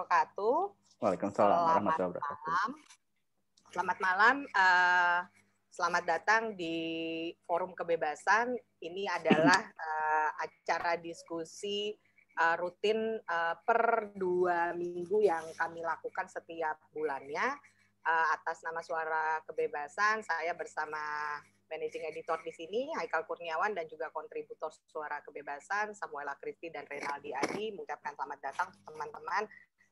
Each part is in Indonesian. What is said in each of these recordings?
wabarakatuh. Waalaikumsalam warahmatullahi wabarakatuh. Malam. Selamat malam. Uh, selamat datang di Forum Kebebasan. Ini adalah uh, acara diskusi uh, rutin uh, per dua minggu yang kami lakukan setiap bulannya. Uh, atas nama Suara Kebebasan, saya bersama Managing Editor di sini, Haikal Kurniawan dan juga kontributor Suara Kebebasan, Samuela Kristi dan Renaldi Adi, mengucapkan selamat datang teman-teman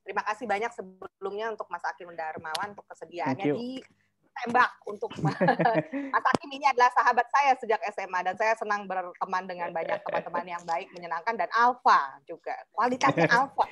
Terima kasih banyak sebelumnya untuk Mas Akim Darmawan untuk kesediaannya di tembak untuk Mas Akim ini adalah sahabat saya sejak SMA dan saya senang berteman dengan banyak teman-teman yang baik, menyenangkan dan alfa juga. Kualitasnya alfa.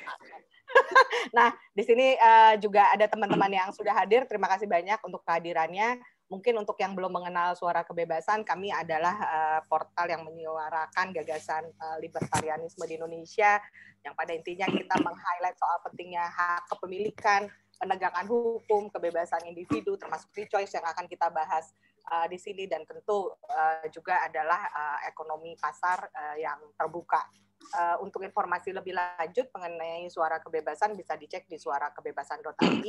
nah, di sini eh, juga ada teman-teman yang sudah hadir. Terima kasih banyak untuk kehadirannya mungkin untuk yang belum mengenal suara kebebasan kami adalah uh, portal yang menyuarakan gagasan uh, libertarianisme di Indonesia yang pada intinya kita meng-highlight soal pentingnya hak kepemilikan, penegakan hukum, kebebasan individu termasuk free choice yang akan kita bahas uh, di sini dan tentu uh, juga adalah uh, ekonomi pasar uh, yang terbuka. Uh, untuk informasi lebih lanjut mengenai suara kebebasan bisa dicek di suarakebebasan.id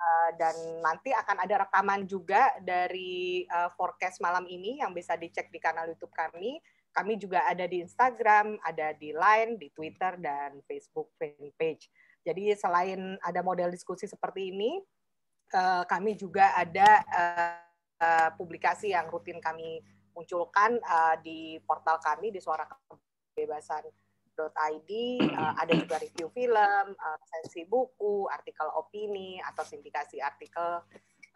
Eh, dan nanti akan ada rekaman juga dari uh, forecast malam ini yang bisa dicek di kanal YouTube kami. Kami juga ada di Instagram, ada di Line, di Twitter, dan Facebook fanpage. Jadi selain ada model diskusi seperti ini, uh, kami juga ada uh, uh, publikasi yang rutin kami munculkan uh, di portal kami di Suara Kebebasan. .id uh, ada juga review film, uh, eh, sensi buku, artikel opini atau sindikasi artikel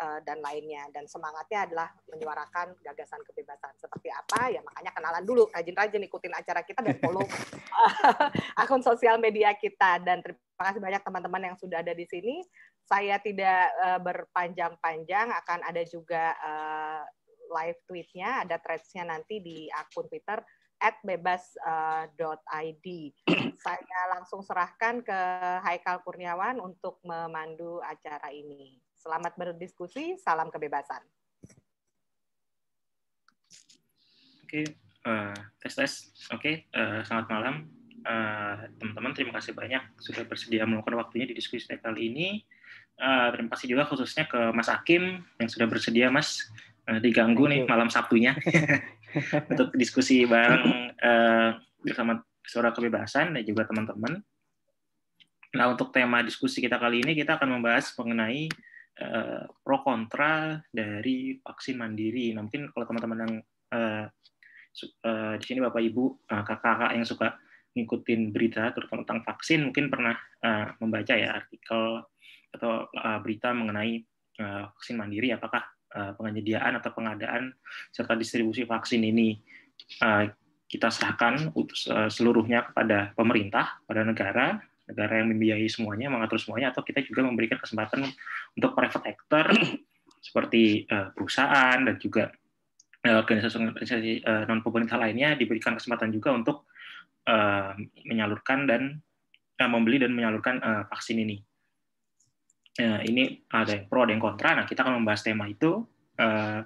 uh, dan lainnya. Dan semangatnya adalah menyuarakan gagasan kebebasan seperti apa ya makanya kenalan dulu rajin-rajin ikutin acara kita dan follow akun sosial media kita dan terima kasih banyak teman-teman yang sudah ada di sini. Saya tidak uh, berpanjang-panjang akan ada juga uh, live tweetnya, ada threadsnya nanti di akun Twitter at bebas.id. Eh, saya langsung serahkan ke Haikal Kurniawan untuk memandu acara ini. Selamat berdiskusi, salam kebebasan. Oke, okay, uh, eh, tes tes. Oke, okay, uh, eh, selamat malam teman-teman. Uh, terima kasih banyak sudah bersedia meluangkan waktunya di diskusi kali ini. Uh, terima kasih juga khususnya ke Mas Hakim yang sudah bersedia, Mas. Uh, diganggu nih malam Sabtunya. untuk diskusi bareng uh, bersama Suara Kebebasan dan juga teman-teman. Nah, untuk tema diskusi kita kali ini kita akan membahas mengenai uh, pro kontra dari vaksin mandiri. Nah, mungkin kalau teman-teman yang uh, uh, di sini Bapak Ibu, kakak-kakak uh, yang suka ngikutin berita terutama tentang vaksin mungkin pernah uh, membaca ya artikel atau uh, berita mengenai uh, vaksin mandiri apakah Eh, penyediaan atau pengadaan serta distribusi vaksin ini eh, kita serahkan eh, seluruhnya kepada pemerintah, pada negara, negara yang membiayai semuanya, mengatur semuanya, atau kita juga memberikan kesempatan untuk private actor seperti perusahaan dan juga organisasi non pemerintah lainnya diberikan kesempatan juga untuk menyalurkan dan membeli dan menyalurkan vaksin ini uh, ini ada yang pro ada yang kontra. Nah kita akan membahas tema itu eh,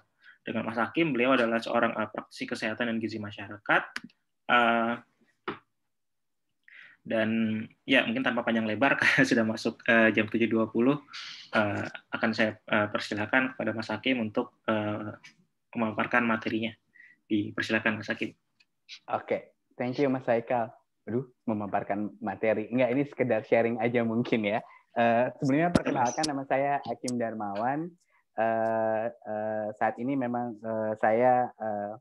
dengan Mas Hakim. Beliau adalah seorang uh, praktisi kesehatan dan gizi masyarakat. dan ya mungkin tanpa panjang lebar karena sudah masuk uh, jam 7.20 uh, akan saya uh, persilahkan kepada Mas Hakim untuk memaparkan materinya. Dipersilakan Mas Hakim. Oke, okay. thank you Mas Haikal. Aduh, memaparkan materi. Enggak, ini sekedar sharing aja mungkin ya. Eh, sebenarnya sebelumnya perkenalkan nama saya Hakim Darmawan. Uh, uh, saat ini memang uh, saya uh,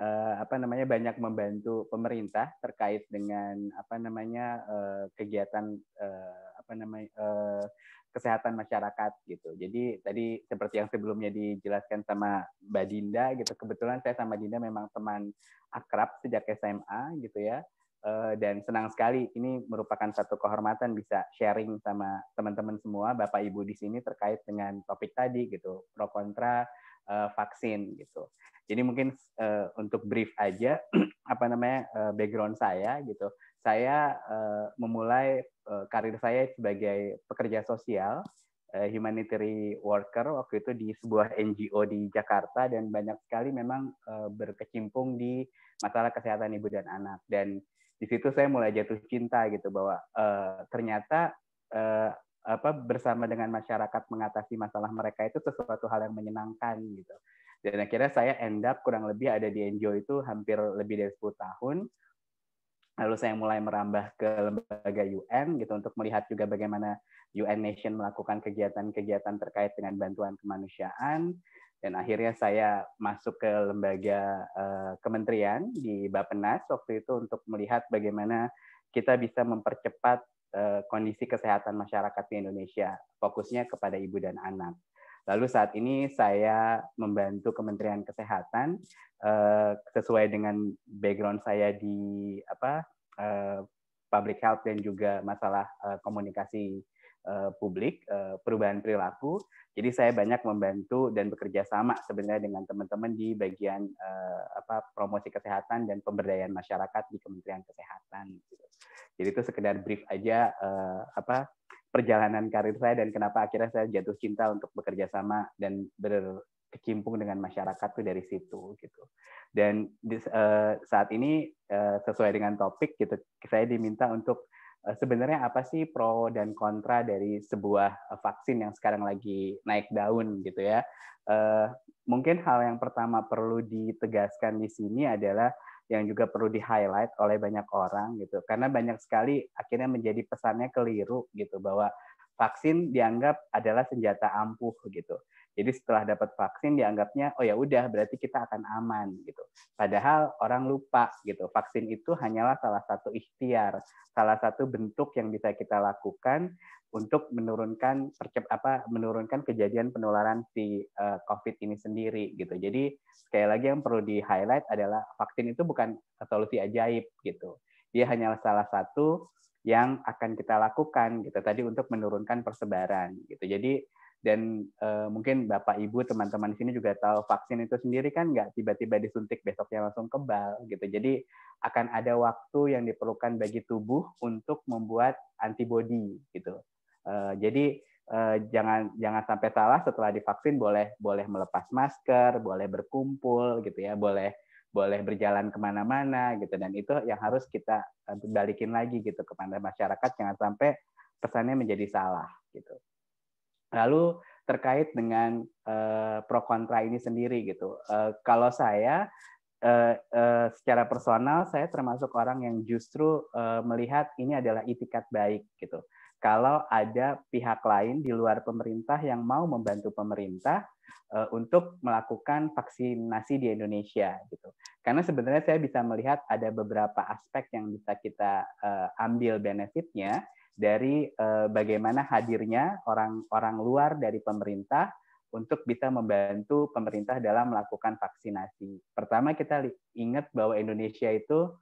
uh, apa namanya banyak membantu pemerintah terkait dengan apa namanya uh, kegiatan uh, apa namanya uh, kesehatan masyarakat gitu. Jadi tadi seperti yang sebelumnya dijelaskan sama Mbak Dinda gitu, kebetulan saya sama Dinda memang teman akrab sejak SMA gitu ya. Eh, dan senang sekali ini merupakan satu kehormatan bisa sharing sama teman-teman semua Bapak Ibu di sini terkait dengan topik tadi gitu pro kontra uh, vaksin gitu. Jadi mungkin uh, untuk brief aja apa namanya uh, background saya gitu. Saya uh, memulai uh, karir saya sebagai pekerja sosial uh, humanitarian worker waktu itu di sebuah NGO di Jakarta dan banyak sekali memang berkecimpung di masalah kesehatan ibu dan anak dan di situ saya mulai jatuh cinta gitu bahwa uh, ternyata uh, apa bersama dengan masyarakat mengatasi masalah mereka itu sesuatu hal yang menyenangkan gitu. Dan akhirnya saya end up kurang lebih ada di NGO itu hampir lebih dari 10 tahun. Lalu saya mulai merambah ke lembaga UN gitu untuk melihat juga bagaimana UN Nation melakukan kegiatan-kegiatan terkait dengan bantuan kemanusiaan dan akhirnya saya masuk ke lembaga uh, kementerian di Bapenas waktu itu untuk melihat bagaimana kita bisa mempercepat uh, kondisi kesehatan masyarakat di Indonesia, fokusnya kepada ibu dan anak. Lalu saat ini saya membantu Kementerian Kesehatan uh, sesuai dengan background saya di apa uh, public health dan juga masalah uh, komunikasi uh, publik, uh, perubahan perilaku. Jadi saya banyak membantu dan bekerja sama sebenarnya dengan teman-teman di bagian uh, apa promosi kesehatan dan pemberdayaan masyarakat di Kementerian Kesehatan. Jadi itu sekedar brief aja uh, apa perjalanan karir saya dan kenapa akhirnya saya jatuh cinta untuk bekerja sama dan berkecimpung dengan masyarakat tuh dari situ gitu. Dan uh, saat ini uh, sesuai dengan topik gitu, saya diminta untuk Eh, sebenarnya apa sih pro dan kontra dari sebuah eh, vaksin yang sekarang lagi naik daun gitu ya. Uh, mungkin hal yang pertama perlu ditegaskan di sini adalah yang juga perlu di highlight oleh banyak orang gitu karena banyak sekali akhirnya menjadi pesannya keliru gitu bahwa vaksin dianggap adalah senjata ampuh gitu jadi setelah dapat vaksin dianggapnya oh ya udah berarti kita akan aman gitu. Padahal orang lupa gitu. Vaksin itu hanyalah salah satu ikhtiar, salah satu bentuk yang bisa kita lakukan untuk menurunkan apa menurunkan kejadian penularan si uh, COVID ini sendiri gitu. Jadi sekali lagi yang perlu di highlight adalah vaksin itu bukan solusi ajaib gitu. Dia hanyalah salah satu yang akan kita lakukan gitu tadi untuk menurunkan persebaran gitu. Jadi dan uh, mungkin bapak ibu teman-teman di sini juga tahu vaksin itu sendiri kan nggak tiba-tiba disuntik besoknya langsung kebal gitu jadi akan ada waktu yang diperlukan bagi tubuh untuk membuat antibodi gitu uh, jadi uh, jangan jangan sampai salah setelah divaksin boleh boleh melepas masker boleh berkumpul gitu ya boleh boleh berjalan kemana-mana gitu dan itu yang harus kita balikin lagi gitu kepada masyarakat jangan sampai pesannya menjadi salah gitu. Lalu terkait dengan uh, pro kontra ini sendiri gitu. Uh, kalau saya uh, uh, secara personal saya termasuk orang yang justru uh, melihat ini adalah itikat baik gitu. Kalau ada pihak lain di luar pemerintah yang mau membantu pemerintah uh, untuk melakukan vaksinasi di Indonesia gitu. Karena sebenarnya saya bisa melihat ada beberapa aspek yang bisa kita uh, ambil benefitnya dari uh, bagaimana hadirnya orang-orang luar dari pemerintah untuk bisa membantu pemerintah dalam melakukan vaksinasi. Pertama kita ingat bahwa Indonesia itu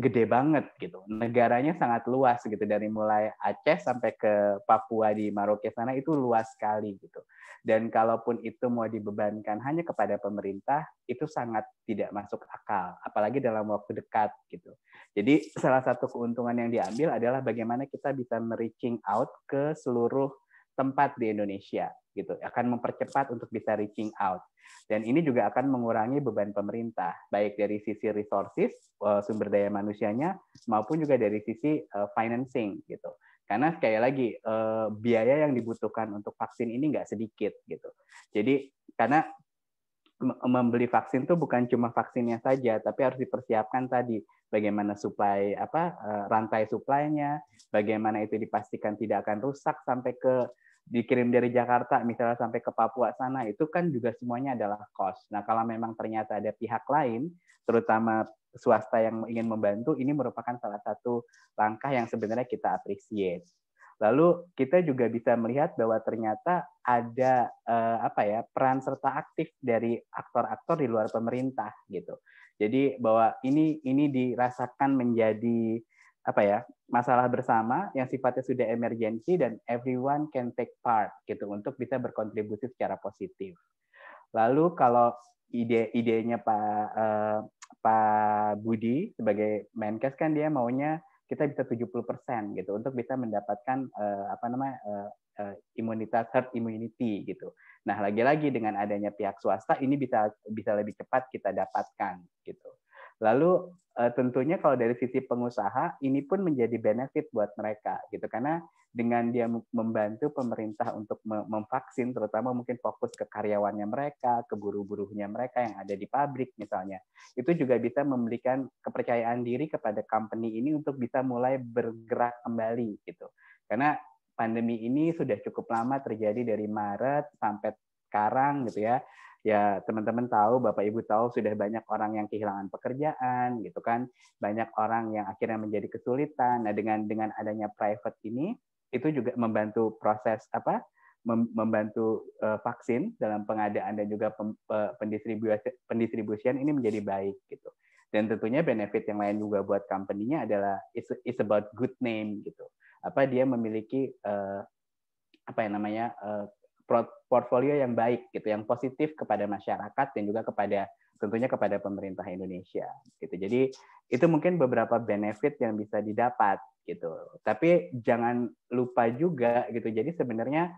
gede banget gitu. Negaranya sangat luas gitu dari mulai Aceh sampai ke Papua di Maroke sana itu luas sekali gitu. Dan kalaupun itu mau dibebankan hanya kepada pemerintah itu sangat tidak masuk akal apalagi dalam waktu dekat gitu. Jadi salah satu keuntungan yang diambil adalah bagaimana kita bisa reaching out ke seluruh tempat di Indonesia gitu akan mempercepat untuk bisa reaching out dan ini juga akan mengurangi beban pemerintah baik dari sisi resources eh, sumber daya manusianya maupun juga dari sisi eh, financing gitu karena sekali lagi eh, biaya yang dibutuhkan untuk vaksin ini nggak sedikit gitu jadi karena membeli vaksin itu bukan cuma vaksinnya saja, tapi harus dipersiapkan tadi bagaimana supply apa rantai suplainya, bagaimana itu dipastikan tidak akan rusak sampai ke dikirim dari Jakarta misalnya sampai ke Papua sana itu kan juga semuanya adalah cost. Nah, kalau memang ternyata ada pihak lain, terutama swasta yang ingin membantu, ini merupakan salah satu langkah yang sebenarnya kita appreciate. Lalu kita juga bisa melihat bahwa ternyata ada eh, apa ya peran serta aktif dari aktor-aktor di luar pemerintah gitu. Jadi bahwa ini ini dirasakan menjadi apa ya masalah bersama yang sifatnya sudah emergensi dan everyone can take part gitu untuk bisa berkontribusi secara positif. Lalu kalau ide-idenya Pak eh, Pak Budi sebagai Menkes kan dia maunya kita bisa 70% gitu untuk bisa mendapatkan eh, apa namanya eh, eh, imunitas herd immunity gitu. Nah, lagi-lagi dengan adanya pihak swasta ini bisa bisa lebih cepat kita dapatkan gitu. Lalu eh, tentunya kalau dari sisi pengusaha ini pun menjadi benefit buat mereka gitu karena dengan dia membantu pemerintah untuk memvaksin terutama mungkin fokus ke karyawannya mereka, ke buruh-buruhnya mereka yang ada di pabrik misalnya. Itu juga bisa memberikan kepercayaan diri kepada company ini untuk bisa mulai bergerak kembali gitu. Karena pandemi ini sudah cukup lama terjadi dari Maret sampai sekarang gitu ya ya teman-teman tahu bapak ibu tahu sudah banyak orang yang kehilangan pekerjaan gitu kan banyak orang yang akhirnya menjadi kesulitan nah dengan dengan adanya private ini itu juga membantu proses apa membantu eh, vaksin dalam pengadaan dan juga pendistribusian pendistribusian ini menjadi baik gitu dan tentunya benefit yang lain juga buat company-nya adalah it's, it's about good name gitu apa dia memiliki eh, apa yang namanya eh, portfolio yang baik gitu, yang positif kepada masyarakat dan juga kepada tentunya kepada pemerintah Indonesia gitu. Jadi itu mungkin beberapa benefit yang bisa didapat gitu. Tapi jangan lupa juga gitu. Jadi sebenarnya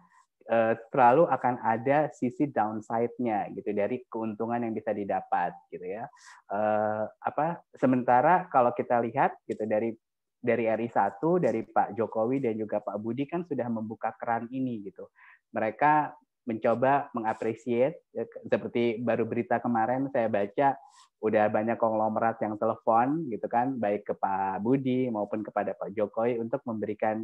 terlalu eh, akan ada sisi downside-nya gitu dari keuntungan yang bisa didapat gitu ya. Eh, apa sementara kalau kita lihat gitu dari dari RI 1 dari Pak Jokowi dan juga Pak Budi kan sudah membuka keran ini gitu mereka mencoba mengapresiasi ya, seperti baru berita kemarin saya baca udah banyak konglomerat yang telepon gitu kan baik ke Pak Budi maupun kepada Pak Jokowi untuk memberikan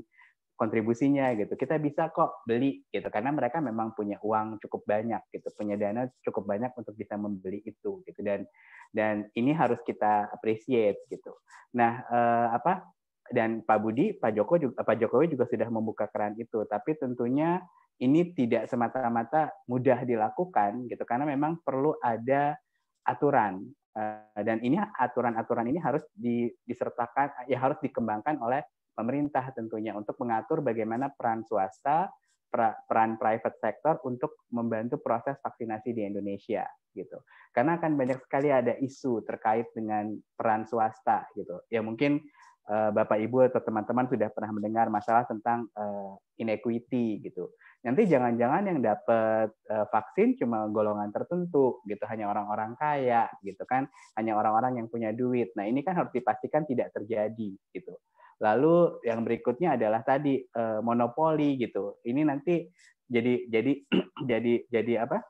kontribusinya gitu kita bisa kok beli gitu karena mereka memang punya uang cukup banyak gitu punya dana cukup banyak untuk bisa membeli itu gitu dan dan ini harus kita appreciate gitu nah eh, apa dan Pak Budi Pak Joko juga Pak Jokowi juga sudah membuka keran itu tapi tentunya ini tidak semata-mata mudah dilakukan gitu karena memang perlu ada aturan eh, dan ini aturan-aturan ini harus disertakan ya harus dikembangkan oleh pemerintah tentunya untuk mengatur bagaimana peran swasta peran private sector untuk membantu proses vaksinasi di Indonesia gitu karena akan banyak sekali ada isu terkait dengan peran swasta gitu ya mungkin Eh, bapak Ibu atau teman-teman sudah pernah mendengar masalah tentang eh, inequity gitu. Nanti jangan-jangan yang dapat eh, vaksin cuma golongan tertentu gitu, hanya orang-orang kaya gitu kan, hanya orang-orang yang punya duit. Nah, ini kan harus dipastikan tidak terjadi gitu. Lalu yang berikutnya adalah tadi monopoli gitu. Ini nanti jadi jadi jadi jadi apa?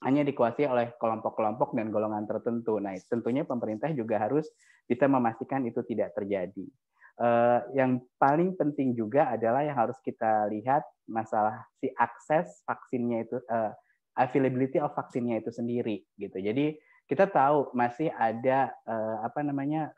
hanya dikuasai oleh kelompok-kelompok dan golongan tertentu. Nah, tentunya pemerintah juga harus bisa memastikan itu tidak terjadi. Eh, yang paling penting juga adalah yang harus kita lihat masalah si akses vaksinnya itu eh, availability of vaksinnya itu sendiri gitu. Jadi kita tahu masih ada eh, apa namanya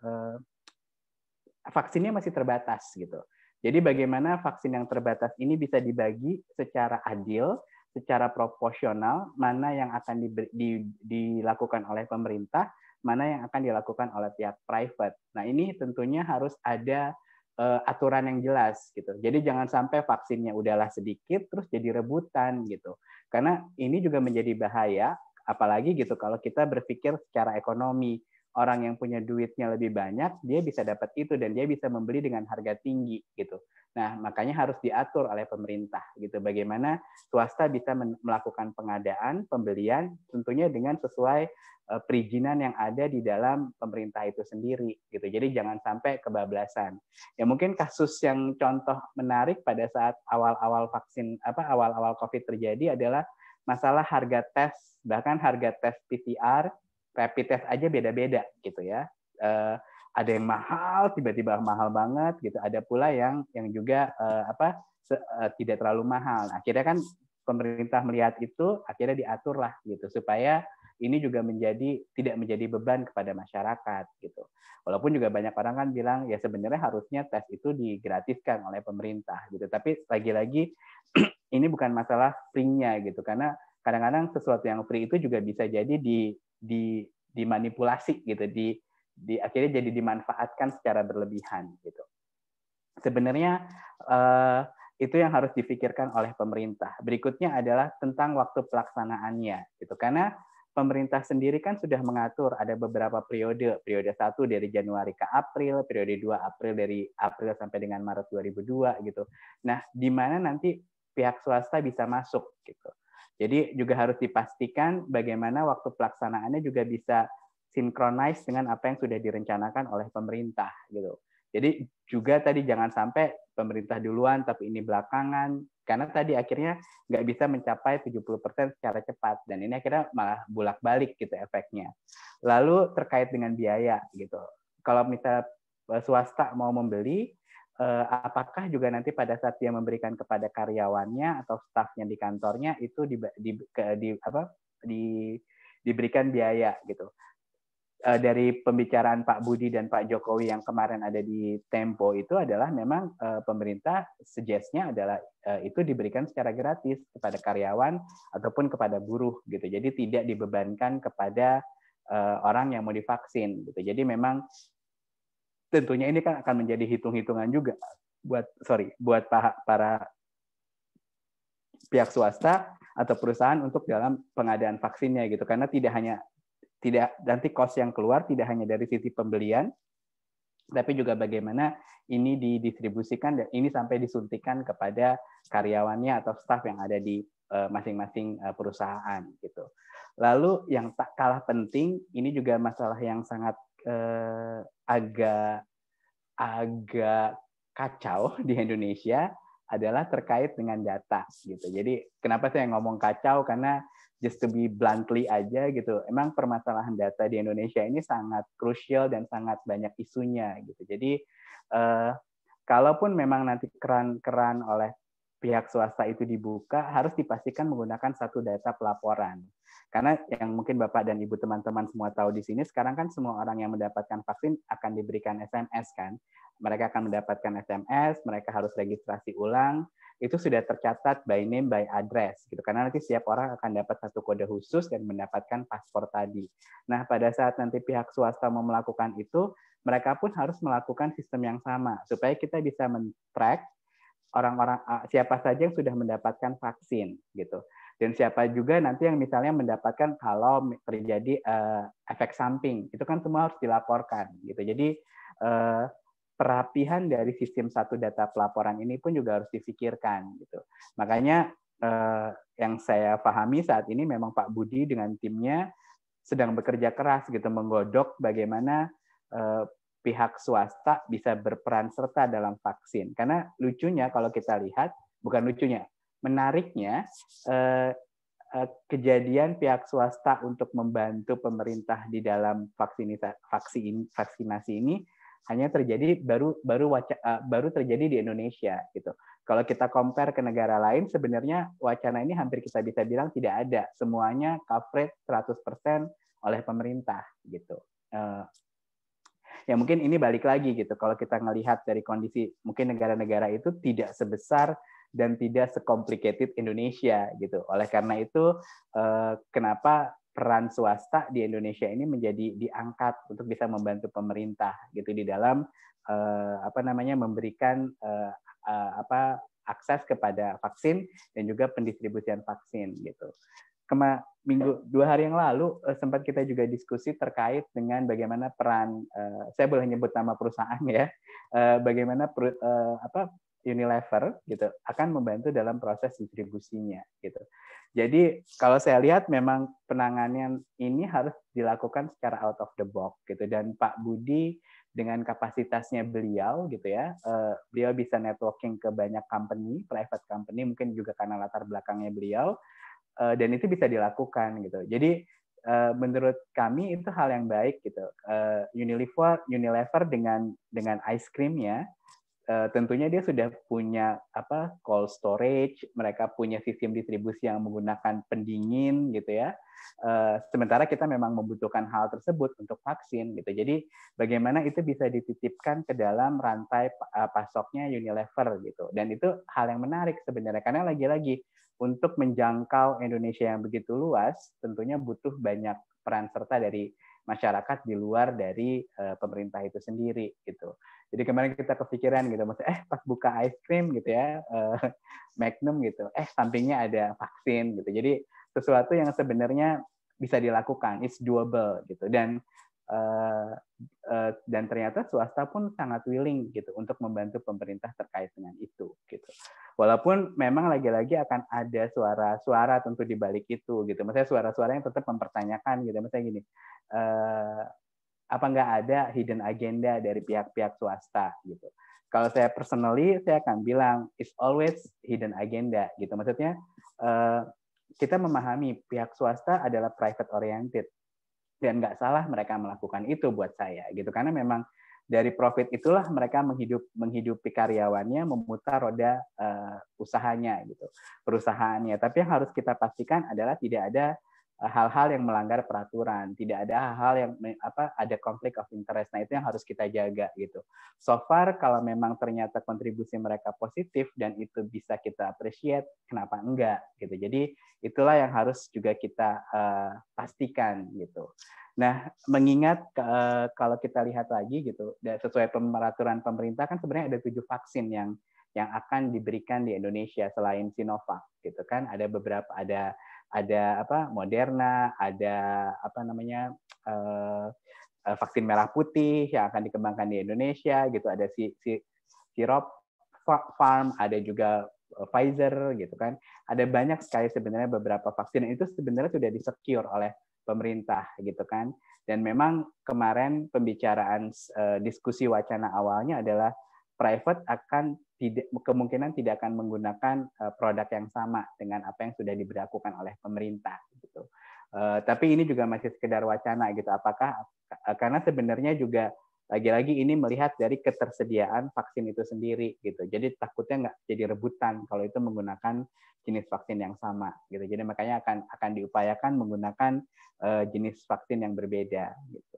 vaksinnya masih terbatas gitu. Jadi bagaimana vaksin yang terbatas ini bisa dibagi secara adil secara proporsional mana yang akan di, di, dilakukan oleh pemerintah, mana yang akan dilakukan oleh pihak private. Nah ini tentunya harus ada uh, aturan yang jelas gitu. Jadi jangan sampai vaksinnya udahlah sedikit terus jadi rebutan gitu. Karena ini juga menjadi bahaya apalagi gitu kalau kita berpikir secara ekonomi orang yang punya duitnya lebih banyak, dia bisa dapat itu dan dia bisa membeli dengan harga tinggi gitu. Nah, makanya harus diatur oleh pemerintah gitu bagaimana swasta bisa melakukan pengadaan, pembelian tentunya dengan sesuai uh, perizinan yang ada di dalam pemerintah itu sendiri gitu. Jadi jangan sampai kebablasan. Ya mungkin kasus yang contoh menarik pada saat awal-awal vaksin apa awal-awal Covid terjadi adalah masalah harga tes bahkan harga tes PCR rapid test aja beda-beda gitu ya. Uh, ada yang mahal, tiba-tiba mahal banget gitu. Ada pula yang yang juga uh, apa se, uh, tidak terlalu mahal. Akhirnya kan pemerintah melihat itu, akhirnya diaturlah gitu supaya ini juga menjadi tidak menjadi beban kepada masyarakat gitu. Walaupun juga banyak orang kan bilang ya sebenarnya harusnya tes itu digratiskan oleh pemerintah gitu. Tapi lagi-lagi ini bukan masalah free-nya gitu karena kadang-kadang sesuatu yang free itu juga bisa jadi di di dimanipulasi gitu di di akhirnya jadi dimanfaatkan secara berlebihan gitu sebenarnya uh, itu yang harus difikirkan oleh pemerintah berikutnya adalah tentang waktu pelaksanaannya gitu karena pemerintah sendiri kan sudah mengatur ada beberapa periode. Periode satu dari Januari ke April, periode 2 April dari April sampai dengan Maret 2002 gitu. Nah, di mana nanti pihak swasta bisa masuk gitu. Jadi juga harus dipastikan bagaimana waktu pelaksanaannya juga bisa sinkronize dengan apa yang sudah direncanakan oleh pemerintah gitu. Jadi juga tadi jangan sampai pemerintah duluan tapi ini belakangan karena tadi akhirnya nggak bisa mencapai 70% secara cepat dan ini akhirnya malah bolak-balik gitu efeknya. Lalu terkait dengan biaya gitu. Kalau misalnya e, swasta mau membeli Eh, apakah juga nanti pada saat dia memberikan kepada karyawannya atau stafnya di kantornya itu di, di, ke, di apa di diberikan biaya gitu eh, dari pembicaraan Pak Budi dan Pak Jokowi yang kemarin ada di Tempo itu adalah memang eh, pemerintah suggestnya adalah itu diberikan secara gratis kepada karyawan ataupun kepada buruh gitu jadi tidak dibebankan kepada orang yang mau divaksin gitu jadi memang tentunya ini kan akan menjadi hitung-hitungan juga buat sorry buat para pihak swasta atau perusahaan untuk dalam pengadaan vaksinnya gitu karena tidak hanya tidak nanti cost yang keluar tidak hanya dari sisi pembelian tapi juga bagaimana ini didistribusikan dan ini sampai disuntikan kepada karyawannya atau staf yang ada di eh, masing-masing eh, perusahaan gitu. Lalu yang tak kalah penting ini juga masalah yang sangat eh, agak agak kacau di Indonesia adalah terkait dengan data gitu. Jadi kenapa saya ngomong kacau karena just to be bluntly aja gitu. Emang permasalahan data di Indonesia ini sangat krusial dan sangat banyak isunya gitu. Jadi eh, kalaupun memang nanti keran-keran oleh pihak swasta itu dibuka harus dipastikan menggunakan satu data pelaporan. Karena yang mungkin Bapak dan Ibu teman-teman semua tahu di sini, sekarang kan semua orang yang mendapatkan vaksin akan diberikan SMS kan. Mereka akan mendapatkan SMS, mereka harus registrasi ulang, itu sudah tercatat by name, by address. gitu Karena nanti setiap orang akan dapat satu kode khusus dan mendapatkan paspor tadi. Nah, pada saat nanti pihak swasta mau melakukan itu, mereka pun harus melakukan sistem yang sama supaya kita bisa men-track orang-orang ah, siapa saja yang sudah mendapatkan vaksin gitu dan siapa juga nanti yang misalnya mendapatkan kalau terjadi uh, efek samping itu kan semua harus dilaporkan gitu jadi uh, perapihan dari sistem satu data pelaporan ini pun juga harus difikirkan gitu makanya uh, yang saya pahami saat ini memang Pak Budi dengan timnya sedang bekerja keras gitu menggodok bagaimana uh, pihak swasta bisa berperan serta dalam vaksin. Karena lucunya kalau kita lihat, bukan lucunya, menariknya eh, eh, kejadian pihak swasta untuk membantu pemerintah di dalam vaksin vaksinasi ini hanya terjadi baru baru waca, eh, baru terjadi di Indonesia gitu. Kalau kita compare ke negara lain sebenarnya wacana ini hampir kita bisa bilang tidak ada. Semuanya coverage 100% oleh pemerintah gitu. Eh, ya mungkin ini balik lagi gitu kalau kita melihat dari kondisi mungkin negara-negara itu tidak sebesar dan tidak sekomplikated Indonesia gitu oleh karena itu eh, kenapa peran swasta di Indonesia ini menjadi diangkat untuk bisa membantu pemerintah gitu di dalam eh, apa namanya memberikan eh, apa akses kepada vaksin dan juga pendistribusian vaksin gitu kema minggu dua hari yang lalu eh, sempat kita juga diskusi terkait dengan bagaimana peran uh, saya boleh nyebut nama perusahaan ya uh, bagaimana per, uh, apa Unilever gitu akan membantu dalam proses distribusinya gitu. Jadi kalau saya lihat memang penanganan ini harus dilakukan secara out of the box gitu dan Pak Budi dengan kapasitasnya beliau gitu ya, beliau bisa networking ke banyak company, private company mungkin juga karena latar belakangnya beliau uh, dan itu bisa dilakukan gitu. Jadi uh, menurut kami itu hal yang baik gitu. Uh, Unilever Unilever dengan dengan ice creamnya uh, tentunya dia sudah punya apa cold storage, mereka punya sistem distribusi yang menggunakan pendingin gitu ya. Uh, sementara kita memang membutuhkan hal tersebut untuk vaksin gitu. Jadi bagaimana itu bisa dititipkan ke dalam rantai pasoknya Unilever gitu. Dan itu hal yang menarik sebenarnya karena lagi-lagi untuk menjangkau Indonesia yang begitu luas, tentunya butuh banyak peran serta dari masyarakat di luar dari uh, pemerintah itu sendiri gitu. Jadi kemarin kita kepikiran gitu, maksudnya eh pas buka ice cream gitu ya, uh, Magnum gitu, eh sampingnya ada vaksin gitu. Jadi sesuatu yang sebenarnya bisa dilakukan, it's doable gitu. Dan Eh, eh, dan ternyata swasta pun sangat willing gitu untuk membantu pemerintah terkait dengan itu gitu. Walaupun memang lagi-lagi akan ada suara-suara tentu di balik itu gitu. Maksudnya suara-suara yang tetap mempertanyakan gitu. Maksudnya gini, uh, apa nggak ada hidden agenda dari pihak-pihak swasta gitu. Kalau saya personally saya akan bilang it's always hidden agenda gitu. Maksudnya kita memahami pihak swasta adalah private oriented dan nggak salah mereka melakukan itu buat saya gitu karena memang dari profit itulah mereka menghidup menghidupi karyawannya memutar roda uh, usahanya gitu perusahaannya tapi yang harus kita pastikan adalah tidak ada hal-hal yang melanggar peraturan, tidak ada hal-hal yang apa ada konflik of interest. Nah, itu yang harus kita jaga gitu. So far kalau memang ternyata kontribusi mereka positif dan itu bisa kita appreciate, kenapa enggak gitu. Jadi itulah yang harus juga kita uh, pastikan gitu. Nah, mengingat uh, kalau kita lihat lagi gitu, sesuai peraturan pemerintah kan sebenarnya ada tujuh vaksin yang yang akan diberikan di Indonesia selain Sinovac gitu kan ada beberapa ada ada apa Moderna, ada apa namanya uh, vaksin merah putih yang akan dikembangkan di Indonesia gitu, ada si, si sirop farm, ada juga eh, Pfizer gitu kan. Ada banyak sekali sebenarnya beberapa vaksin itu sebenarnya sudah disecure oleh pemerintah gitu kan. Dan memang kemarin pembicaraan uh, diskusi wacana awalnya adalah private akan tidak kemungkinan tidak akan menggunakan eh, produk yang sama dengan apa yang sudah diberlakukan oleh pemerintah gitu. Uh, tapi ini juga masih sekedar wacana gitu. Apakah eh, karena sebenarnya juga lagi-lagi ini melihat dari ketersediaan vaksin itu sendiri gitu. Jadi takutnya nggak jadi rebutan kalau itu menggunakan jenis vaksin yang sama gitu. Jadi makanya akan akan diupayakan menggunakan uh, jenis vaksin yang berbeda gitu.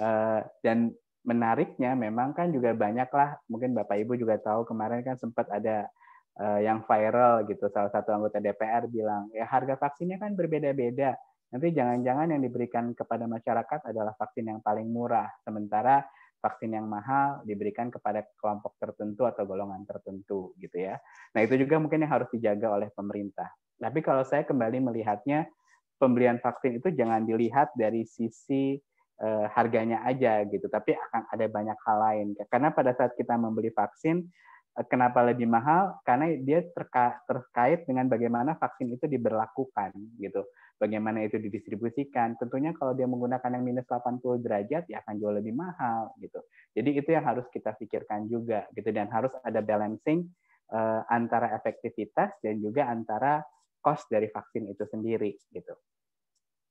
Uh, dan menariknya memang kan juga banyak lah, mungkin Bapak Ibu juga tahu kemarin kan sempat ada uh, yang viral gitu, salah satu anggota DPR bilang, ya harga vaksinnya kan berbeda-beda, nanti jangan-jangan yang diberikan kepada masyarakat adalah vaksin yang paling murah, sementara vaksin yang mahal diberikan kepada kelompok tertentu atau golongan tertentu gitu ya. Nah itu juga mungkin yang harus dijaga oleh pemerintah. Tapi kalau saya kembali melihatnya, pembelian vaksin itu jangan dilihat dari sisi uh, harganya aja gitu, tapi akan ada banyak hal lain. Karena pada saat kita membeli vaksin, eh, kenapa lebih mahal? Karena dia terka, terkait dengan bagaimana vaksin itu diberlakukan gitu. Bagaimana itu didistribusikan. Tentunya kalau dia menggunakan yang minus 80 derajat ya akan jauh lebih mahal gitu. Jadi itu yang harus kita pikirkan juga gitu dan harus ada balancing uh, antara efektivitas dan juga antara cost dari vaksin itu sendiri gitu.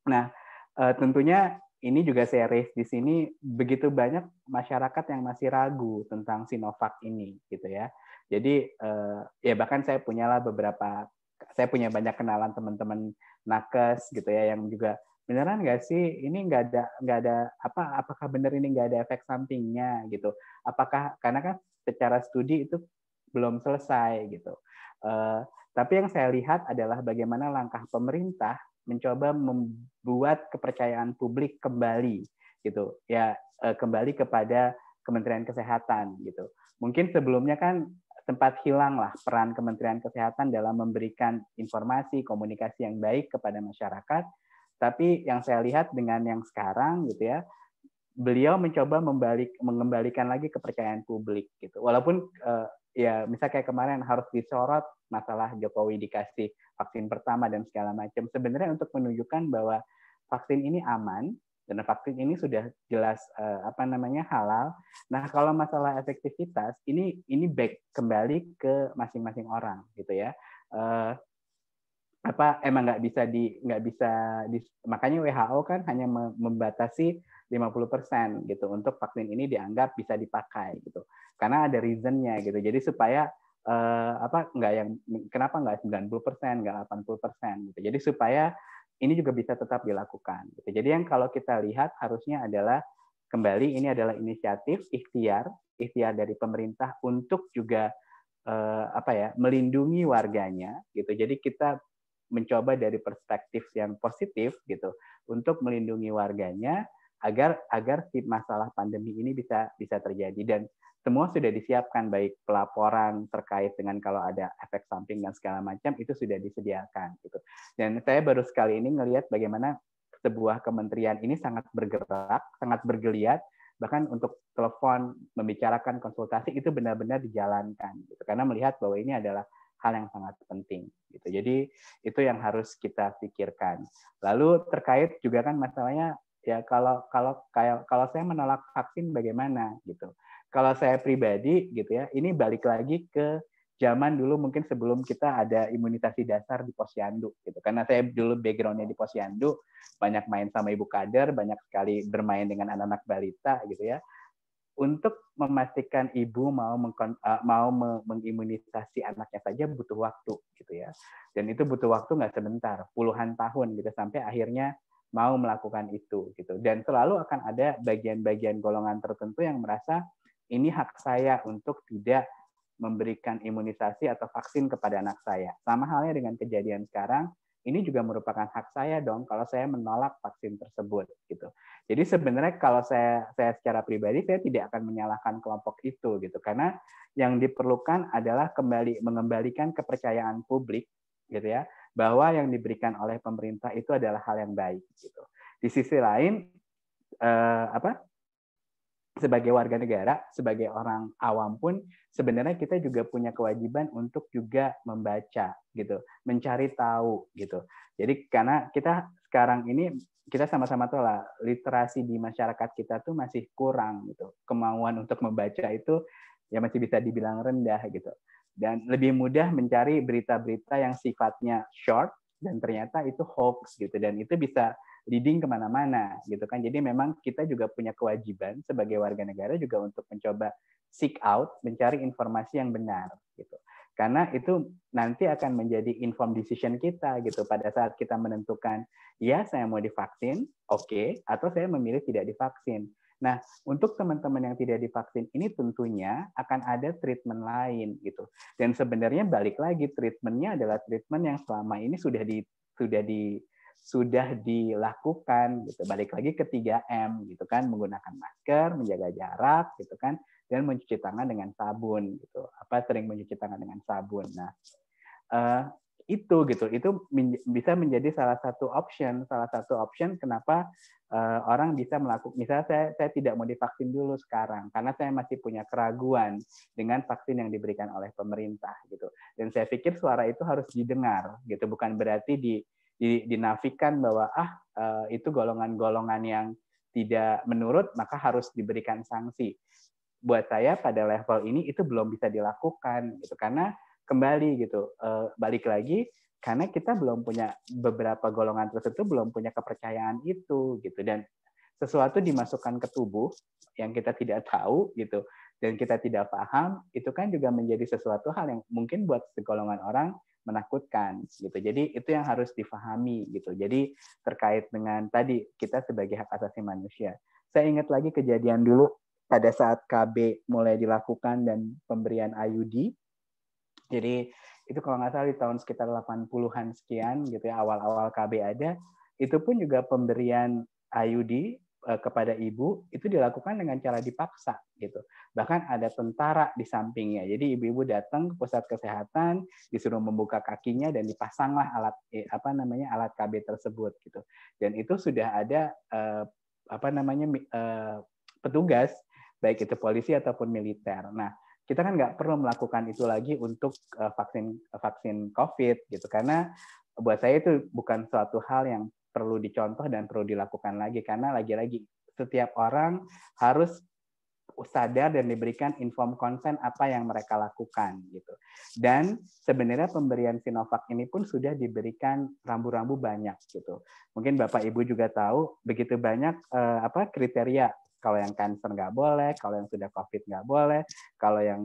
Nah, tentunya ini juga series di sini begitu banyak masyarakat yang masih ragu tentang Sinovac ini gitu ya. Jadi eh, ya bahkan saya punyalah beberapa saya punya banyak kenalan teman-teman nakes gitu ya yang juga beneran nggak sih ini nggak ada nggak ada apa apakah bener ini nggak ada efek sampingnya gitu apakah karena kan secara studi itu belum selesai gitu uh, tapi yang saya lihat adalah bagaimana langkah pemerintah mencoba membuat kepercayaan publik kembali gitu ya eh, kembali kepada Kementerian Kesehatan gitu. Mungkin sebelumnya kan sempat hilang lah peran Kementerian Kesehatan dalam memberikan informasi komunikasi yang baik kepada masyarakat. Tapi yang saya lihat dengan yang sekarang gitu ya, beliau mencoba membalik mengembalikan lagi kepercayaan publik gitu. Walaupun eh, ya misalnya kayak kemarin harus disorot masalah Jokowi dikasih vaksin pertama dan segala macam sebenarnya untuk menunjukkan bahwa vaksin ini aman dan vaksin ini sudah jelas uh, apa namanya halal. Nah, kalau masalah efektivitas ini ini back kembali ke masing-masing orang gitu ya. Uh, apa emang nggak bisa di nggak bisa di, makanya WHO kan hanya membatasi 50% gitu untuk vaksin ini dianggap bisa dipakai gitu karena ada reasonnya gitu jadi supaya uh, apa nggak yang kenapa nggak 90% nggak 80% gitu. Jadi supaya ini juga bisa tetap dilakukan gitu. Jadi yang kalau kita lihat harusnya adalah kembali ini adalah inisiatif ikhtiar ikhtiar dari pemerintah untuk juga uh, apa ya melindungi warganya gitu. Jadi kita mencoba dari perspektif yang positif gitu untuk melindungi warganya agar agar si masalah pandemi ini bisa bisa terjadi dan semua sudah disiapkan baik pelaporan terkait dengan kalau ada efek samping dan segala macam itu sudah disediakan gitu. Dan saya baru sekali ini melihat bagaimana sebuah kementerian ini sangat bergerak, sangat bergeliat bahkan untuk telepon membicarakan konsultasi itu benar-benar dijalankan gitu. Karena melihat bahwa ini adalah hal yang sangat penting gitu. Jadi itu yang harus kita pikirkan. Lalu terkait juga kan masalahnya ya kalau kalau kalau saya menolak vaksin bagaimana gitu kalau saya pribadi gitu ya, ini balik lagi ke zaman dulu mungkin sebelum kita ada imunisasi dasar di posyandu gitu. Karena saya dulu backgroundnya di posyandu, banyak main sama ibu kader, banyak sekali bermain dengan anak-anak balita gitu ya. Untuk memastikan ibu mau meng eh, mau mengimunisasi anaknya saja butuh waktu gitu ya. Dan itu butuh waktu nggak sebentar, puluhan tahun gitu sampai akhirnya mau melakukan itu gitu. Dan selalu akan ada bagian-bagian golongan tertentu yang merasa ini hak saya untuk tidak memberikan imunisasi atau vaksin kepada anak saya. Sama halnya dengan kejadian sekarang, ini juga merupakan hak saya dong kalau saya menolak vaksin tersebut gitu. Jadi sebenarnya kalau saya saya secara pribadi saya tidak akan menyalahkan kelompok itu gitu karena yang diperlukan adalah kembali mengembalikan kepercayaan publik gitu ya bahwa yang diberikan oleh pemerintah itu adalah hal yang baik gitu. Di sisi lain eh, apa sebagai warga negara, sebagai orang awam pun sebenarnya kita juga punya kewajiban untuk juga membaca gitu, mencari tahu gitu. Jadi karena kita sekarang ini kita sama-sama tahu lah literasi di masyarakat kita tuh masih kurang gitu. Kemauan untuk membaca itu ya masih bisa dibilang rendah gitu. Dan lebih mudah mencari berita-berita yang sifatnya short dan ternyata itu hoax gitu dan itu bisa leading kemana-mana gitu kan. Jadi memang kita juga punya kewajiban sebagai warga negara juga untuk mencoba seek out, mencari informasi yang benar gitu. Karena itu nanti akan menjadi informed decision kita gitu pada saat kita menentukan ya saya mau divaksin, oke, okay, atau saya memilih tidak divaksin. Nah, untuk teman-teman yang tidak divaksin ini tentunya akan ada treatment lain gitu. Dan sebenarnya balik lagi treatmentnya adalah treatment yang selama ini sudah di sudah di sudah dilakukan gitu balik lagi ke 3M gitu kan menggunakan masker menjaga jarak gitu kan dan mencuci tangan dengan sabun gitu apa sering mencuci tangan dengan sabun nah uh, itu gitu itu men bisa menjadi salah satu option salah satu option kenapa uh, orang bisa melakukan misalnya saya saya tidak mau divaksin dulu sekarang karena saya masih punya keraguan dengan vaksin yang diberikan oleh pemerintah gitu dan saya pikir suara itu harus didengar gitu bukan berarti di dinafikan bahwa ah eh, itu golongan-golongan yang tidak menurut maka harus diberikan sanksi. Buat saya pada level ini itu belum bisa dilakukan gitu karena kembali gitu eh, balik lagi karena kita belum punya beberapa golongan tertentu belum punya kepercayaan itu gitu dan sesuatu dimasukkan ke tubuh yang kita tidak tahu gitu dan kita tidak paham itu kan juga menjadi sesuatu hal yang mungkin buat segolongan orang menakutkan gitu. Jadi itu yang harus difahami gitu. Jadi terkait dengan tadi kita sebagai hak asasi manusia. Saya ingat lagi kejadian dulu pada saat KB mulai dilakukan dan pemberian IUD. Jadi itu kalau nggak salah di tahun sekitar 80-an sekian gitu ya awal-awal KB ada, itu pun juga pemberian IUD Eh, kepada ibu itu dilakukan dengan cara dipaksa gitu. Bahkan ada tentara di sampingnya. Jadi ibu-ibu datang ke pusat kesehatan disuruh membuka kakinya dan dipasanglah alat eh, apa namanya alat KB tersebut gitu. Dan itu sudah ada eh, apa namanya petugas baik itu polisi ataupun militer. Nah, kita kan nggak perlu melakukan itu lagi untuk vaksin vaksin COVID gitu karena buat saya itu bukan suatu hal yang perlu dicontoh dan perlu dilakukan lagi karena lagi-lagi setiap orang harus sadar dan diberikan inform konsen apa yang mereka lakukan gitu. Dan sebenarnya pemberian Sinovac ini pun sudah diberikan rambu-rambu banyak gitu. Mungkin Bapak Ibu juga tahu begitu banyak eh, apa kriteria kalau yang kanker nggak boleh, kalau yang sudah COVID nggak boleh, kalau yang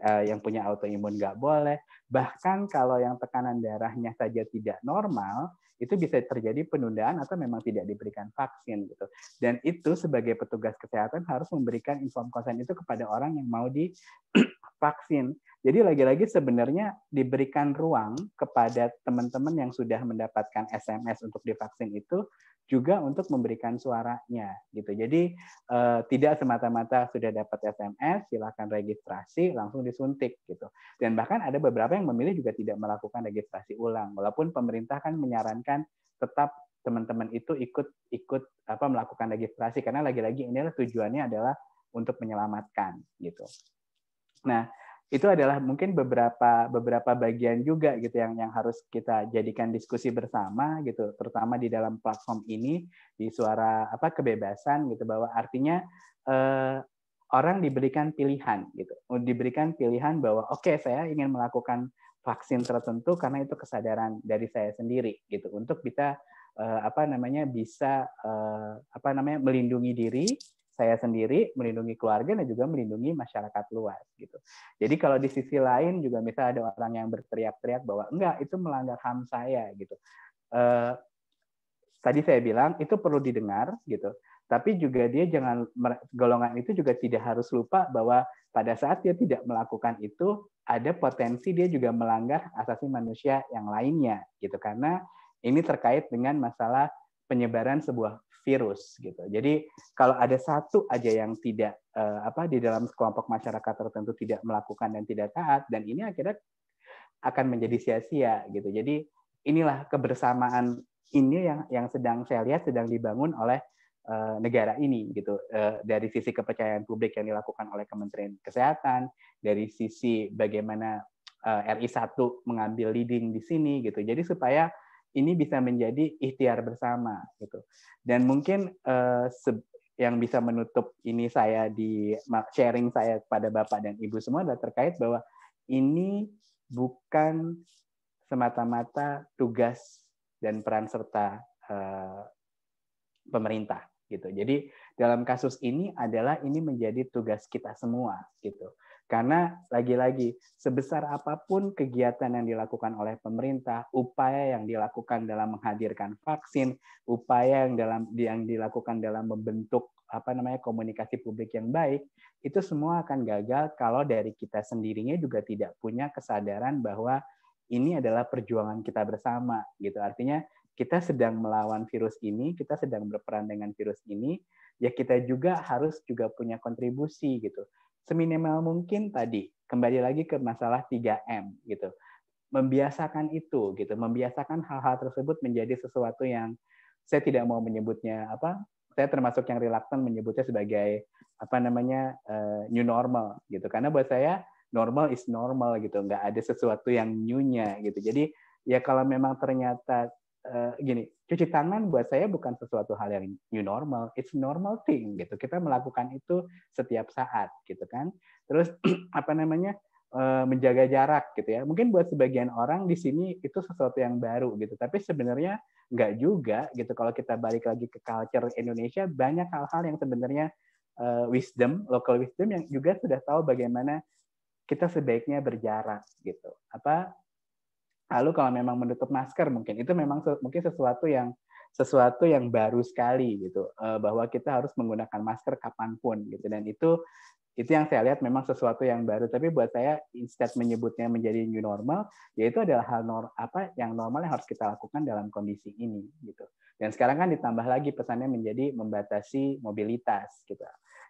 eh, yang punya autoimun nggak boleh, bahkan kalau yang tekanan darahnya saja tidak normal, itu bisa terjadi penundaan atau memang tidak diberikan vaksin gitu. Dan itu sebagai petugas kesehatan harus memberikan inform konsen itu kepada orang yang mau divaksin Jadi lagi-lagi sebenarnya diberikan ruang kepada teman-teman yang sudah mendapatkan SMS untuk divaksin itu juga untuk memberikan suaranya gitu. Jadi eh, tidak semata-mata sudah dapat SMS silakan registrasi langsung disuntik gitu. Dan bahkan ada beberapa yang memilih juga tidak melakukan registrasi ulang walaupun pemerintah kan menyarankan tetap teman-teman itu ikut ikut apa melakukan registrasi karena lagi-lagi inilah tujuannya adalah untuk menyelamatkan gitu. Nah, itu adalah mungkin beberapa beberapa bagian juga gitu yang yang harus kita jadikan diskusi bersama gitu terutama di dalam platform ini di suara apa kebebasan gitu bahwa artinya eh, orang diberikan pilihan gitu diberikan pilihan bahwa oke okay, saya ingin melakukan vaksin tertentu karena itu kesadaran dari saya sendiri gitu untuk bisa eh, apa namanya bisa eh, apa namanya melindungi diri saya sendiri, melindungi keluarga dan juga melindungi masyarakat luas gitu. Jadi kalau di sisi lain juga misalnya ada orang yang berteriak-teriak bahwa enggak itu melanggar HAM saya gitu. Eh, tadi saya bilang itu perlu didengar gitu. Tapi juga dia jangan golongan itu juga tidak harus lupa bahwa pada saat dia tidak melakukan itu ada potensi dia juga melanggar asasi manusia yang lainnya gitu karena ini terkait dengan masalah penyebaran sebuah virus gitu. Jadi kalau ada satu aja yang tidak uh, apa di dalam kelompok masyarakat tertentu tidak melakukan dan tidak taat dan ini akhirnya akan menjadi sia-sia gitu. Jadi inilah kebersamaan ini yang yang sedang saya lihat sedang dibangun oleh uh, negara ini gitu. Uh, dari sisi kepercayaan publik yang dilakukan oleh Kementerian Kesehatan, dari sisi bagaimana RI 1 mengambil leading di sini gitu. Jadi supaya ini bisa menjadi ikhtiar bersama gitu. Dan mungkin uh, yang bisa menutup ini saya di sharing saya kepada Bapak dan Ibu semua adalah terkait bahwa ini bukan semata-mata tugas dan peran serta uh, pemerintah gitu. Jadi dalam kasus ini adalah ini menjadi tugas kita semua gitu. Karena lagi-lagi sebesar apapun kegiatan yang dilakukan oleh pemerintah, upaya yang dilakukan dalam menghadirkan vaksin, upaya yang dalam yang dilakukan dalam membentuk apa namanya komunikasi publik yang baik, itu semua akan gagal kalau dari kita sendirinya juga tidak punya kesadaran bahwa ini adalah perjuangan kita bersama gitu. Artinya kita sedang melawan virus ini, kita sedang berperan dengan virus ini, ya kita juga harus juga punya kontribusi gitu seminimal mungkin tadi kembali lagi ke masalah 3M gitu. Membiasakan itu gitu, membiasakan hal-hal tersebut menjadi sesuatu yang saya tidak mau menyebutnya apa? Saya termasuk yang relaksan menyebutnya sebagai apa namanya uh, new normal gitu. Karena buat saya normal is normal gitu, nggak ada sesuatu yang new gitu. Jadi ya kalau memang ternyata Eh, gini, cuci tangan buat saya bukan sesuatu hal yang new normal, it's normal thing gitu. Kita melakukan itu setiap saat gitu kan. Terus apa namanya? Eh, menjaga jarak gitu ya. Mungkin buat sebagian orang di sini itu sesuatu yang baru gitu, tapi sebenarnya nggak juga gitu. Kalau kita balik lagi ke culture Indonesia, banyak hal-hal yang sebenarnya uh, wisdom, local wisdom yang juga sudah tahu bagaimana kita sebaiknya berjarak gitu. Apa lalu kalau memang menutup masker mungkin itu memang mungkin sesuatu yang sesuatu yang baru sekali gitu eh, bahwa kita harus menggunakan masker kapanpun gitu dan itu itu yang saya lihat memang sesuatu yang baru tapi buat saya instead menyebutnya menjadi new normal yaitu adalah hal nor apa yang normal yang harus kita lakukan dalam kondisi ini gitu dan sekarang kan ditambah lagi pesannya menjadi membatasi mobilitas gitu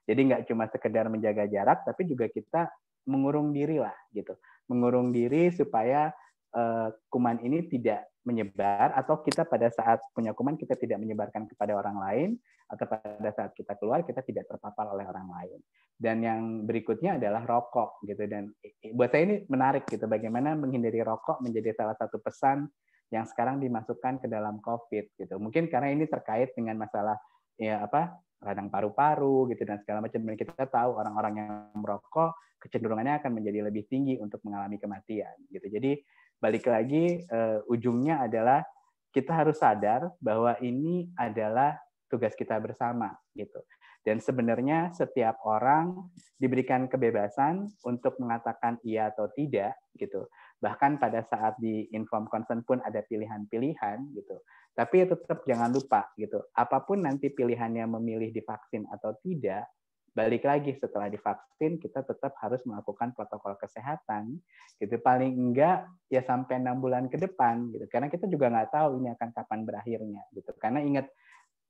jadi nggak cuma sekedar menjaga jarak tapi juga kita mengurung diri lah gitu mengurung diri supaya Eh, kuman ini tidak menyebar atau kita pada saat punya kuman kita tidak menyebarkan kepada orang lain atau pada saat kita keluar kita tidak terpapar oleh orang lain. Dan yang berikutnya adalah rokok gitu dan buat saya ini menarik gitu bagaimana menghindari rokok menjadi salah satu pesan yang sekarang dimasukkan ke dalam Covid gitu. Mungkin karena ini terkait dengan masalah ya apa radang paru-paru gitu dan segala macam dan kita tahu orang-orang yang merokok kecenderungannya akan menjadi lebih tinggi untuk mengalami kematian gitu. Jadi balik lagi uh, ujungnya adalah kita harus sadar bahwa ini adalah tugas kita bersama gitu. Dan sebenarnya setiap orang diberikan kebebasan untuk mengatakan iya atau tidak gitu. Bahkan pada saat di inform consent pun ada pilihan-pilihan gitu. Tapi tetap jangan lupa gitu. Apapun nanti pilihannya memilih divaksin atau tidak, balik lagi setelah divaksin kita tetap harus melakukan protokol kesehatan gitu paling enggak ya sampai enam bulan ke depan gitu karena kita juga nggak tahu ini akan kapan berakhirnya gitu karena ingat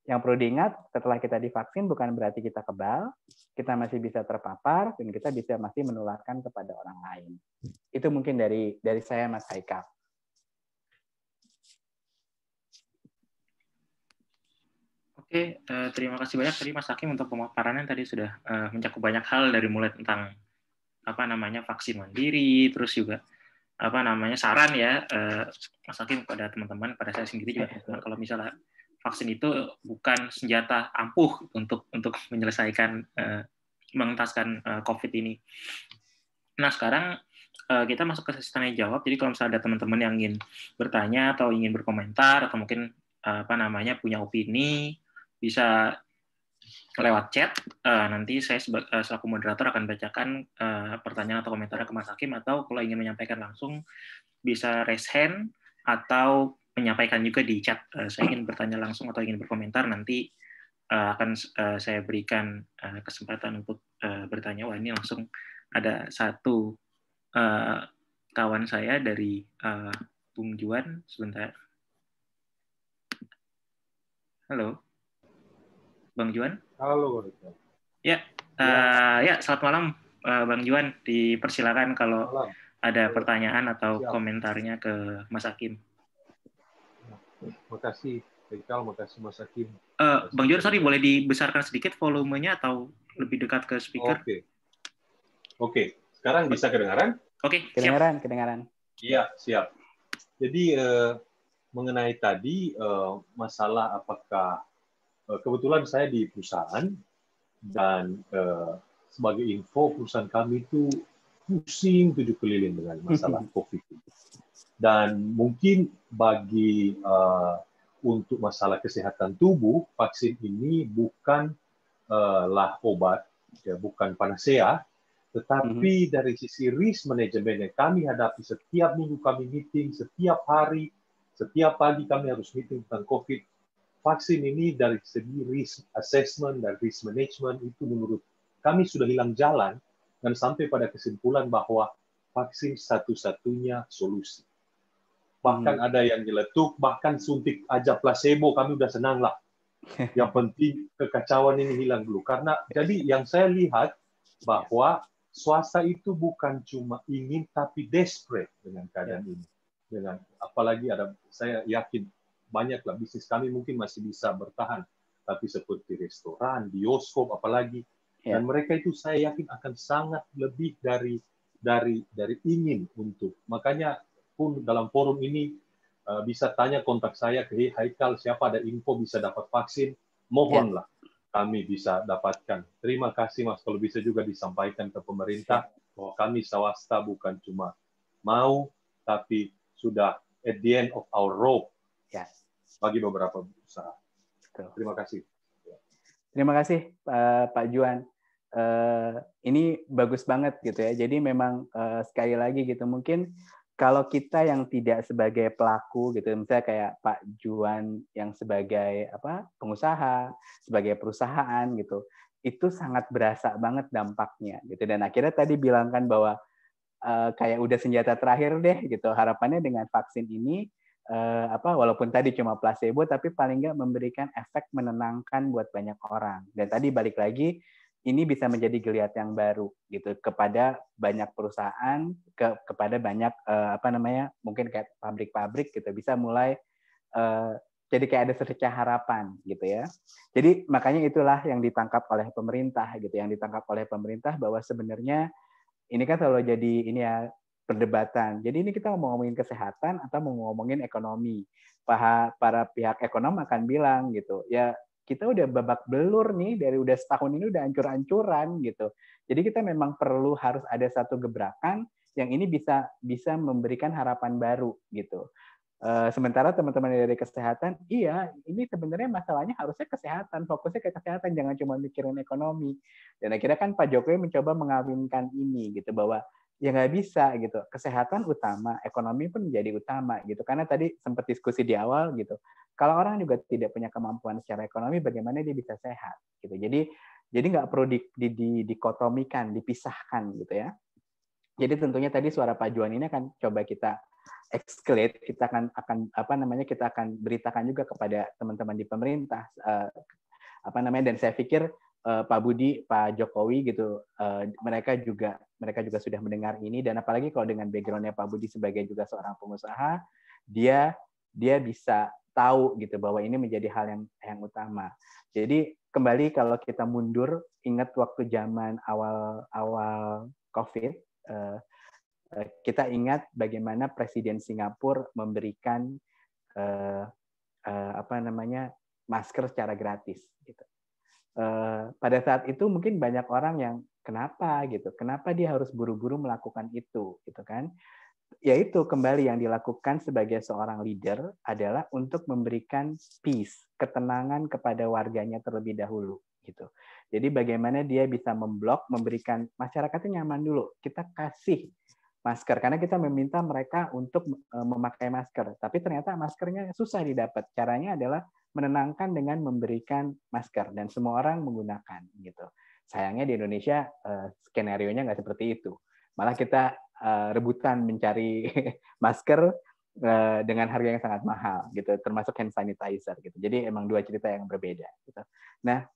yang perlu diingat setelah kita divaksin bukan berarti kita kebal kita masih bisa terpapar dan kita bisa masih menularkan kepada orang lain itu mungkin dari dari saya Mas Haikal Oke, uh, terima kasih banyak tadi Mas Hakim untuk pemaparannya tadi sudah uh, mencakup banyak hal dari mulai tentang apa namanya vaksin mandiri, terus juga apa namanya saran ya uh, Mas Hakim kepada teman-teman, pada saya sendiri juga iya, iya. Nah, kalau misalnya vaksin itu bukan senjata ampuh untuk untuk menyelesaikan uh, mengentaskan uh, COVID ini. Nah sekarang uh, kita masuk ke sesi tanya jawab. Jadi kalau misalnya ada teman-teman yang ingin bertanya atau ingin berkomentar atau mungkin apa namanya punya opini bisa lewat chat. Uh, nanti saya eh, selaku moderator akan bacakan uh, pertanyaan atau komentar ke Mas Hakim atau kalau ingin menyampaikan langsung bisa raise hand atau menyampaikan juga di chat. Uh, saya ingin bertanya langsung atau ingin berkomentar nanti uh, akan uh, saya berikan uh, kesempatan untuk uh, bertanya. Wah ini langsung ada satu uh, kawan saya dari uh, Bung Juan sebentar. Halo. Bang Juan. Halo, Bang. Ya, uh, ya selamat malam uh, Bang Juan. Dipersilakan kalau malam. ada pertanyaan atau Siap. komentarnya ke Mas Hakim. Terima kasih, Rikal. Terima Mas Hakim. Uh, Bang Juan, sorry, boleh dibesarkan sedikit volumenya atau lebih dekat ke speaker? Oke. Okay. Oke, okay. sekarang bisa kedengaran? Oke, okay, kedengaran, siap. kedengaran. Iya, siap. Jadi eh, mengenai tadi eh, masalah apakah Eh, kebetulan saya di perusahaan dan uh, sebagai info perusahaan kami itu pusing tujuh keliling dengan masalah COVID. Dan mungkin bagi uh, untuk masalah kesehatan tubuh, vaksin ini bukanlah uh, obat, ya, bukan panasea, tetapi mm-hmm. dari sisi risk manajemen yang kami hadapi setiap minggu kami meeting, setiap hari, setiap pagi kami harus meeting tentang COVID vaksin ini dari segi risk assessment dan risk management itu menurut kami sudah hilang jalan dan sampai pada kesimpulan bahwa vaksin satu-satunya solusi. Bahkan hmm. ada yang nyeletuk, bahkan suntik aja placebo kami udah senang lah. Yang penting kekacauan ini hilang dulu. Karena jadi yang saya lihat bahwa swasta itu bukan cuma ingin tapi desperate dengan keadaan ya. ini. Dengan apalagi ada saya yakin banyaklah bisnis kami mungkin masih bisa bertahan tapi seperti restoran bioskop apalagi yeah. dan mereka itu saya yakin akan sangat lebih dari dari dari ingin untuk makanya pun dalam forum ini uh, bisa tanya kontak saya ke Haikal siapa ada info bisa dapat vaksin mohonlah yeah. kami bisa dapatkan terima kasih mas kalau bisa juga disampaikan ke pemerintah ya. bahwa kami swasta bukan cuma mau tapi sudah at the end of our rope yes. Ya bagi beberapa usaha. Terima kasih. Terima kasih eh, Pak Juan. Eh, ini bagus banget gitu ya. Jadi memang eh, sekali lagi gitu mungkin kalau kita yang tidak sebagai pelaku gitu, misalnya kayak Pak Juan yang sebagai apa pengusaha, sebagai perusahaan gitu, itu sangat berasa banget dampaknya gitu. Dan akhirnya tadi bilangkan bahwa kayak udah senjata terakhir deh gitu. Harapannya dengan vaksin ini eh, apa walaupun tadi cuma placebo tapi paling nggak memberikan efek menenangkan buat banyak orang dan tadi balik lagi ini bisa menjadi geliat yang baru gitu kepada banyak perusahaan ke, kepada banyak eh, apa namanya mungkin kayak pabrik-pabrik gitu bisa mulai eh, jadi kayak ada secerca harapan gitu ya. Jadi makanya itulah yang ditangkap oleh pemerintah gitu, yang ditangkap oleh pemerintah bahwa sebenarnya ini kan kalau jadi ini ya perdebatan. Jadi ini kita mau ngomongin kesehatan atau mau ngomongin ekonomi. Para, para pihak ekonom akan bilang gitu, ya kita udah babak belur nih dari udah setahun ini udah ancur-ancuran gitu. Jadi kita memang perlu harus ada satu gebrakan yang ini bisa bisa memberikan harapan baru gitu. Eh, sementara teman-teman dari kesehatan, iya, ini sebenarnya masalahnya harusnya kesehatan, fokusnya ke kesehatan, jangan cuma mikirin ekonomi. Dan akhirnya kan Pak Jokowi mencoba mengawinkan ini gitu bahwa ya nggak bisa gitu. Kesehatan utama, ekonomi pun menjadi utama gitu. Karena tadi sempat diskusi di awal gitu. Kalau orang juga tidak punya kemampuan secara ekonomi, bagaimana dia bisa sehat gitu. Jadi jadi nggak perlu di, di, di, dikotomikan, dipisahkan gitu ya. Jadi tentunya tadi suara Pak Juan ini akan coba kita exclate, kita akan akan apa namanya kita akan beritakan juga kepada teman-teman di pemerintah eh, apa namanya dan saya pikir uh, Pak Budi, Pak Jokowi gitu, uh, mereka juga mereka juga sudah mendengar ini dan apalagi kalau dengan backgroundnya Pak Budi sebagai juga seorang pengusaha, dia dia bisa tahu gitu bahwa ini menjadi hal yang yang utama. Jadi kembali kalau kita mundur, ingat waktu zaman awal awal COVID, uh, kita ingat bagaimana Presiden Singapura memberikan uh, apa namanya masker secara gratis gitu Eh, pada saat itu mungkin banyak orang yang kenapa gitu, kenapa dia harus buru-buru melakukan itu gitu kan? Yaitu kembali yang dilakukan sebagai seorang leader adalah untuk memberikan peace, ketenangan kepada warganya terlebih dahulu gitu. Jadi bagaimana dia bisa memblok, memberikan masyarakatnya nyaman dulu. Kita kasih masker karena kita meminta mereka untuk eh, memakai masker tapi ternyata maskernya susah didapat caranya adalah menenangkan dengan memberikan masker dan semua orang menggunakan gitu. Sayangnya di Indonesia eh, skenario nya nggak seperti itu. Malah kita eh, rebutan mencari masker eh, dengan harga yang sangat mahal gitu, termasuk hand sanitizer gitu. Jadi emang dua cerita yang berbeda gitu. Nah,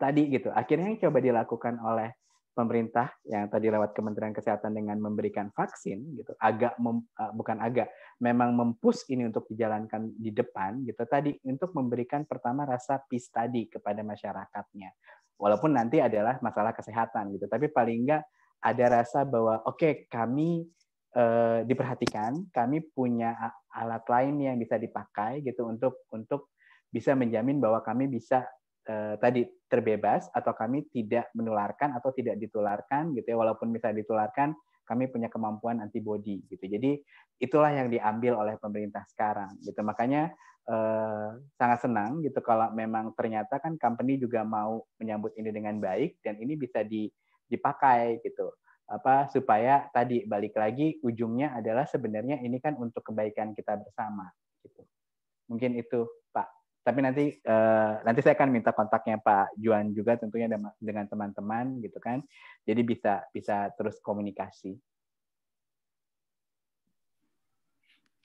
tadi gitu, akhirnya yang coba dilakukan oleh pemerintah yang tadi lewat Kementerian Kesehatan dengan memberikan vaksin gitu agak mem, eh, bukan agak memang mempus ini untuk dijalankan di depan gitu tadi untuk memberikan pertama rasa peace tadi kepada masyarakatnya walaupun nanti adalah masalah kesehatan gitu tapi paling enggak ada rasa bahwa oke okay, kami eh, diperhatikan kami punya alat lain yang bisa dipakai gitu untuk untuk bisa menjamin bahwa kami bisa eh, tadi terbebas atau kami tidak menularkan atau tidak ditularkan gitu ya walaupun misalnya ditularkan kami punya kemampuan antibodi gitu jadi itulah yang diambil oleh pemerintah sekarang gitu makanya eh, sangat senang gitu kalau memang ternyata kan company juga mau menyambut ini dengan baik dan ini bisa di, dipakai gitu apa supaya tadi balik lagi ujungnya adalah sebenarnya ini kan untuk kebaikan kita bersama gitu mungkin itu tapi nanti uh, nanti saya akan minta kontaknya Pak Juan juga tentunya dengan teman-teman gitu kan jadi bisa bisa terus komunikasi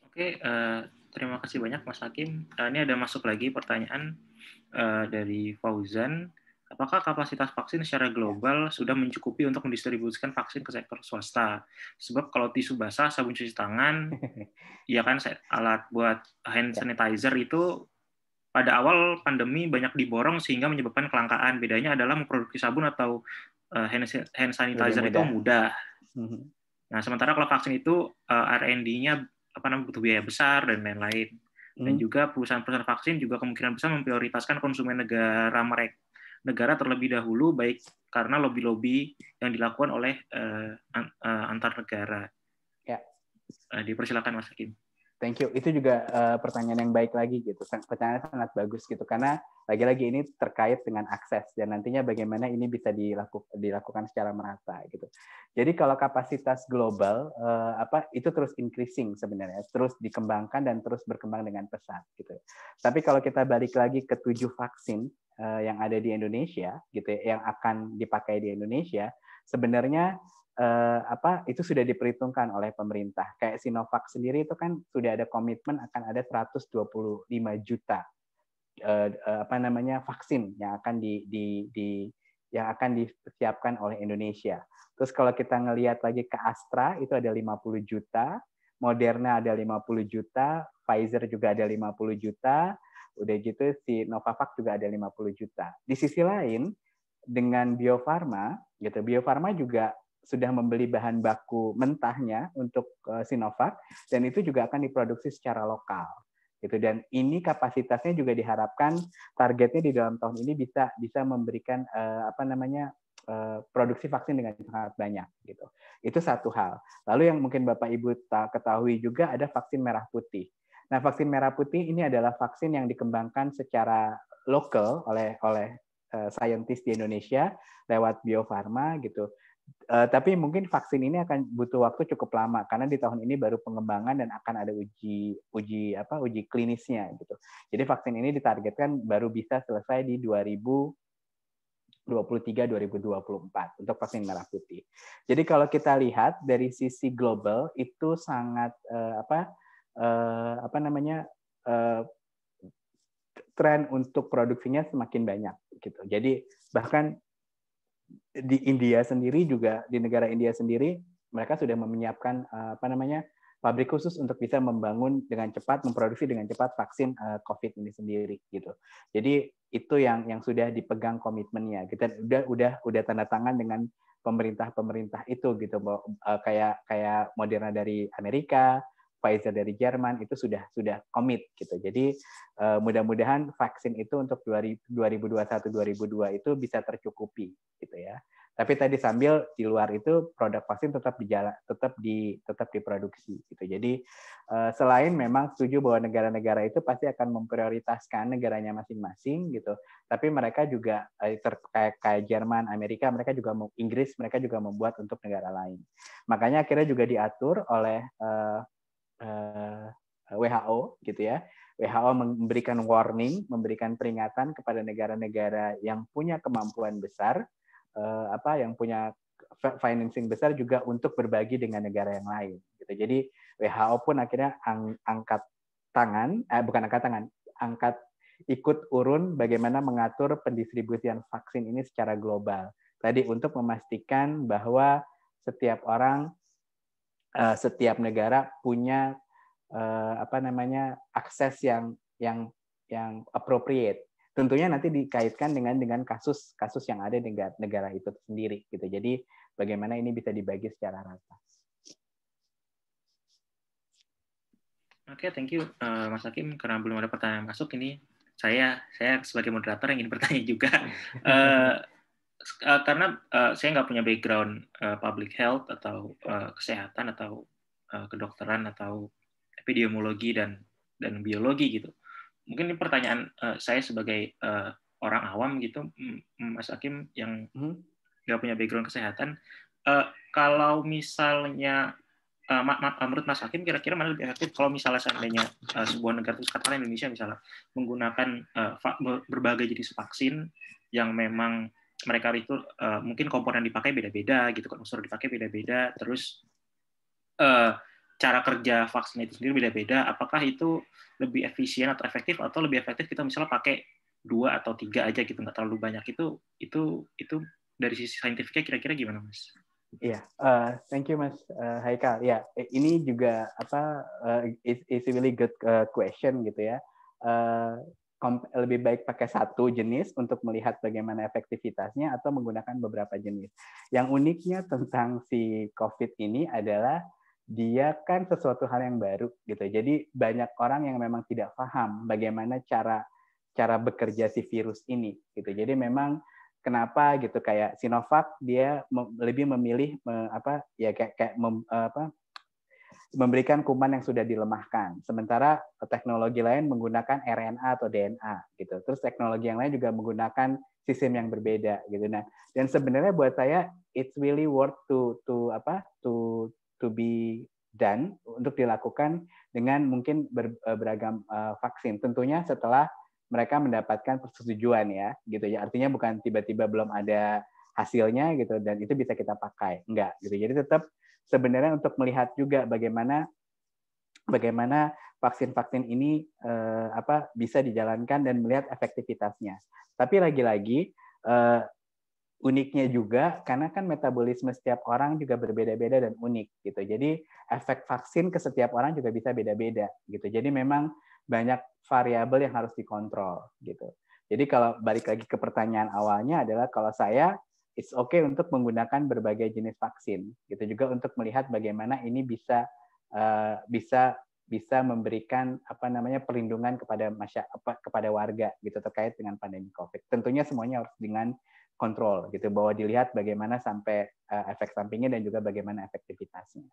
oke uh, terima kasih banyak Mas Hakim uh, ini ada masuk lagi pertanyaan uh, dari Fauzan Apakah kapasitas vaksin secara global sudah mencukupi untuk mendistribusikan vaksin ke sektor swasta? Sebab kalau tisu basah, sabun cuci tangan, ya kan alat buat hand ya. sanitizer itu pada awal pandemi banyak diborong sehingga menyebabkan kelangkaan. Bedanya adalah memproduksi sabun atau uh, hand, sanitizer mudah. itu mudah. Mm-hmm. Nah, sementara kalau vaksin itu uh, eh, R&D-nya apa namanya butuh biaya besar dan lain-lain. Mm-hmm. Dan mhm. juga perusahaan-perusahaan vaksin juga kemungkinan besar memprioritaskan konsumen negara mereka negara terlebih dahulu baik karena lobi-lobi yang dilakukan oleh uh, eh, antar negara. Ya. Uh, dipersilakan Mas Hakim. Thank you. Itu juga uh, pertanyaan yang baik lagi gitu. Pertanyaan sangat bagus gitu karena lagi-lagi ini terkait dengan akses dan nantinya bagaimana ini bisa dilaku, dilakukan secara merata gitu. Jadi kalau kapasitas global uh, apa itu terus increasing sebenarnya, terus dikembangkan dan terus berkembang dengan pesat gitu. Tapi kalau kita balik lagi ke tujuh vaksin uh, yang ada di Indonesia gitu ya, yang akan dipakai di Indonesia, sebenarnya eh, apa itu sudah diperhitungkan oleh pemerintah. Kayak Sinovac sendiri itu kan sudah ada komitmen akan ada 125 juta eh, eh, apa namanya vaksin yang akan di, di, di yang akan disiapkan oleh Indonesia. Terus kalau kita ngelihat lagi ke Astra itu ada 50 juta, Moderna ada 50 juta, Pfizer juga ada 50 juta, udah gitu si Novavax juga ada 50 juta. Di sisi lain dengan Bio Farma gitu, Bio Farma juga sudah membeli bahan baku mentahnya untuk eh, Sinovac dan itu juga akan diproduksi secara lokal gitu dan ini kapasitasnya juga diharapkan targetnya di dalam tahun ini bisa bisa memberikan eh, apa namanya eh, produksi vaksin dengan sangat banyak gitu itu satu hal lalu yang mungkin bapak ibu ketahui juga ada vaksin merah putih nah vaksin merah putih ini adalah vaksin yang dikembangkan secara lokal oleh oleh uh, saintis di Indonesia lewat Bio Farma gitu Uh, tapi mungkin vaksin ini akan butuh waktu cukup lama karena di tahun ini baru pengembangan dan akan ada uji uji apa uji klinisnya gitu. Jadi vaksin ini ditargetkan baru bisa selesai di 2023 2024 untuk vaksin merah putih. Jadi kalau kita lihat dari sisi global itu sangat uh, apa uh, apa namanya uh, tren untuk produksinya semakin banyak gitu. Jadi bahkan di India sendiri juga di negara India sendiri mereka sudah menyiapkan eh, apa namanya pabrik khusus untuk bisa membangun dengan cepat, memproduksi dengan cepat vaksin eh, COVID ini sendiri gitu. Jadi itu yang yang sudah dipegang komitmennya. Kita udah udah udah tanda tangan dengan pemerintah-pemerintah itu gitu, eh, kayak kayak Moderna dari Amerika, Pfizer dari Jerman itu sudah sudah komit gitu. Jadi uh, mudah-mudahan vaksin itu untuk 2021-2022 itu bisa tercukupi gitu ya. Tapi tadi sambil di luar itu produk vaksin tetap dijalan, tetap di tetap diproduksi gitu. Jadi uh, selain memang setuju bahwa negara-negara itu pasti akan memprioritaskan negaranya masing-masing gitu. Tapi mereka juga eh, terkait kayak Jerman, Amerika, mereka juga Inggris, mereka juga membuat untuk negara lain. Makanya akhirnya juga diatur oleh uh, uh, eh, eh, WHO gitu ya. WHO memberikan warning, memberikan peringatan kepada negara-negara yang punya kemampuan besar, uh, apa yang punya financing besar juga untuk berbagi dengan negara yang lain. Gitu. Jadi WHO pun akhirnya ang angkat tangan, eh, bukan angkat tangan, angkat ikut urun bagaimana mengatur pendistribusian vaksin ini secara global. Tadi untuk memastikan bahwa setiap orang Eh, setiap negara punya eh, apa namanya akses yang yang yang appropriate. Tentunya nanti dikaitkan dengan dengan kasus-kasus yang ada di negara, negara itu sendiri gitu. Jadi bagaimana ini bisa dibagi secara rata. Oke, okay, thank you uh, Mas Hakim karena belum ada pertanyaan masuk ini saya saya sebagai moderator yang ingin bertanya juga. uh, uh, karena uh, saya nggak punya background uh, public health atau uh, kesehatan atau uh, kedokteran atau epidemiologi dan dan biologi gitu. Mungkin ini pertanyaan uh, saya sebagai uh, orang awam gitu, Mas Hakim yang hmm. nggak punya background kesehatan. Uh, kalau misalnya uh, ma ma menurut Mas Hakim kira-kira mana lebih efektif kalau misalnya seandainya uh, sebuah negara terus Indonesia misalnya menggunakan uh, berbagai jenis vaksin yang memang mereka itu uh, mungkin komponen dipakai beda-beda gitu kan unsur dipakai beda-beda terus uh, cara kerja vaksin itu sendiri beda-beda apakah itu lebih efisien atau efektif atau lebih efektif kita misalnya pakai dua atau tiga aja gitu nggak terlalu banyak itu itu itu dari sisi saintifiknya kira-kira gimana mas? Iya, yeah, uh, thank you Mas uh, Haikal. Ya, yeah, ini juga apa uh, is really good uh, question gitu ya. Uh, lebih baik pakai satu jenis untuk melihat bagaimana efektivitasnya atau menggunakan beberapa jenis. Yang uniknya tentang si COVID ini adalah dia kan sesuatu hal yang baru gitu. Jadi banyak orang yang memang tidak paham bagaimana cara cara bekerja si virus ini gitu. Jadi memang kenapa gitu kayak Sinovac dia lebih memilih apa ya kayak, kayak apa memberikan kuman yang sudah dilemahkan. Sementara teknologi lain menggunakan RNA atau DNA gitu. Terus teknologi yang lain juga menggunakan sistem yang berbeda gitu. Nah, dan sebenarnya buat saya it's really worth to to apa? to to be done untuk dilakukan dengan mungkin ber, eh, beragam uh, vaksin. Tentunya setelah mereka mendapatkan persetujuan ya gitu ya. Artinya bukan tiba-tiba belum ada hasilnya gitu dan itu bisa kita pakai. Enggak gitu. Jadi tetap sebenarnya untuk melihat juga bagaimana bagaimana vaksin-vaksin ini eh, apa bisa dijalankan dan melihat efektivitasnya. Tapi lagi-lagi eh, uniknya juga karena kan metabolisme setiap orang juga berbeda-beda dan unik gitu. Jadi efek vaksin ke setiap orang juga bisa beda-beda gitu. Jadi memang banyak variabel yang harus dikontrol gitu. Jadi kalau balik lagi ke pertanyaan awalnya adalah kalau saya it's okay untuk menggunakan berbagai jenis vaksin. Gitu juga untuk melihat bagaimana ini bisa uh, bisa bisa memberikan apa namanya perlindungan kepada masyarakat kepada warga gitu terkait dengan pandemi Covid. Tentunya semuanya harus dengan kontrol gitu bahwa dilihat bagaimana sampai uh, efek sampingnya dan juga bagaimana efektivitasnya.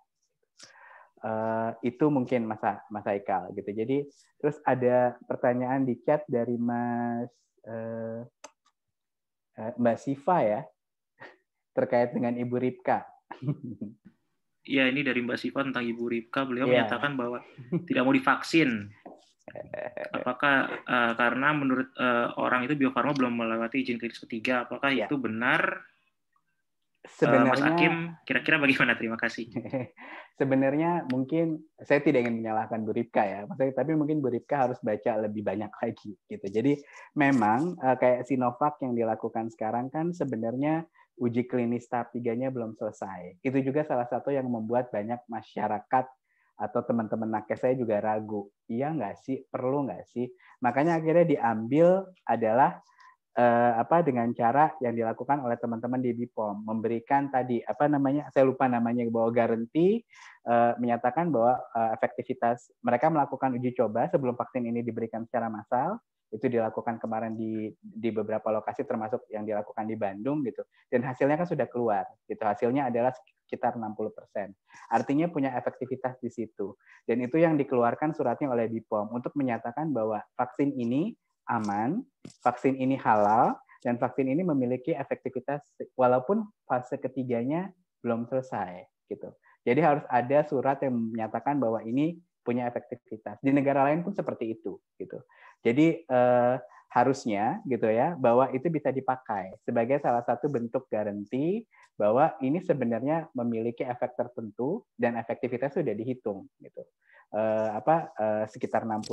Uh, itu mungkin masa masa Ikal gitu. Jadi terus ada pertanyaan di chat dari Mas uh, Mbak Siva ya terkait dengan Ibu Ripka. Iya, ini dari Mbak Siva tentang Ibu Ripka. Beliau yeah. menyatakan bahwa tidak mau divaksin. Apakah uh, karena menurut uh, orang itu Bio Farma belum melewati izin klinis ketiga? Apakah yeah. itu benar? Eh, sebenarnya, uh, Mas Hakim, kira-kira bagaimana? Terima kasih. Sebenarnya mungkin saya tidak ingin menyalahkan Bu Ripka ya, tapi mungkin Bu Ripka harus baca lebih banyak lagi gitu. Jadi memang kayak Sinovac yang dilakukan sekarang kan sebenarnya uji klinis tahap 3-nya belum selesai. Itu juga salah satu yang membuat banyak masyarakat atau teman-teman nakes saya juga ragu. Iya nggak sih? Perlu nggak sih? Makanya akhirnya diambil adalah eh, apa dengan cara yang dilakukan oleh teman-teman di BIPOM, memberikan tadi apa namanya saya lupa namanya bahwa garanti eh, menyatakan bahwa eh, efektivitas mereka melakukan uji coba sebelum vaksin ini diberikan secara massal itu dilakukan kemarin di di beberapa lokasi termasuk yang dilakukan di Bandung gitu dan hasilnya kan sudah keluar gitu hasilnya adalah sekitar 60%. Artinya punya efektivitas di situ. Dan itu yang dikeluarkan suratnya oleh BPOM untuk menyatakan bahwa vaksin ini aman, vaksin ini halal, dan vaksin ini memiliki efektivitas walaupun fase ketiganya belum selesai gitu. Jadi harus ada surat yang menyatakan bahwa ini punya efektivitas. Di negara lain pun seperti itu gitu. Jadi eh, harusnya gitu ya bahwa itu bisa dipakai sebagai salah satu bentuk garansi bahwa ini sebenarnya memiliki efek tertentu dan efektivitas sudah dihitung gitu. Eh, apa eh, sekitar 65%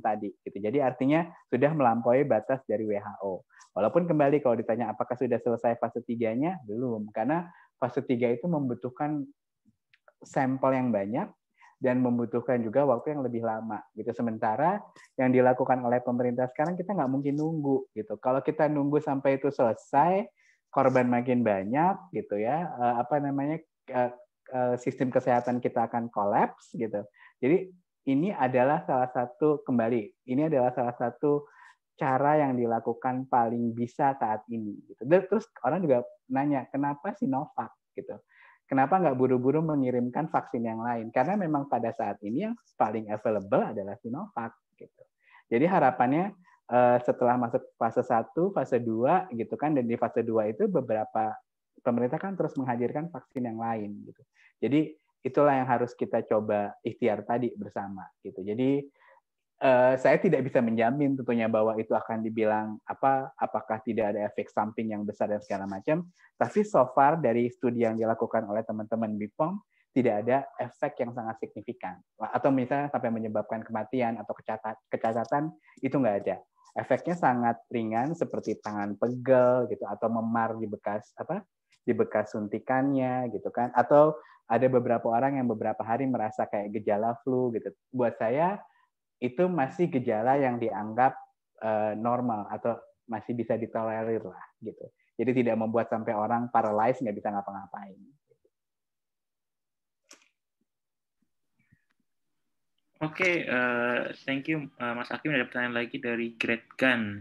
tadi gitu. Jadi artinya sudah melampaui batas dari WHO. Walaupun kembali kalau ditanya apakah sudah selesai fase 3-nya belum karena fase 3 itu membutuhkan sampel yang banyak dan membutuhkan juga waktu yang lebih lama gitu. Sementara yang dilakukan oleh pemerintah sekarang kita nggak mungkin nunggu gitu. Kalau kita nunggu sampai itu selesai, korban makin banyak gitu ya. Eh, apa namanya eh, eh, sistem kesehatan kita akan kolaps gitu. Jadi ini adalah salah satu kembali. Ini adalah salah satu cara yang dilakukan paling bisa saat ini gitu. Terus orang juga nanya kenapa Sinovac gitu. Kenapa nggak buru-buru mengirimkan vaksin yang lain? Karena memang pada saat ini yang paling available adalah Sinovac. Gitu. Jadi harapannya eh, setelah masuk fase 1, fase 2 gitu kan dan di fase 2 itu beberapa pemerintah kan terus menghadirkan vaksin yang lain gitu. Jadi itulah yang harus kita coba ikhtiar tadi bersama gitu. Jadi Eh, saya tidak bisa menjamin tentunya bahwa itu akan dibilang apa apakah tidak ada efek samping yang besar dan segala macam tapi so far dari studi yang dilakukan oleh teman-teman BIPOM tidak ada efek yang sangat signifikan atau misalnya sampai menyebabkan kematian atau kecacatan itu nggak ada efeknya sangat ringan seperti tangan pegel gitu atau memar di bekas apa di bekas suntikannya gitu kan atau ada beberapa orang yang beberapa hari merasa kayak gejala flu gitu buat saya itu masih gejala yang dianggap uh, normal atau masih bisa ditolerir lah gitu. Jadi tidak membuat sampai orang paralyzed nggak bisa ngapa-ngapain. Oke, okay, uh, eh, thank you uh, Mas Hakim ada pertanyaan lagi dari Great Gun.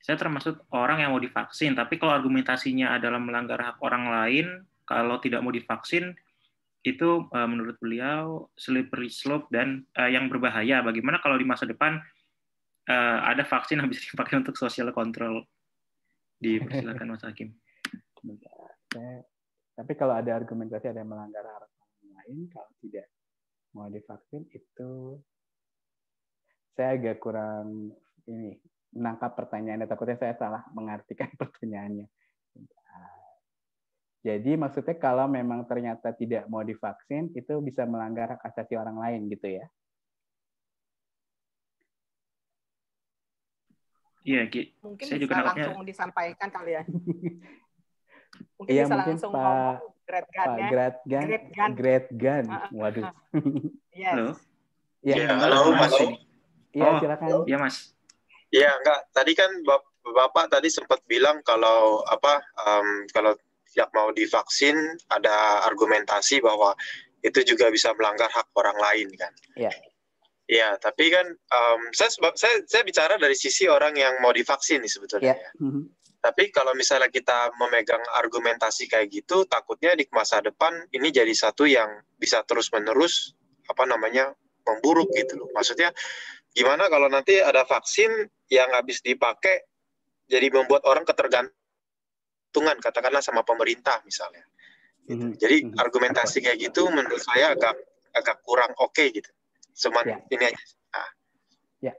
Saya termasuk orang yang mau divaksin, tapi kalau argumentasinya adalah melanggar hak orang lain, kalau tidak mau divaksin, itu uh, menurut beliau slippery slope dan uh, yang berbahaya. Bagaimana kalau di masa depan uh, ada vaksin habis dipakai untuk social control? Dipersilakan Mas Hakim. Tapi kalau ada argumentasi ada yang melanggar harapan lain, kalau tidak mau divaksin itu saya agak kurang ini menangkap pertanyaannya. Takutnya saya salah mengartikan pertanyaannya. Jadi maksudnya kalau memang ternyata tidak mau divaksin, itu bisa melanggar hak asasi orang lain gitu ya? Iya, Ki. Mungkin saya bisa juga langsung disampaikan kali ya. mungkin iya, bisa mungkin langsung Pak, ngomong Great Gun Pak ya. Great Gun. Great Gun. Waduh. yes. Halo. Ya, halo, Mas. Iya, oh, silakan. Iya, Mas. Iya, enggak. Tadi kan Bapak tadi sempat bilang kalau apa um, kalau siap mau divaksin ada argumentasi bahwa itu juga bisa melanggar hak orang lain kan. Iya. Yeah. Iya, tapi kan um, saya, saya saya bicara dari sisi orang yang mau divaksin nih sebetulnya. Yeah. Mm-hmm. Ya. Tapi kalau misalnya kita memegang argumentasi kayak gitu, takutnya di masa depan ini jadi satu yang bisa terus menerus apa namanya memburuk gitu loh. Maksudnya gimana kalau nanti ada vaksin yang habis dipakai jadi membuat orang ketergantungan keuntungan katakanlah sama pemerintah misalnya. Mm -hmm. Jadi mm -hmm. argumentasi kayak gitu menurut saya agak agak kurang oke okay, gitu. Cuman yeah. ini aja. Nah. Ya.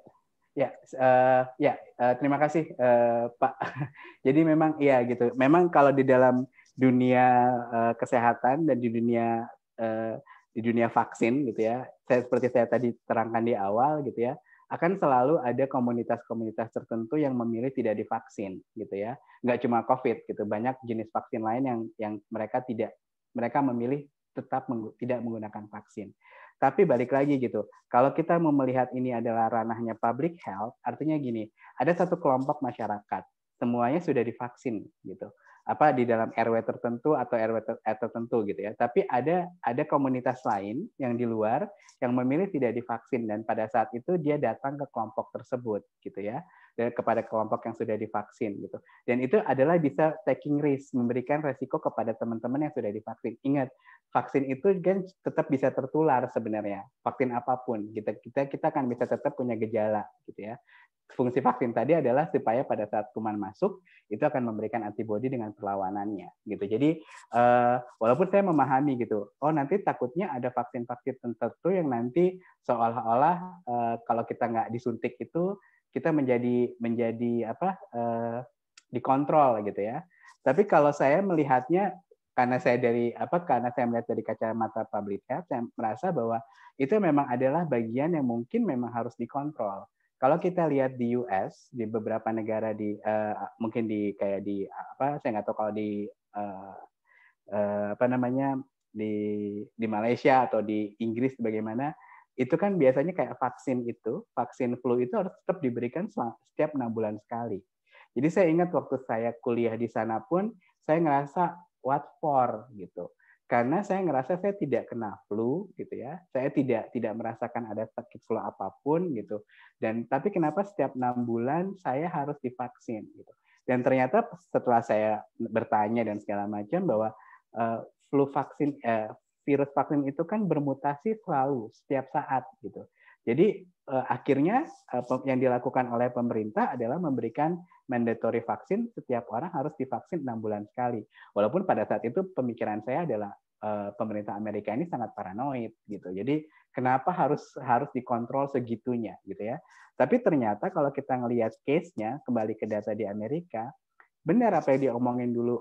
Ya, eh, ya, eh, terima kasih uh, Pak. Jadi memang ya gitu. Memang kalau di dalam dunia uh, kesehatan dan di dunia uh, di dunia vaksin gitu ya. Saya seperti saya tadi terangkan di awal gitu ya akan selalu ada komunitas-komunitas tertentu yang memilih tidak divaksin gitu ya nggak cuma covid gitu banyak jenis vaksin lain yang yang mereka tidak mereka memilih tetap menggu, tidak menggunakan vaksin tapi balik lagi gitu kalau kita mau melihat ini adalah ranahnya public health artinya gini ada satu kelompok masyarakat semuanya sudah divaksin gitu apa di dalam RW tertentu atau RW eh, tertentu gitu ya. Tapi ada ada komunitas lain yang di luar yang memilih tidak divaksin dan pada saat itu dia datang ke kelompok tersebut gitu ya. Dan kepada kelompok yang sudah divaksin gitu. Dan itu adalah bisa taking risk, memberikan resiko kepada teman-teman yang sudah divaksin. Ingat, vaksin itu kan tetap bisa tertular sebenarnya. Vaksin apapun kita kita kita akan bisa tetap punya gejala gitu ya fungsi vaksin tadi adalah supaya pada saat kuman masuk itu akan memberikan antibodi dengan perlawanannya gitu. Jadi eh, walaupun saya memahami gitu, oh nanti takutnya ada vaksin-vaksin tertentu yang nanti seolah-olah eh, kalau kita nggak disuntik itu kita menjadi menjadi apa uh, dikontrol gitu ya. Tapi kalau saya melihatnya karena saya dari apa karena saya melihat dari kacamata public health saya merasa bahwa itu memang adalah bagian yang mungkin memang harus dikontrol kalau kita lihat di US, di beberapa negara di uh, mungkin di kayak di apa saya nggak tahu kalau di uh, uh, apa namanya di di Malaysia atau di Inggris bagaimana itu kan biasanya kayak vaksin itu vaksin flu itu harus tetap diberikan setiap enam bulan sekali. Jadi saya ingat waktu saya kuliah di sana pun saya ngerasa what for gitu karena saya ngerasa saya tidak kena flu gitu ya saya tidak tidak merasakan ada sakit flu apapun gitu dan tapi kenapa setiap enam bulan saya harus divaksin gitu dan ternyata setelah saya bertanya dan segala macam bahwa uh, flu vaksin uh, virus vaksin itu kan bermutasi selalu setiap saat gitu jadi uh, akhirnya uh, yang dilakukan oleh pemerintah adalah memberikan mandatory vaksin setiap orang harus divaksin enam bulan sekali. Walaupun pada saat itu pemikiran saya adalah uh, pemerintah Amerika ini sangat paranoid gitu. Jadi kenapa harus harus dikontrol segitunya gitu ya. Tapi ternyata kalau kita ngelihat case-nya kembali ke data di Amerika, benar apa yang diomongin dulu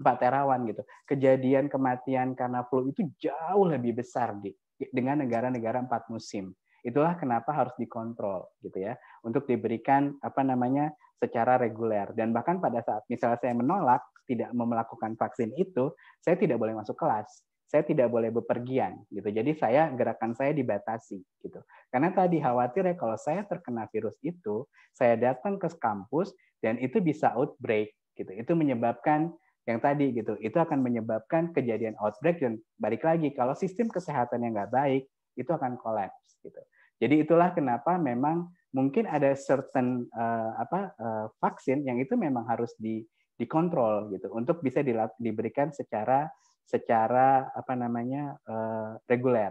Pak Terawan gitu. Kejadian kematian karena flu itu jauh lebih besar di dengan negara-negara empat musim. Itulah kenapa harus dikontrol gitu ya untuk diberikan apa namanya secara reguler dan bahkan pada saat misalnya saya menolak tidak melakukan vaksin itu saya tidak boleh masuk kelas saya tidak boleh bepergian gitu. Jadi saya gerakan saya dibatasi gitu. Karena tadi khawatir ya kalau saya terkena virus itu, saya datang ke kampus dan itu bisa outbreak gitu. Itu menyebabkan yang tadi gitu. Itu akan menyebabkan kejadian outbreak dan balik lagi kalau sistem kesehatan yang nggak baik itu akan collapse gitu. Jadi itulah kenapa memang mungkin ada certain uh, apa uh, vaksin yang itu memang harus di dikontrol gitu untuk bisa diberikan secara secara apa namanya uh, reguler.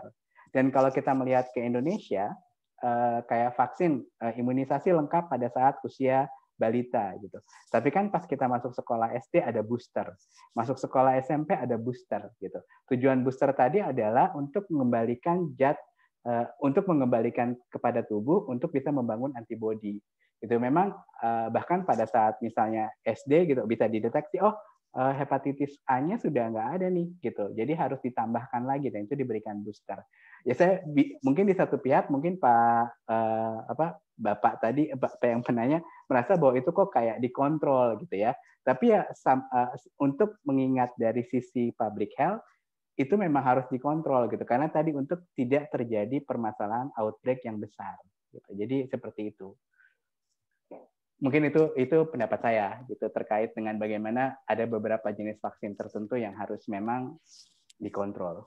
Dan kalau kita melihat ke Indonesia uh, kayak vaksin uh, imunisasi lengkap pada saat usia balita gitu. Tapi kan pas kita masuk sekolah SD ada booster, masuk sekolah SMP ada booster gitu. Tujuan booster tadi adalah untuk mengembalikan zat uh, untuk mengembalikan kepada tubuh untuk bisa membangun antibodi. Itu memang uh, bahkan pada saat misalnya SD gitu bisa dideteksi oh Eh, hepatitis A-nya sudah nggak ada nih gitu. Jadi harus ditambahkan lagi dan itu diberikan booster. Ya saya mungkin di satu pihak mungkin Pak uh, apa Bapak tadi eh, Pak yang penanya merasa bahwa itu kok kayak dikontrol gitu ya. Tapi ya sam, uh, untuk mengingat dari sisi public health itu memang harus dikontrol gitu karena tadi untuk tidak terjadi permasalahan outbreak yang besar. Gitu. Jadi seperti itu mungkin itu itu pendapat saya gitu terkait dengan bagaimana ada beberapa jenis vaksin tertentu yang harus memang dikontrol.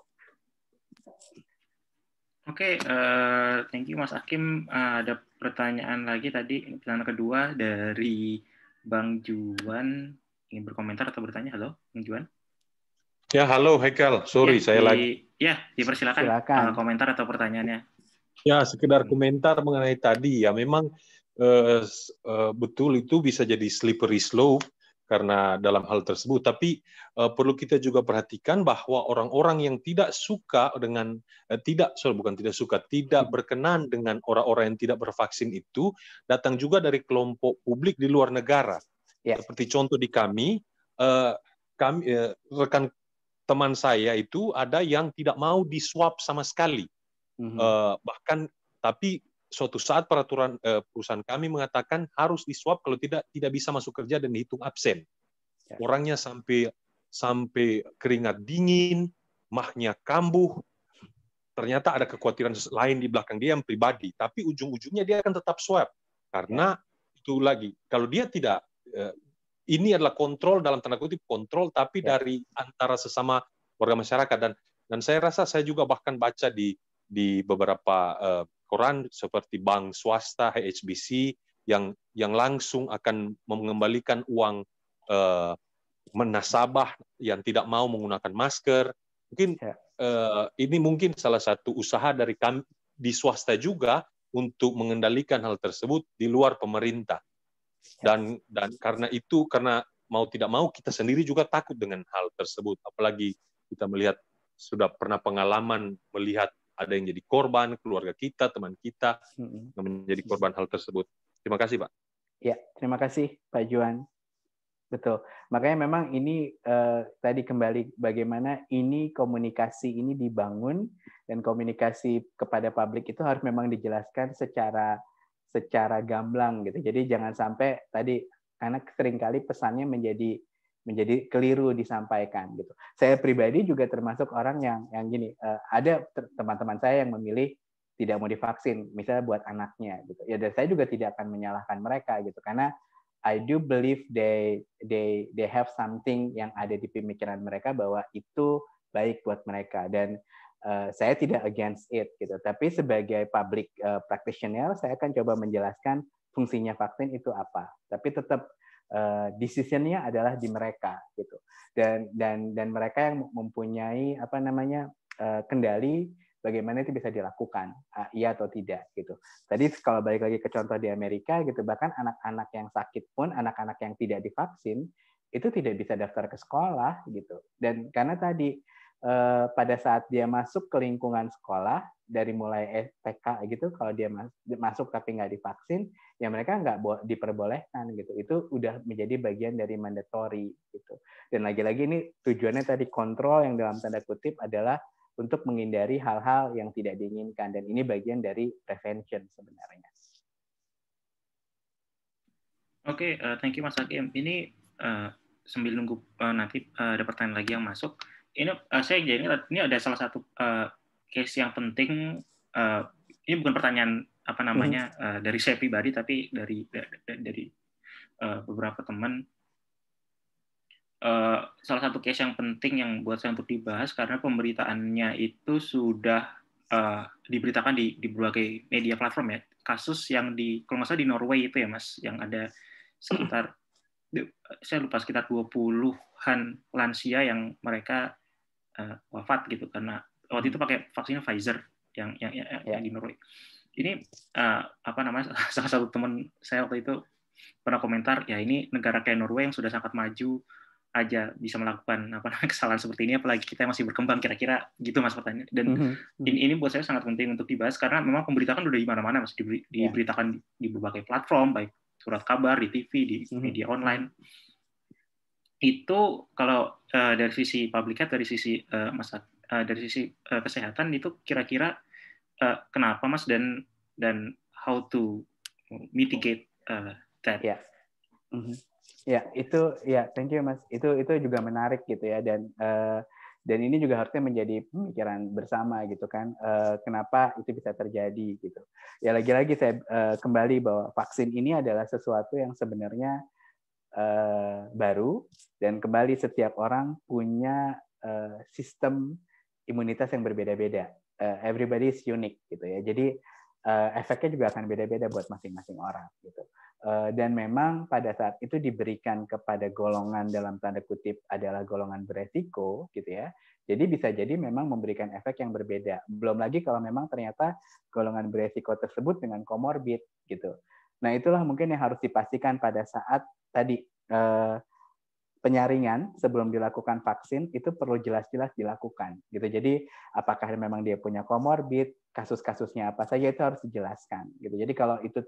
Oke, okay, uh, eh, thank you Mas Hakim. Uh, ada pertanyaan lagi tadi pertanyaan kedua dari Bang Juan ingin berkomentar atau bertanya. Halo, Bang Juan. Ya, halo Hekal. Sorry, ya, saya di, lagi. Ya, dipersilakan Silakan. Eh, komentar atau pertanyaannya. Ya, sekedar komentar mengenai tadi ya. Memang Eh, eh, betul itu bisa jadi slippery slope karena dalam hal tersebut. Tapi eh, perlu kita juga perhatikan bahwa orang-orang yang tidak suka dengan tidak sorry bukan tidak suka tidak hmm. berkenan dengan orang-orang yang tidak bervaksin itu datang juga dari kelompok publik di luar negara. Yeah. Seperti contoh di kami, uh, kami rekan teman saya itu ada yang tidak mau disuap sama sekali. Mm -hmm. uh, bahkan tapi suatu saat peraturan eh, perusahaan kami mengatakan harus disuap kalau tidak tidak bisa masuk kerja dan dihitung absen. Ya. Orangnya sampai sampai keringat dingin, mahnya kambuh. Ternyata ada kekhawatiran lain di belakang dia yang pribadi, tapi ujung-ujungnya dia akan tetap swab karena ya. itu lagi kalau dia tidak eh, ini adalah kontrol dalam tanda kutip kontrol tapi ya. dari antara sesama warga masyarakat dan dan saya rasa saya juga bahkan baca di di beberapa uh, koran seperti bank swasta HSBC yang yang langsung akan mengembalikan uang eh, menasabah yang tidak mau menggunakan masker. Mungkin ya. eh, ini mungkin salah satu usaha dari kami di swasta juga untuk mengendalikan hal tersebut di luar pemerintah. Ya. Dan dan karena itu karena mau tidak mau kita sendiri juga takut dengan hal tersebut apalagi kita melihat sudah pernah pengalaman melihat ada yang jadi korban, keluarga kita, teman kita yang menjadi korban hal tersebut. Terima kasih, Pak. Ya, terima kasih, Pak Juan. Betul. Makanya memang ini eh, tadi kembali bagaimana ini komunikasi ini dibangun dan komunikasi kepada publik itu harus memang dijelaskan secara secara gamblang gitu. Jadi jangan sampai tadi karena seringkali pesannya menjadi menjadi keliru disampaikan gitu. Saya pribadi juga termasuk orang yang yang gini, uh, ada teman-teman saya yang memilih tidak mau divaksin, misalnya buat anaknya gitu. Ya dan saya juga tidak akan menyalahkan mereka gitu karena I do believe they they they have something yang ada di pemikiran mereka bahwa itu baik buat mereka dan uh, saya tidak against it gitu. Tapi sebagai public uh, practitioner saya akan coba menjelaskan fungsinya vaksin itu apa. Tapi tetap decision eh, decisionnya adalah di mereka gitu dan dan dan mereka yang mempunyai apa namanya eh, kendali bagaimana itu bisa dilakukan uh, iya atau tidak gitu tadi kalau balik lagi ke contoh di Amerika gitu bahkan anak-anak yang sakit pun anak-anak yang tidak divaksin itu tidak bisa daftar ke sekolah gitu dan karena tadi Eh, pada saat dia masuk ke lingkungan sekolah dari mulai TK gitu kalau dia masuk tapi nggak divaksin ya mereka nggak diperbolehkan gitu itu udah menjadi bagian dari mandatory gitu dan lagi-lagi ini tujuannya tadi kontrol yang dalam tanda kutip adalah untuk menghindari hal-hal yang tidak diinginkan dan ini bagian dari prevention sebenarnya oke okay, uh, eh, thank you mas Hakim ini uh, sambil nunggu uh, nanti uh, ada pertanyaan lagi yang masuk ini uh, saya jadi ini ada salah satu uh, case yang penting uh, ini bukan pertanyaan apa namanya uh, dari saya pribadi tapi dari dari uh, beberapa teman uh, salah satu case yang penting yang buat saya untuk dibahas karena pemberitaannya itu sudah uh, diberitakan di, di berbagai media platform ya kasus yang di kalau nggak salah di Norway itu ya mas yang ada sekitar hmm. saya lupa sekitar 20-an lansia yang mereka uh, wafat gitu karena waktu itu pakai vaksinnya Pfizer yang yang, yang, yeah. yang ya. di Norway. Ini uh, apa namanya salah satu teman saya waktu itu pernah komentar ya ini negara kayak Norway yang sudah sangat maju aja bisa melakukan apa kesalahan seperti ini apalagi kita masih berkembang kira-kira gitu mas pertanyaan dan mm-hmm. ini, ini buat saya sangat penting untuk dibahas karena memang pemberitakan udah di mana-mana mas Diberi, yeah. diberitakan di, berbagai platform baik surat kabar di TV di mm-hmm. media online itu kalau uh, dari sisi publik dari sisi uh, mas, uh, dari sisi uh, kesehatan itu kira-kira uh, kenapa mas dan dan how to mitigate uh, that? Ya, yeah. mm -hmm. yeah, itu ya thank you mas. Itu itu juga menarik gitu ya dan uh, dan ini juga harusnya menjadi pemikiran bersama gitu kan uh, kenapa itu bisa terjadi gitu ya lagi-lagi saya uh, kembali bahwa vaksin ini adalah sesuatu yang sebenarnya Eh, baru dan kembali setiap orang punya eh, sistem imunitas yang berbeda-beda. Uh, everybody is unique gitu ya. Jadi efeknya juga akan beda-beda buat masing-masing orang gitu. dan memang pada saat itu diberikan kepada golongan dalam tanda kutip adalah golongan beresiko gitu ya. Jadi bisa jadi memang memberikan efek yang berbeda. Belum lagi kalau memang ternyata golongan beresiko tersebut dengan komorbid gitu. Nah, itulah mungkin yang harus dipastikan pada saat tadi eh, penyaringan sebelum dilakukan vaksin itu perlu jelas-jelas dilakukan gitu. Jadi apakah memang dia punya komorbid, kasus-kasusnya apa saja itu harus dijelaskan gitu. Jadi kalau itu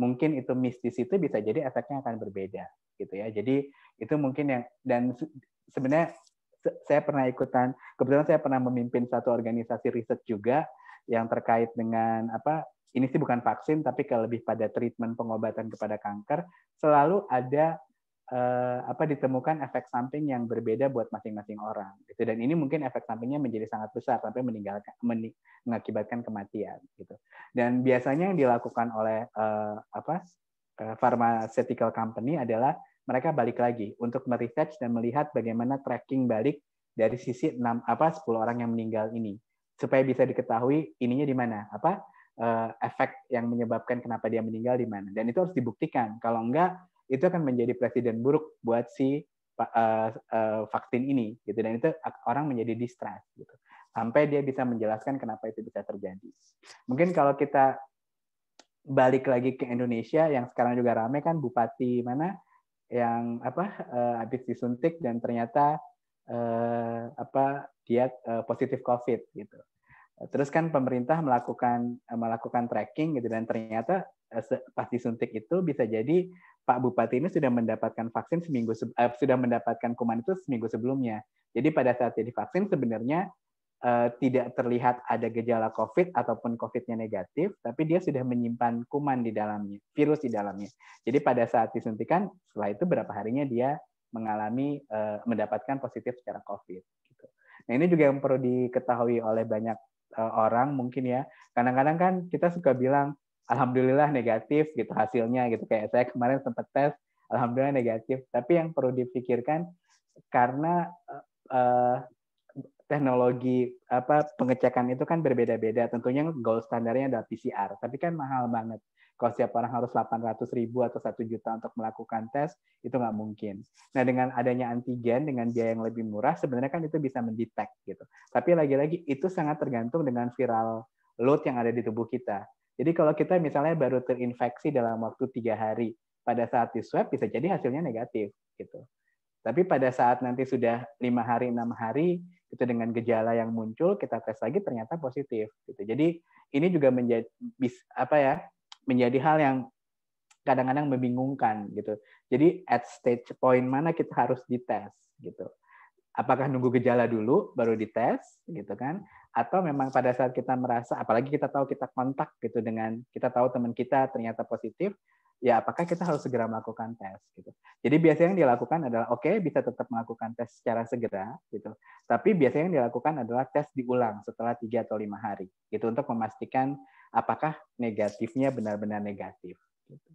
mungkin itu mistis itu bisa jadi efeknya akan berbeda gitu ya. Jadi itu mungkin yang dan sebenarnya saya pernah ikutan kebetulan saya pernah memimpin satu organisasi riset juga yang terkait dengan apa ini sih bukan vaksin tapi kalau lebih pada treatment pengobatan kepada kanker selalu ada eh, apa ditemukan efek samping yang berbeda buat masing-masing orang gitu dan ini mungkin efek sampingnya menjadi sangat besar sampai meninggalkan men mengakibatkan kematian gitu dan biasanya yang dilakukan oleh eh, apa eh, pharmaceutical company adalah mereka balik lagi untuk meresearch dan melihat bagaimana tracking balik dari sisi 6 apa 10 orang yang meninggal ini supaya bisa diketahui ininya di mana apa uh, efek yang menyebabkan kenapa dia meninggal di mana. Dan itu harus dibuktikan. Kalau enggak, itu akan menjadi presiden buruk buat si uh, uh, vaksin ini. Gitu. Dan itu orang menjadi distrust. Gitu. Sampai dia bisa menjelaskan kenapa itu bisa terjadi. Mungkin kalau kita balik lagi ke Indonesia yang sekarang juga rame kan Bupati mana yang apa uh, habis disuntik dan ternyata uh, apa dia uh, positif COVID gitu Terus kan pemerintah melakukan eh, melakukan tracking gitu dan ternyata eh, pas disuntik itu bisa jadi Pak Bupati ini sudah mendapatkan vaksin seminggu eh, sudah mendapatkan kuman itu seminggu sebelumnya. Jadi pada saat jadi vaksin sebenarnya eh, tidak terlihat ada gejala COVID ataupun COVID-nya negatif, tapi dia sudah menyimpan kuman di dalamnya, virus di dalamnya. Jadi pada saat disuntikan, setelah itu berapa harinya dia mengalami eh, mendapatkan positif secara COVID. Gitu. Nah ini juga yang perlu diketahui oleh banyak Eh, orang mungkin ya. Kadang-kadang kan kita suka bilang alhamdulillah negatif gitu hasilnya gitu kayak saya kemarin sempat tes alhamdulillah negatif. Tapi yang perlu dipikirkan karena uh, teknologi apa pengecekan itu kan berbeda-beda. Tentunya gold standarnya adalah PCR, tapi kan mahal banget. Kalau setiap orang harus 800 ribu atau 1 juta untuk melakukan tes, itu nggak mungkin. Nah, dengan adanya antigen dengan biaya yang lebih murah, sebenarnya kan itu bisa mendetek gitu. Tapi lagi-lagi itu sangat tergantung dengan viral load yang ada di tubuh kita. Jadi kalau kita misalnya baru terinfeksi dalam waktu tiga hari, pada saat di swab bisa jadi hasilnya negatif gitu. Tapi pada saat nanti sudah lima hari enam hari itu dengan gejala yang muncul kita tes lagi ternyata positif gitu. Jadi ini juga menjadi apa ya menjadi hal yang kadang-kadang membingungkan gitu. Jadi at stage point mana kita harus dites gitu. Apakah nunggu gejala dulu baru dites gitu kan? Atau memang pada saat kita merasa apalagi kita tahu kita kontak gitu dengan kita tahu teman kita ternyata positif, ya apakah kita harus segera melakukan tes gitu. Jadi biasanya yang dilakukan adalah oke okay, bisa tetap melakukan tes secara segera gitu. Tapi biasanya yang dilakukan adalah tes diulang setelah tiga atau lima hari gitu untuk memastikan apakah negatifnya benar-benar negatif gitu.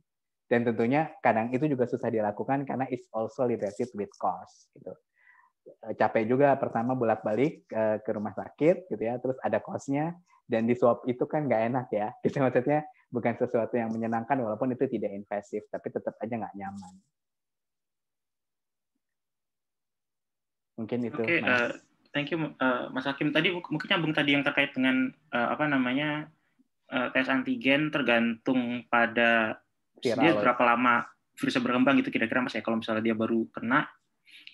Dan tentunya kadang itu juga susah dilakukan karena it's also related with cost gitu. E, capek juga pertama bolak-balik e, ke rumah sakit gitu ya, terus ada costnya dan di swab itu kan nggak enak ya. Gitu maksudnya bukan sesuatu yang menyenangkan walaupun itu tidak invasif tapi tetap aja nggak nyaman mungkin itu okay, mas uh, thank you uh, mas Hakim tadi mungkin nyambung tadi yang terkait dengan uh, apa namanya uh, tes antigen tergantung pada dia ya. berapa lama virusnya berkembang gitu kira-kira mas ya kalau misalnya dia baru kena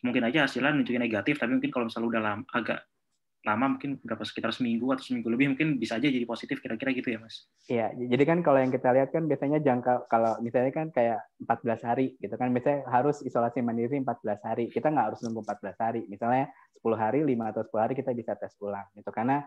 mungkin aja hasilnya menunjukkan negatif tapi mungkin kalau misalnya udah lama agak lama mungkin berapa sekitar seminggu atau seminggu lebih mungkin bisa aja jadi positif kira-kira gitu ya mas? Iya, jadi kan kalau yang kita lihat kan biasanya jangka kalau misalnya kan kayak 14 hari gitu kan biasanya harus isolasi mandiri 14 hari kita nggak harus nunggu 14 hari misalnya 10 hari 5 atau 10 hari kita bisa tes ulang gitu karena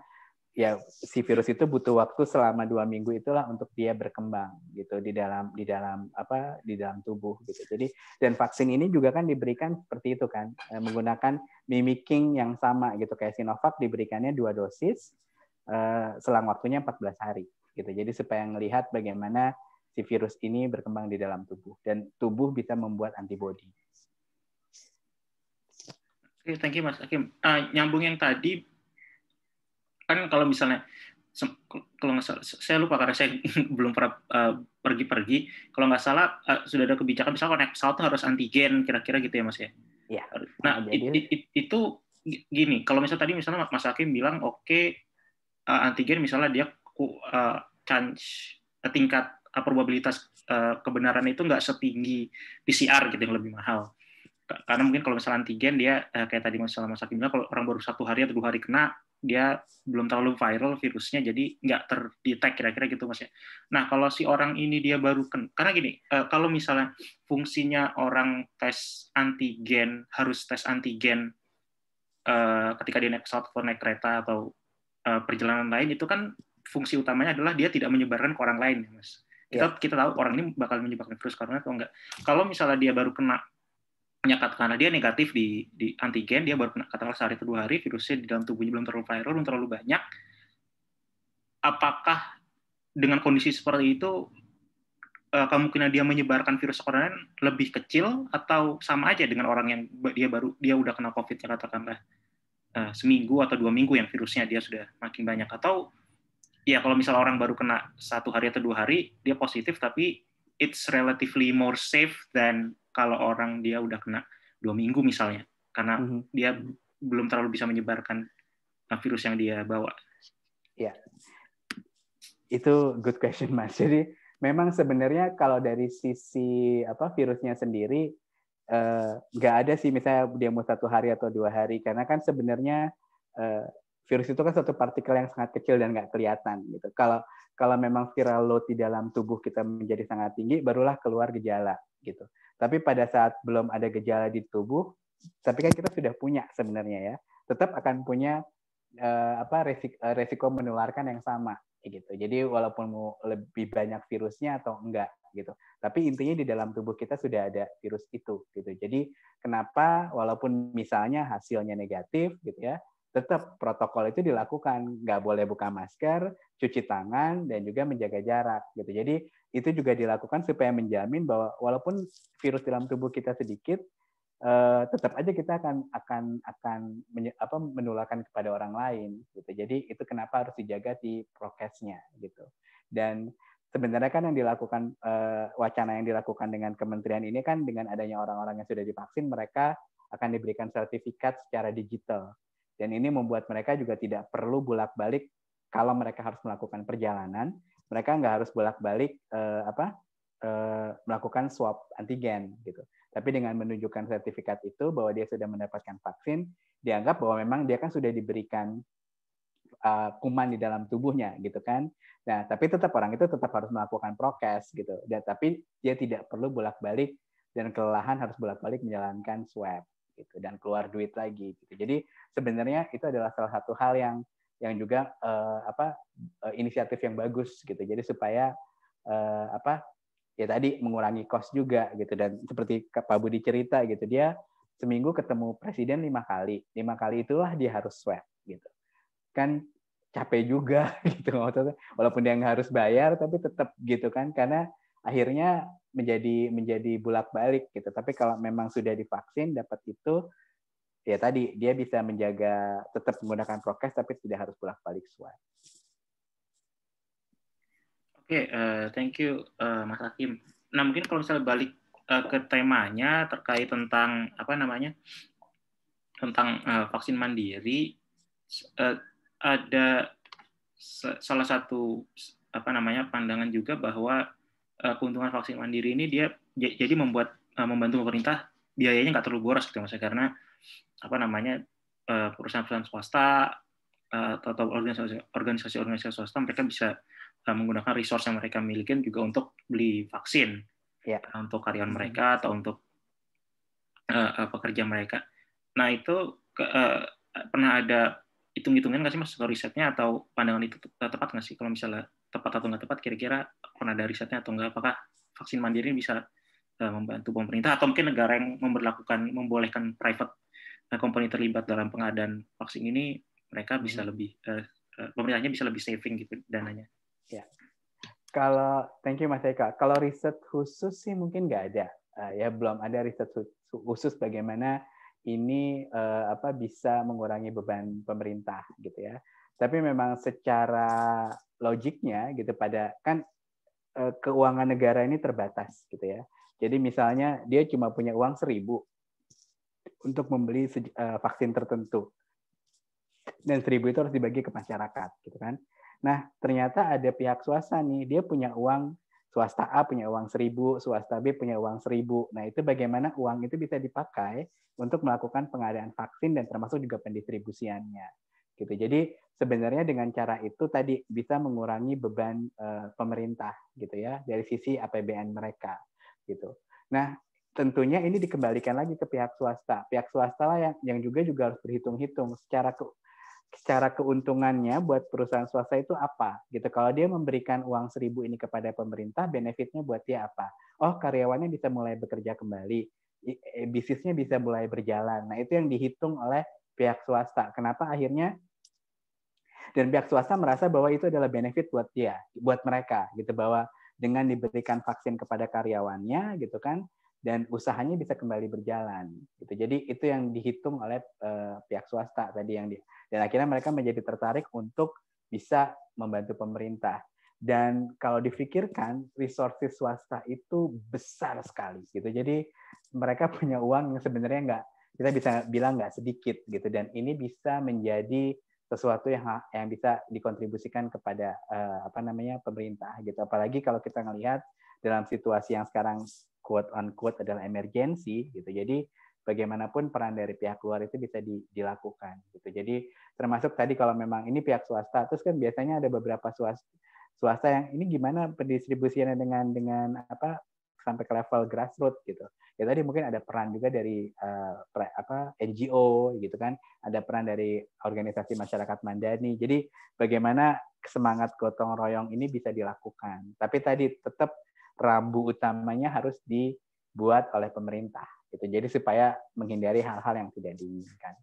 ya si virus itu butuh waktu selama dua minggu itulah untuk dia berkembang gitu di dalam di dalam apa di dalam tubuh gitu jadi dan vaksin ini juga kan diberikan seperti itu kan eh, menggunakan mimicking yang sama gitu kayak Sinovac diberikannya dua dosis eh, selang waktunya 14 hari gitu jadi supaya melihat bagaimana si virus ini berkembang di dalam tubuh dan tubuh bisa membuat antibodi. Oke, thank you Mas Hakim. Uh, nyambung yang tadi kan kalau misalnya kalau nggak salah, saya lupa karena saya belum pernah uh, pergi-pergi. kalau nggak salah uh, sudah ada kebijakan misalnya kalau naik pesawat harus antigen kira-kira gitu ya mas ya. Iya. Nah, nah it, it, it, itu gini, kalau misalnya tadi misalnya Mas Hakim bilang oke okay, uh, eh, antigen misalnya dia uh, chance tingkat uh, probabilitas uh, kebenaran itu nggak setinggi PCR gitu yang lebih mahal. Karena mungkin kalau misalnya antigen dia uh, kayak tadi masalah Mas Hakim bilang kalau orang baru satu hari atau dua hari kena dia belum terlalu viral virusnya jadi nggak terdetek kira-kira gitu mas ya. Nah kalau si orang ini dia baru ken karena gini uh, kalau misalnya fungsinya orang tes antigen harus tes antigen uh, ketika dia naik pesawat naik kereta atau eh, perjalanan lain itu kan fungsi utamanya adalah dia tidak menyebarkan ke orang lain mas. Kita yeah. kita tahu orang ini bakal menyebarkan virus karena atau enggak. Kalau misalnya dia baru kena ya karena dia negatif di, di antigen, dia baru kena katakanlah sehari atau dua hari, virusnya di dalam tubuhnya belum terlalu viral, belum terlalu banyak, apakah dengan kondisi seperti itu eh, kemungkinan dia menyebarkan virus corona lebih kecil atau sama aja dengan orang yang dia baru dia udah kena covid ya katakanlah eh, seminggu atau dua minggu yang virusnya dia sudah makin banyak atau ya kalau misalnya orang baru kena satu hari atau dua hari dia positif tapi it's relatively more safe than kalau orang dia udah kena dua minggu misalnya karena mm -hmm. dia belum terlalu bisa menyebarkan uh, virus yang dia bawa. Ya, itu good question mas. Jadi memang sebenarnya kalau dari sisi apa virusnya sendiri eh, nggak eh, ada sih misalnya dia mau satu hari atau dua hari karena kan sebenarnya eh, virus itu kan satu partikel yang sangat kecil dan nggak kelihatan gitu. Kalau kalau memang viral load di dalam tubuh kita menjadi sangat tinggi, barulah keluar gejala gitu. Tapi pada saat belum ada gejala di tubuh, tapi kan kita sudah punya sebenarnya ya, tetap akan punya eh, apa resiko, eh, resiko menularkan yang sama gitu. Jadi walaupun mau lebih banyak virusnya atau enggak gitu. Tapi intinya di dalam tubuh kita sudah ada virus itu gitu. Jadi kenapa walaupun misalnya hasilnya negatif gitu ya, tetap protokol itu dilakukan. Nggak boleh buka masker, cuci tangan, dan juga menjaga jarak. gitu. Jadi itu juga dilakukan supaya menjamin bahwa walaupun virus dalam tubuh kita sedikit, eh, tetap aja kita akan akan akan menye, apa, menularkan kepada orang lain. gitu. Jadi itu kenapa harus dijaga di prokesnya. gitu. Dan sebenarnya kan yang dilakukan eh, wacana yang dilakukan dengan kementerian ini kan dengan adanya orang-orang yang sudah divaksin mereka akan diberikan sertifikat secara digital dan ini membuat mereka juga tidak perlu bolak-balik kalau mereka harus melakukan perjalanan, mereka nggak harus bolak-balik eh, apa eh, melakukan swab antigen gitu. Tapi dengan menunjukkan sertifikat itu bahwa dia sudah mendapatkan vaksin, dianggap bahwa memang dia kan sudah diberikan uh, kuman di dalam tubuhnya gitu kan. Nah, tapi tetap orang itu tetap harus melakukan prokes gitu. Dan tapi dia tidak perlu bolak-balik dan kelelahan harus bolak-balik menjalankan swab gitu dan keluar duit lagi gitu. Jadi sebenarnya itu adalah salah satu hal yang yang juga uh, apa uh, inisiatif yang bagus gitu. Jadi supaya uh, apa ya tadi mengurangi kos juga gitu dan seperti Pak Budi cerita gitu dia seminggu ketemu presiden lima kali lima kali itulah dia harus swab gitu kan capek juga gitu walaupun dia nggak harus bayar tapi tetap gitu kan karena akhirnya menjadi menjadi bulat balik gitu. Tapi kalau memang sudah divaksin dapat itu ya tadi dia bisa menjaga tetap menggunakan prokes tapi tidak harus bolak balik swab. Oke, okay, uh, eh, thank you uh, Mas Hakim. Nah mungkin kalau misalnya balik uh, ke temanya terkait tentang apa namanya tentang uh, vaksin mandiri uh, ada salah satu apa namanya pandangan juga bahwa Eh, keuntungan vaksin mandiri ini dia jadi membuat uh, membantu pemerintah biayanya nggak terlalu boros gitu mas karena apa namanya eh, perusahaan-perusahaan swasta uh, atau organisasi-organisasi swasta mereka bisa uh, menggunakan resource yang mereka miliki juga untuk beli vaksin yeah. Ya. untuk karyawan hmm. mereka atau untuk uh, pekerja mereka. Nah itu uh, pernah ada hitung-hitungan nggak sih mas risetnya atau pandangan itu tepat nggak sih kalau misalnya tepat atau nggak tepat kira-kira pernah ada risetnya atau nggak apakah vaksin mandiri bisa eh, membantu pemerintah atau mungkin negara yang memperlakukan membolehkan private uh, company terlibat dalam pengadaan vaksin ini mereka bisa hmm. lebih eh, pemerintahnya bisa lebih saving gitu dananya. Ya. Kalau thank you Mas Eka. Kalau riset khusus sih mungkin nggak ada. ya belum ada riset khusus bagaimana ini apa bisa mengurangi beban pemerintah gitu ya. Tapi memang secara logiknya gitu pada kan eh, keuangan negara ini terbatas gitu ya. Jadi misalnya dia cuma punya uang seribu untuk membeli eh, vaksin tertentu dan seribu itu harus dibagi ke masyarakat gitu kan. Nah ternyata ada pihak swasta nih dia punya uang swasta A punya uang seribu, swasta B punya uang seribu. Nah itu bagaimana uang itu bisa dipakai untuk melakukan pengadaan vaksin dan termasuk juga pendistribusiannya gitu. Jadi sebenarnya dengan cara itu tadi bisa mengurangi beban uh, pemerintah gitu ya dari sisi APBN mereka gitu. Nah, tentunya ini dikembalikan lagi ke pihak swasta. Pihak swasta lah yang yang juga juga harus berhitung-hitung secara ke, secara keuntungannya buat perusahaan swasta itu apa gitu. Kalau dia memberikan uang seribu ini kepada pemerintah, benefitnya buat dia apa? Oh, karyawannya bisa mulai bekerja kembali, eh, bisnisnya bisa mulai berjalan. Nah, itu yang dihitung oleh pihak swasta. Kenapa akhirnya dan pihak swasta merasa bahwa itu adalah benefit buat dia, buat mereka gitu bahwa dengan diberikan vaksin kepada karyawannya gitu kan dan usahanya bisa kembali berjalan gitu. Jadi itu yang dihitung oleh uh, pihak swasta tadi yang di dan akhirnya mereka menjadi tertarik untuk bisa membantu pemerintah. Dan kalau dipikirkan, resources swasta itu besar sekali gitu. Jadi mereka punya uang yang sebenarnya nggak kita bisa bilang nggak sedikit gitu dan ini bisa menjadi sesuatu yang yang bisa dikontribusikan kepada uh, apa namanya pemerintah gitu apalagi kalau kita ngelihat dalam situasi yang sekarang quote on quote adalah emergensi gitu jadi bagaimanapun peran dari pihak luar itu bisa di, dilakukan gitu. Jadi termasuk tadi kalau memang ini pihak swasta, terus kan biasanya ada beberapa swasta swasta yang ini gimana pendistribusiannya dengan dengan apa sampai ke level grassroots gitu. Ya tadi mungkin ada peran juga dari uh, apa NGO gitu kan, ada peran dari organisasi masyarakat Mandani. Jadi bagaimana semangat gotong royong ini bisa dilakukan. Tapi tadi tetap rambu utamanya harus dibuat oleh pemerintah. Gitu. Jadi supaya menghindari hal-hal yang tidak diinginkan.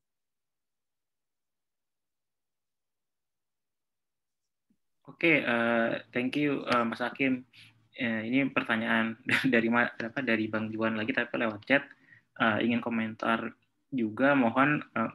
Oke, okay, uh, eh, thank you uh, Mas Hakim eh, ini pertanyaan dari apa dari Bang Juan lagi tapi lewat chat uh, ingin komentar juga mohon uh,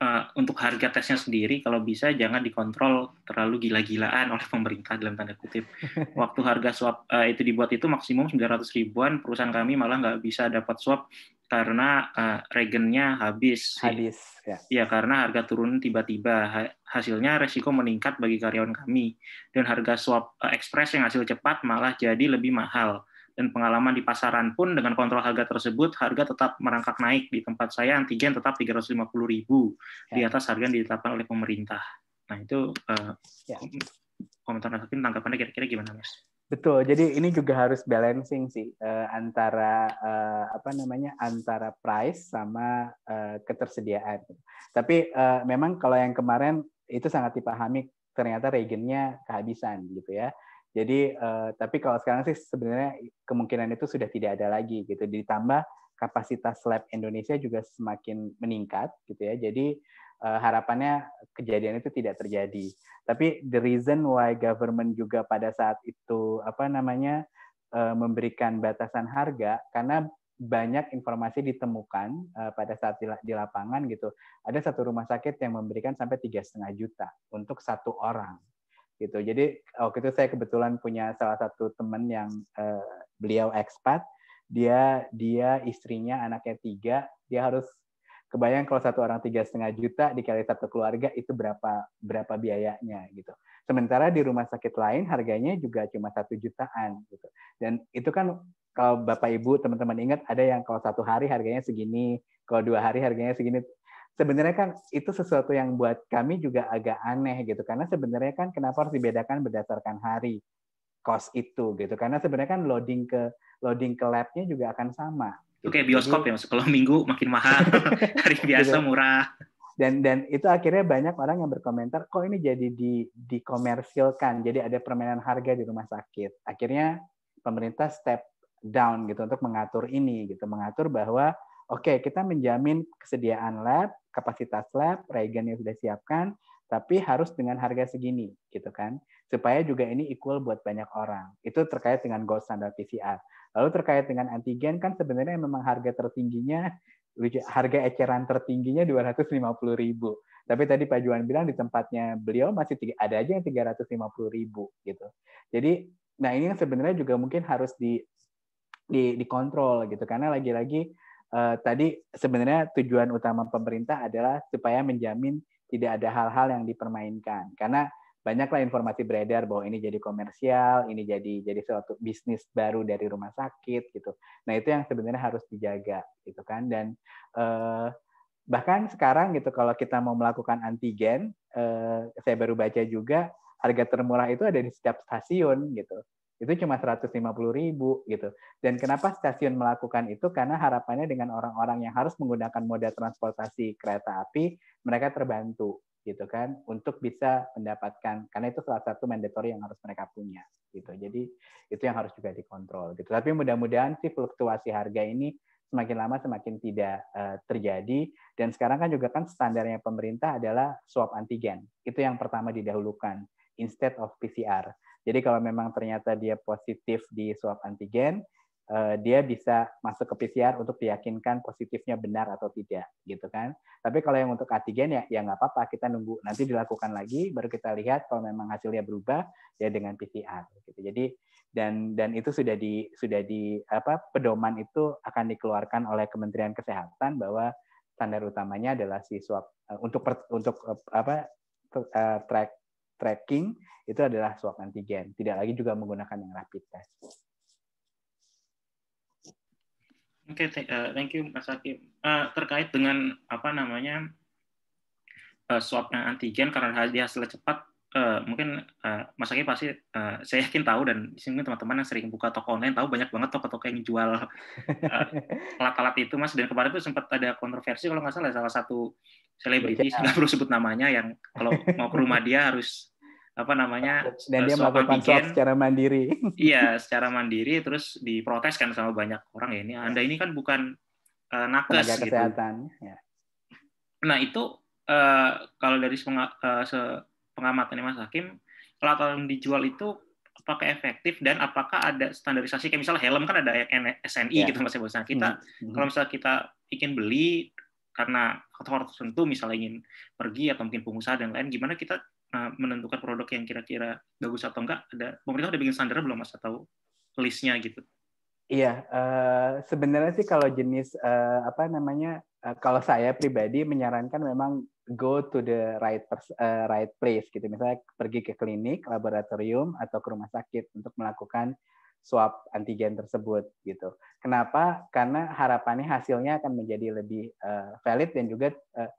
uh, untuk harga tesnya sendiri kalau bisa jangan dikontrol terlalu gila-gilaan oleh pemerintah dalam tanda kutip. Waktu harga swab uh, itu dibuat itu maksimum 900 ribuan perusahaan kami malah nggak bisa dapat swab karena uh, regennya habis. Habis, ya. Ya, karena harga turun tiba-tiba. Hasilnya resiko meningkat bagi karyawan kami. Dan harga swap uh, ekspres yang hasil cepat malah jadi lebih mahal. Dan pengalaman di pasaran pun dengan kontrol harga tersebut, harga tetap merangkak naik. Di tempat saya antigen tetap 350 ribu ya. di atas harga yang ditetapkan oleh pemerintah. Nah, itu uh, ya. komentar tanggapannya kira-kira gimana, Mas? Betul. Jadi ini juga harus balancing sih uh, antara uh, apa namanya antara price sama uh, ketersediaan. Tapi uh, memang kalau yang kemarin itu sangat dipahami ternyata regennya kehabisan gitu ya. Jadi uh, tapi kalau sekarang sih sebenarnya kemungkinan itu sudah tidak ada lagi gitu. Ditambah kapasitas lab Indonesia juga semakin meningkat gitu ya. Jadi uh, harapannya kejadian itu tidak terjadi. Tapi the reason why government juga pada saat itu apa namanya uh, memberikan batasan harga karena banyak informasi ditemukan uh, pada saat di, di lapangan gitu. Ada satu rumah sakit yang memberikan sampai tiga setengah juta untuk satu orang gitu. Jadi waktu itu saya kebetulan punya salah satu teman yang uh, beliau ekspat, dia dia istrinya anaknya tiga, dia harus kebayang kalau satu orang tiga setengah juta dikali satu keluarga itu berapa berapa biayanya gitu. Sementara di rumah sakit lain harganya juga cuma satu jutaan gitu. Dan itu kan kalau bapak ibu teman-teman ingat ada yang kalau satu hari harganya segini, kalau dua hari harganya segini. Sebenarnya kan itu sesuatu yang buat kami juga agak aneh gitu karena sebenarnya kan kenapa harus dibedakan berdasarkan hari cost itu gitu karena sebenarnya kan loading ke loading ke labnya juga akan sama itu kayak bioskop Jadi, ya kalau minggu makin mahal hari biasa iya. murah dan dan itu akhirnya banyak orang yang berkomentar kok ini jadi di dikomersilkan jadi ada permainan harga di rumah sakit akhirnya pemerintah step down gitu untuk mengatur ini gitu mengatur bahwa oke okay, kita menjamin kesediaan lab kapasitas lab reagen yang sudah siapkan tapi harus dengan harga segini gitu kan supaya juga ini equal buat banyak orang itu terkait dengan gold standard PCR Lalu terkait dengan antigen kan sebenarnya memang harga tertingginya harga eceran tertingginya 250.000. Tapi tadi Pak Juan bilang di tempatnya beliau masih ada aja yang 350.000 gitu. Jadi nah ini yang sebenarnya juga mungkin harus di di dikontrol gitu karena lagi-lagi eh, tadi sebenarnya tujuan utama pemerintah adalah supaya menjamin tidak ada hal-hal yang dipermainkan. Karena banyaklah informasi beredar bahwa ini jadi komersial, ini jadi jadi suatu bisnis baru dari rumah sakit gitu. Nah itu yang sebenarnya harus dijaga gitu kan dan eh, bahkan sekarang gitu kalau kita mau melakukan antigen, eh, saya baru baca juga harga termurah itu ada di setiap stasiun gitu. Itu cuma 150 ribu gitu. Dan kenapa stasiun melakukan itu? Karena harapannya dengan orang-orang yang harus menggunakan moda transportasi kereta api, mereka terbantu gitu kan untuk bisa mendapatkan karena itu salah satu mandatory yang harus mereka punya gitu jadi itu yang harus juga dikontrol gitu tapi mudah-mudahan sih fluktuasi harga ini semakin lama semakin tidak uh, terjadi dan sekarang kan juga kan standarnya pemerintah adalah swab antigen itu yang pertama didahulukan instead of PCR jadi kalau memang ternyata dia positif di swab antigen Eh, dia bisa masuk ke PCR untuk diyakinkan positifnya benar atau tidak gitu kan. Tapi kalau yang untuk antigen ya ya nggak apa-apa kita nunggu nanti dilakukan lagi baru kita lihat kalau memang hasilnya berubah ya dengan PCR gitu. Jadi dan dan itu sudah di sudah di apa pedoman itu akan dikeluarkan oleh Kementerian Kesehatan bahwa standar utamanya adalah si swab eh, untuk per, untuk eh, apa track tracking itu adalah swab antigen, tidak lagi juga menggunakan yang rapid test. Oke, okay, uh, eh, thank you Mas Hakim. Uh, terkait dengan apa namanya uh, eh, swab yang antigen karena dia hasilnya cepat, uh, mungkin uh, Mas Hakim pasti uh, saya yakin tahu dan sini teman-teman yang sering buka toko online tahu banyak banget toko-toko yang jual alat-alat uh, itu, Mas. Dan kemarin itu sempat ada kontroversi kalau nggak salah salah satu selebriti iya. nggak perlu sebut namanya yang kalau mau ke rumah dia harus apa namanya dan dia eh, melakukan swab secara mandiri iya secara mandiri terus diproteskan sama banyak orang ya ini anda ini kan bukan uh, nakes Tenaga gitu. kesehatan ya. nah itu uh, kalau dari pengamatan Mas Hakim kalau dijual itu apakah efektif dan apakah ada standarisasi kayak misalnya helm kan ada SNI ya. gitu mas ya, nah, kita hmm, hmm kalau misalnya kita ingin beli karena faktor tertentu misalnya ingin pergi atau mungkin pengusaha dan lain gimana kita Eh, menentukan produk yang kira-kira bagus atau enggak ada pemerintah udah bikin standar belum mas atau listnya gitu iya uh, sebenarnya sih kalau jenis uh, apa namanya uh, kalau saya pribadi menyarankan memang go to the right uh, right place gitu misalnya pergi ke klinik laboratorium atau ke rumah sakit untuk melakukan swab antigen tersebut gitu kenapa karena harapannya hasilnya akan menjadi lebih uh, valid dan juga uh,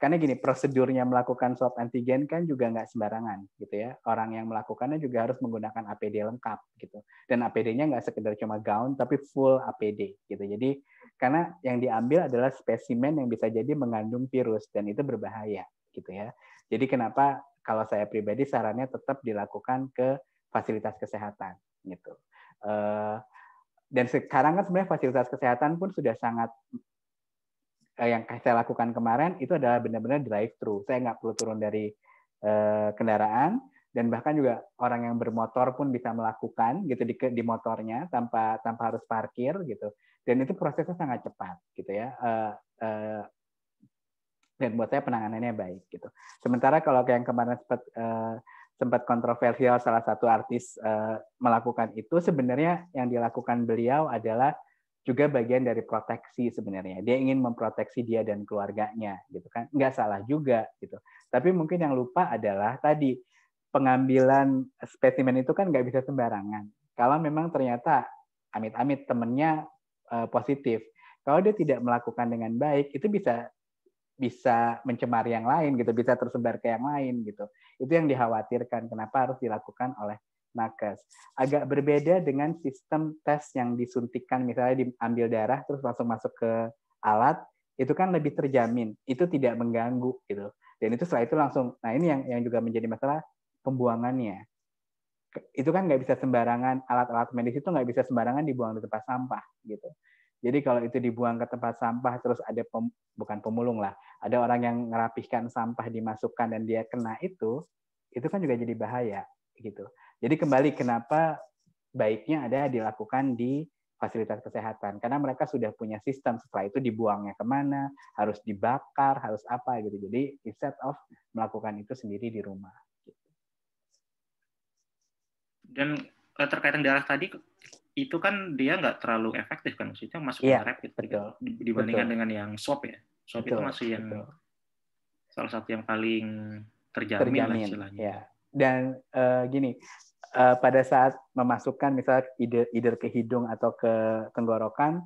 karena gini prosedurnya melakukan swab antigen kan juga nggak sembarangan gitu ya orang yang melakukannya juga harus menggunakan APD lengkap gitu dan APD-nya nggak sekedar cuma gaun tapi full APD gitu jadi karena yang diambil adalah spesimen yang bisa jadi mengandung virus dan itu berbahaya gitu ya jadi kenapa kalau saya pribadi sarannya tetap dilakukan ke fasilitas kesehatan gitu eh, dan sekarang kan sebenarnya fasilitas kesehatan pun sudah sangat Eh, yang saya lakukan kemarin itu adalah benar-benar drive thru. Saya nggak perlu turun dari uh, kendaraan dan bahkan juga orang yang bermotor pun bisa melakukan gitu di, di motornya tanpa tanpa harus parkir gitu. Dan itu prosesnya sangat cepat gitu ya. Uh, uh, dan buat saya penanganannya baik gitu. Sementara kalau yang kemarin sempat uh, sempat kontroversial salah satu artis uh, melakukan itu sebenarnya yang dilakukan beliau adalah juga bagian dari proteksi sebenarnya. Dia ingin memproteksi dia dan keluarganya, gitu kan? Nggak salah juga, gitu. Tapi mungkin yang lupa adalah tadi pengambilan spesimen itu kan nggak bisa sembarangan. Kalau memang ternyata amit-amit temennya uh, positif, kalau dia tidak melakukan dengan baik, itu bisa bisa mencemari yang lain, gitu, bisa tersebar ke yang lain, gitu. Itu yang dikhawatirkan. Kenapa harus dilakukan oleh nakes. Agak berbeda dengan sistem tes yang disuntikan misalnya diambil darah terus langsung masuk ke alat itu kan lebih terjamin, itu tidak mengganggu gitu. Dan itu setelah itu langsung, nah ini yang yang juga menjadi masalah pembuangannya. Itu kan nggak bisa sembarangan, alat-alat medis itu nggak bisa sembarangan dibuang di tempat sampah gitu. Jadi kalau itu dibuang ke tempat sampah terus ada pem, bukan pemulung lah, ada orang yang merapihkan sampah dimasukkan dan dia kena itu, itu kan juga jadi bahaya gitu. Jadi kembali kenapa baiknya ada dilakukan di fasilitas kesehatan karena mereka sudah punya sistem setelah itu dibuangnya kemana harus dibakar harus apa gitu jadi instead of melakukan itu sendiri di rumah dan eh, terkait yang darah tadi itu kan dia nggak terlalu efektif kan maksudnya masuk ya, ke rapid gitu. betul, dibandingkan betul. dengan yang swab ya swab itu masih yang betul. salah satu yang paling terjamin, terjamin lah istilahnya ya. dan uh, gini uh, pada saat memasukkan misalnya ide ide ke hidung atau ke tenggorokan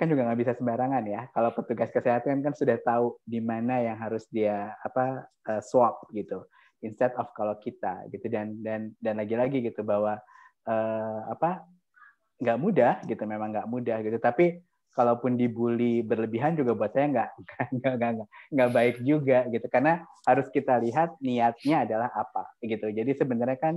kan juga nggak bisa sembarangan ya. Kalau petugas kesehatan kan sudah tahu di mana yang harus dia apa uh, swab gitu, instead of kalau kita gitu dan dan dan lagi-lagi gitu bahwa uh, apa nggak mudah gitu, memang nggak mudah gitu. Tapi kalaupun dibully berlebihan juga buat saya nggak nggak nggak nggak baik juga gitu karena harus kita lihat niatnya adalah apa gitu. Jadi sebenarnya kan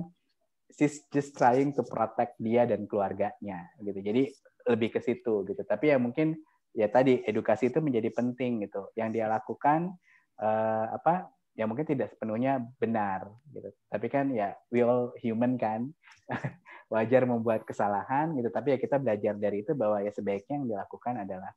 she's just trying to protect dia dan keluarganya gitu. Jadi lebih ke situ gitu. Tapi ya mungkin ya tadi edukasi itu menjadi penting gitu. Yang dia lakukan uh, apa ya mungkin tidak sepenuhnya benar gitu. Tapi kan ya we all human kan. Wajar membuat kesalahan gitu, tapi ya kita belajar dari itu bahwa ya sebaiknya yang dilakukan adalah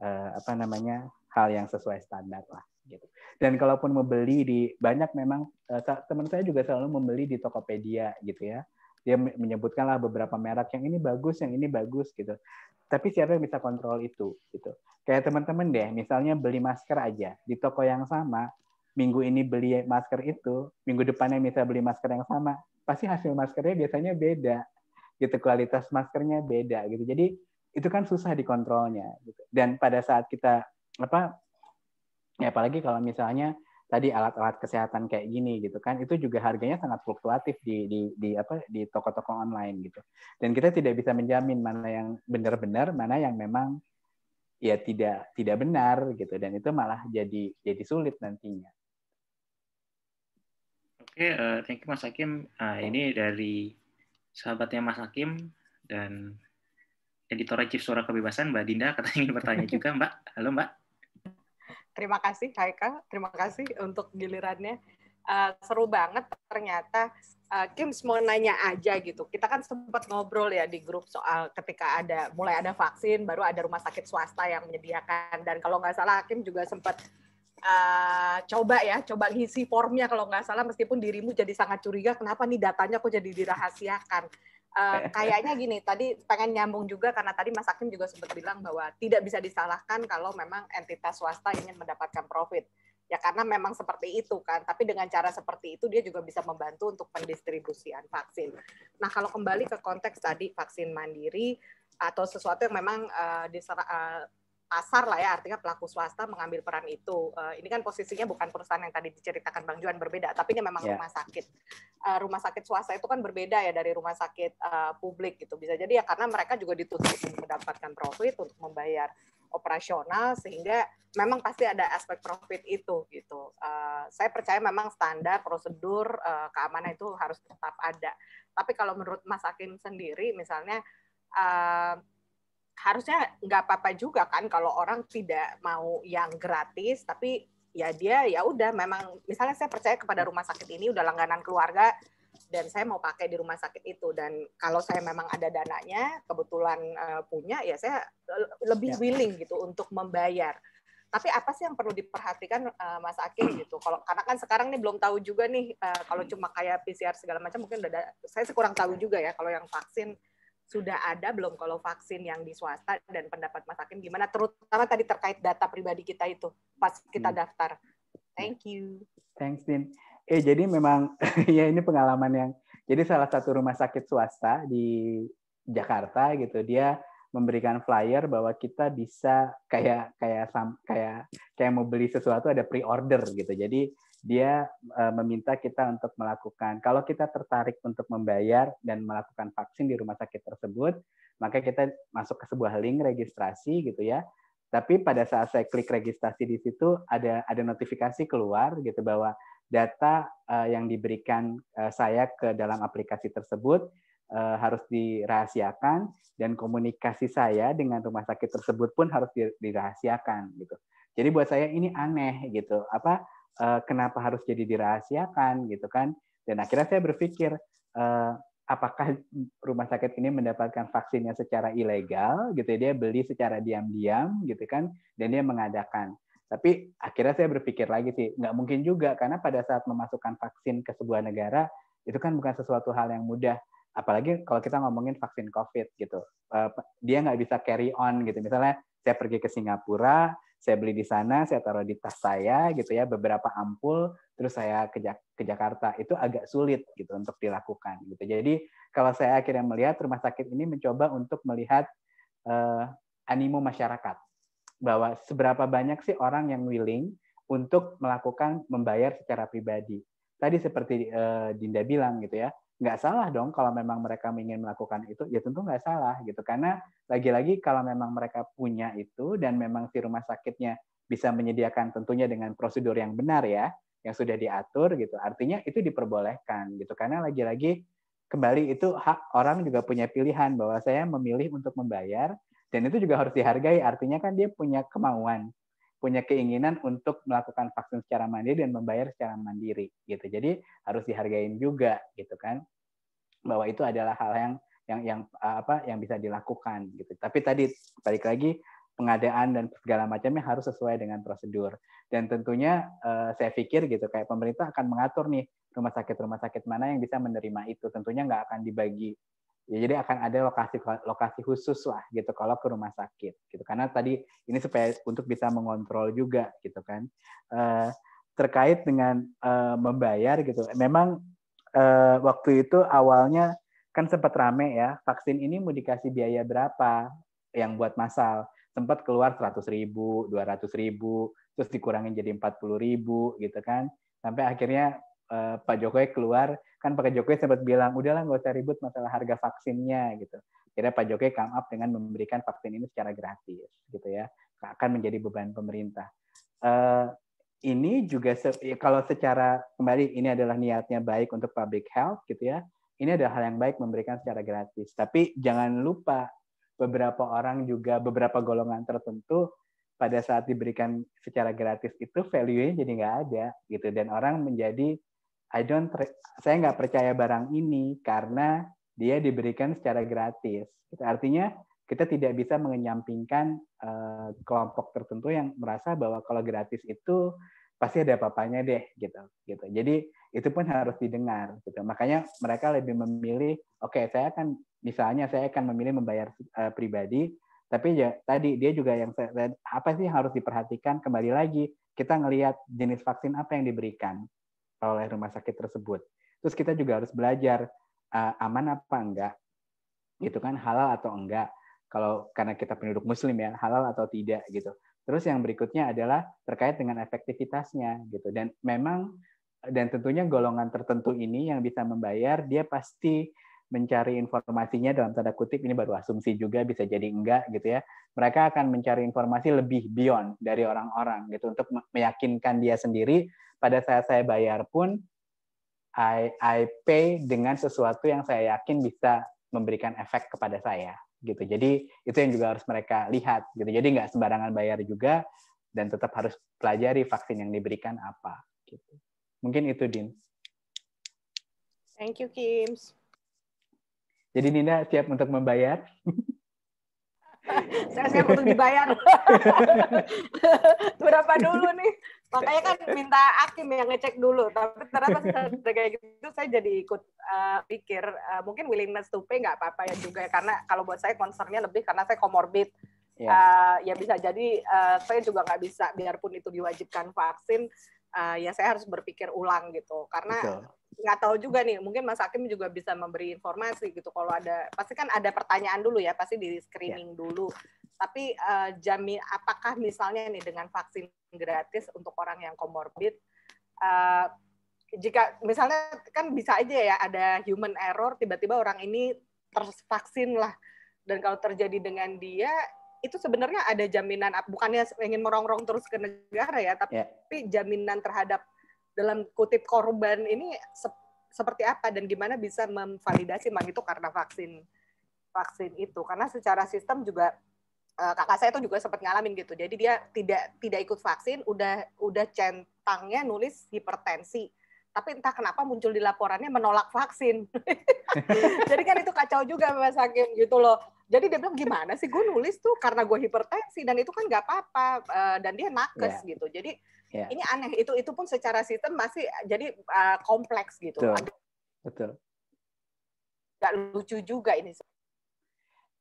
uh, apa namanya? hal yang sesuai standar lah gitu. Dan kalaupun membeli di banyak memang eh, teman saya juga selalu membeli di Tokopedia gitu ya. Dia menyebutkanlah beberapa merek yang ini bagus, yang ini bagus gitu. Tapi siapa yang bisa kontrol itu gitu. Kayak teman-teman deh, misalnya beli masker aja di toko yang sama, minggu ini beli masker itu, minggu depannya bisa beli masker yang sama, pasti hasil maskernya biasanya beda. Gitu kualitas maskernya beda gitu. Jadi itu kan susah dikontrolnya gitu. Dan pada saat kita apa Ya, apalagi kalau misalnya tadi alat-alat kesehatan kayak gini gitu kan itu juga harganya sangat fluktuatif di di, di apa di toko-toko online gitu dan kita tidak bisa menjamin mana yang benar-benar mana yang memang ya tidak tidak benar gitu dan itu malah jadi jadi sulit nantinya oke okay, uh, eh, thank you mas Hakim uh, ini dari sahabatnya mas Hakim dan editor chief suara kebebasan mbak Dinda katanya ingin bertanya juga mbak halo mbak terima kasih Haika, terima kasih untuk gilirannya. Uh, seru banget ternyata uh, eh, Kim mau nanya aja gitu. Kita kan sempat ngobrol ya di grup soal ketika ada mulai ada vaksin, baru ada rumah sakit swasta yang menyediakan dan kalau nggak salah Kim juga sempat Uh, eh, coba ya, coba isi formnya kalau nggak salah, meskipun dirimu jadi sangat curiga, kenapa nih datanya kok jadi dirahasiakan. Eh, kayaknya gini, tadi pengen nyambung juga karena tadi Mas Hakim juga sempat bilang bahwa tidak bisa disalahkan kalau memang entitas swasta ingin mendapatkan profit. Ya karena memang seperti itu kan, tapi dengan cara seperti itu dia juga bisa membantu untuk pendistribusian vaksin. Nah kalau kembali ke konteks tadi vaksin mandiri atau sesuatu yang memang uh, eh, diserah, eh, uh, pasar lah ya artinya pelaku swasta mengambil peran itu uh, ini kan posisinya bukan perusahaan yang tadi diceritakan bang Juan berbeda tapi ini memang yeah. rumah sakit uh, rumah sakit swasta itu kan berbeda ya dari rumah sakit uh, publik gitu bisa jadi ya karena mereka juga dituntut untuk mendapatkan profit untuk membayar operasional sehingga memang pasti ada aspek profit itu gitu uh, saya percaya memang standar prosedur uh, keamanan itu harus tetap ada tapi kalau menurut Mas Akin sendiri misalnya uh, harusnya nggak apa-apa juga kan kalau orang tidak mau yang gratis tapi ya dia ya udah memang misalnya saya percaya kepada rumah sakit ini udah langganan keluarga dan saya mau pakai di rumah sakit itu dan kalau saya memang ada dananya kebetulan eh, punya ya saya lebih ya. willing gitu untuk membayar tapi apa sih yang perlu diperhatikan eh, Mas Akin gitu kalau karena kan sekarang nih belum tahu juga nih eh, kalau hmm. cuma kayak PCR segala macam mungkin udah ada, saya kurang tahu ya. juga ya kalau yang vaksin sudah ada belum kalau vaksin yang di swasta dan pendapat Mas Hakim gimana terutama tadi terkait data pribadi kita itu pas kita hmm. daftar. Ya. Thank you. Thanks Din. Eh jadi memang ya ini pengalaman yang jadi salah satu rumah sakit swasta di Jakarta gitu dia memberikan flyer bahwa kita bisa kayak kayak kayak kayak mau beli sesuatu ada pre-order gitu. Jadi dia uh, meminta kita untuk melakukan. Kalau kita tertarik untuk membayar dan melakukan vaksin di rumah sakit tersebut, maka kita masuk ke sebuah link registrasi gitu ya. Tapi pada saat saya klik registrasi di situ ada ada notifikasi keluar gitu bahwa data uh, yang diberikan uh, saya ke dalam aplikasi tersebut uh, harus dirahasiakan dan komunikasi saya dengan rumah sakit tersebut pun harus dirahasiakan gitu. Jadi buat saya ini aneh gitu. Apa uh, kenapa harus jadi dirahasiakan gitu kan dan akhirnya saya berpikir uh, apakah rumah sakit ini mendapatkan vaksinnya secara ilegal gitu ya? dia beli secara diam-diam gitu kan dan dia mengadakan tapi akhirnya saya berpikir lagi sih nggak mungkin juga karena pada saat memasukkan vaksin ke sebuah negara itu kan bukan sesuatu hal yang mudah apalagi kalau kita ngomongin vaksin covid gitu eh, dia nggak bisa carry on gitu misalnya saya pergi ke Singapura, saya beli di sana, saya taruh di tas saya gitu ya, beberapa ampul, terus saya ke, Jak ke Jakarta. Itu agak sulit gitu untuk dilakukan gitu. Jadi kalau saya akhirnya melihat rumah sakit ini mencoba untuk melihat eh, animo masyarakat bahwa seberapa banyak sih orang yang willing untuk melakukan membayar secara pribadi. Tadi seperti eh, Dinda bilang gitu ya, nggak salah dong kalau memang mereka ingin melakukan itu ya tentu nggak salah gitu karena lagi-lagi kalau memang mereka punya itu dan memang si rumah sakitnya bisa menyediakan tentunya dengan prosedur yang benar ya yang sudah diatur gitu artinya itu diperbolehkan gitu karena lagi-lagi kembali itu hak orang juga punya pilihan bahwa saya memilih untuk membayar dan itu juga harus dihargai artinya kan dia punya kemauan punya keinginan untuk melakukan vaksin secara mandiri dan membayar secara mandiri gitu. Jadi harus dihargain juga gitu kan bahwa itu adalah hal yang yang yang eh, apa yang bisa dilakukan gitu. Tapi tadi balik lagi pengadaan dan segala macamnya harus sesuai dengan prosedur. Dan tentunya eh, saya pikir gitu kayak pemerintah akan mengatur nih rumah sakit rumah sakit mana yang bisa menerima itu. Tentunya nggak akan dibagi ya jadi akan ada lokasi lokasi khusus lah gitu kalau ke rumah sakit gitu karena tadi ini supaya untuk bisa mengontrol juga gitu kan eh, terkait dengan eh, membayar gitu memang eh, waktu itu awalnya kan sempat rame ya vaksin ini mau dikasih biaya berapa yang buat masal sempat keluar seratus ribu dua ratus ribu terus dikurangin jadi empat puluh ribu gitu kan sampai akhirnya Pak Jokowi keluar kan Pak Jokowi sempat bilang udahlah nggak usah ribut masalah harga vaksinnya gitu. Jadi Pak Jokowi come up dengan memberikan vaksin ini secara gratis gitu ya akan menjadi beban pemerintah. Uh, ini juga se ya kalau secara kembali ini adalah niatnya baik untuk public health gitu ya. Ini adalah hal yang baik memberikan secara gratis. Tapi jangan lupa beberapa orang juga beberapa golongan tertentu pada saat diberikan secara gratis itu value-nya jadi nggak ada gitu dan orang menjadi I don't saya nggak percaya barang ini karena dia diberikan secara gratis. Gitu. Artinya kita tidak bisa menyampingkan uh, eh, kelompok tertentu yang merasa bahwa kalau gratis itu pasti ada papanya deh gitu gitu. Jadi itu pun harus didengar gitu. Makanya mereka lebih memilih oke okay, saya akan misalnya saya akan memilih membayar uh, pribadi tapi ya tadi dia juga yang apa sih yang harus diperhatikan kembali lagi kita ngelihat jenis vaksin apa yang diberikan oleh rumah sakit tersebut. Terus kita juga harus belajar uh, aman apa enggak, gitu kan halal atau enggak. Kalau karena kita penduduk Muslim ya halal atau tidak gitu. Terus yang berikutnya adalah terkait dengan efektivitasnya gitu. Dan memang dan tentunya golongan tertentu ini yang bisa membayar dia pasti mencari informasinya dalam tanda kutip ini baru asumsi juga bisa jadi enggak gitu ya mereka akan mencari informasi lebih beyond dari orang-orang gitu untuk meyakinkan dia sendiri pada saat saya bayar pun I, I pay dengan sesuatu yang saya yakin bisa memberikan efek kepada saya gitu. Jadi itu yang juga harus mereka lihat gitu. Jadi nggak sembarangan bayar juga dan tetap harus pelajari vaksin yang diberikan apa gitu. Mungkin itu Din. Thank you Kims. Jadi Nina siap untuk membayar? Saya siap untuk dibayar. Berapa dulu nih? makanya kan minta Akim yang ngecek dulu tapi ternyata sudah kayak gitu saya jadi ikut uh, eh, pikir uh, eh, mungkin willingness to pay nggak apa-apa ya juga ya. karena kalau buat saya concernnya lebih karena saya comorbid, yeah. Iya. uh, ya bisa jadi uh, saya juga nggak bisa biarpun itu diwajibkan vaksin uh, ya saya harus berpikir ulang gitu karena nggak tahu juga nih mungkin Mas Hakim juga bisa memberi informasi gitu kalau ada pasti kan ada pertanyaan dulu ya pasti di screening yeah. dulu tapi uh, jamin apakah misalnya nih dengan vaksin gratis untuk orang yang komorbid uh, jika misalnya kan bisa aja ya ada human error tiba-tiba orang ini tervaksin lah dan kalau terjadi dengan dia itu sebenarnya ada jaminan bukannya ingin merongrong terus ke negara ya tapi yeah. jaminan terhadap dalam kutip korban ini se seperti apa dan gimana bisa memvalidasi memang itu karena vaksin vaksin itu karena secara sistem juga Eh, kakak saya itu juga sempat ngalamin gitu. Jadi dia tidak tidak ikut vaksin, udah udah centangnya nulis hipertensi. Tapi entah kenapa muncul di laporannya menolak vaksin. Jadi kan itu kacau juga Mas Hakim gitu loh. Jadi dia bilang gimana sih gue nulis tuh karena gue hipertensi dan itu kan nggak apa-apa eh, dan dia nakes yeah. gitu. Jadi yeah. ini aneh itu itu pun secara sistem masih jadi eh, kompleks gitu. Betul. Betul. Gak lucu juga ini.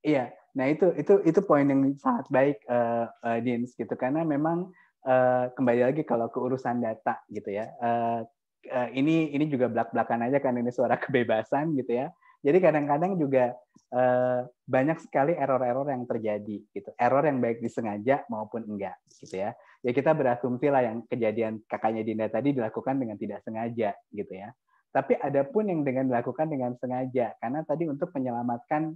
Iya, Nah itu itu itu poin yang sangat baik uh, uh, Dins gitu karena memang uh, kembali lagi kalau ke urusan data gitu ya. Uh, uh, ini ini juga belak belakan aja kan ini suara kebebasan gitu ya. Jadi kadang-kadang juga uh, banyak sekali error-error yang terjadi gitu. Error yang baik disengaja maupun enggak gitu ya. Ya kita berasumsi lah yang kejadian kakaknya Dinda tadi dilakukan dengan tidak sengaja gitu ya. Tapi ada pun yang dengan dilakukan dengan sengaja karena tadi untuk menyelamatkan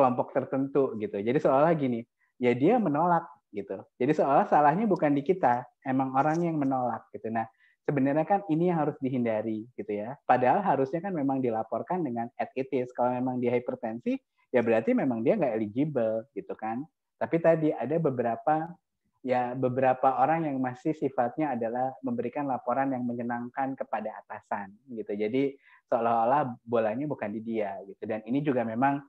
kelompok tertentu gitu. Jadi seolah gini, ya dia menolak gitu. Jadi seolah salahnya bukan di kita, emang orangnya yang menolak gitu. Nah, sebenarnya kan ini yang harus dihindari gitu ya. Padahal harusnya kan memang dilaporkan dengan at it Kalau memang dia hipertensi, ya berarti memang dia nggak eligible gitu kan. Tapi tadi ada beberapa ya beberapa orang yang masih sifatnya adalah memberikan laporan yang menyenangkan kepada atasan gitu. Jadi seolah-olah bolanya bukan di dia gitu. Dan ini juga memang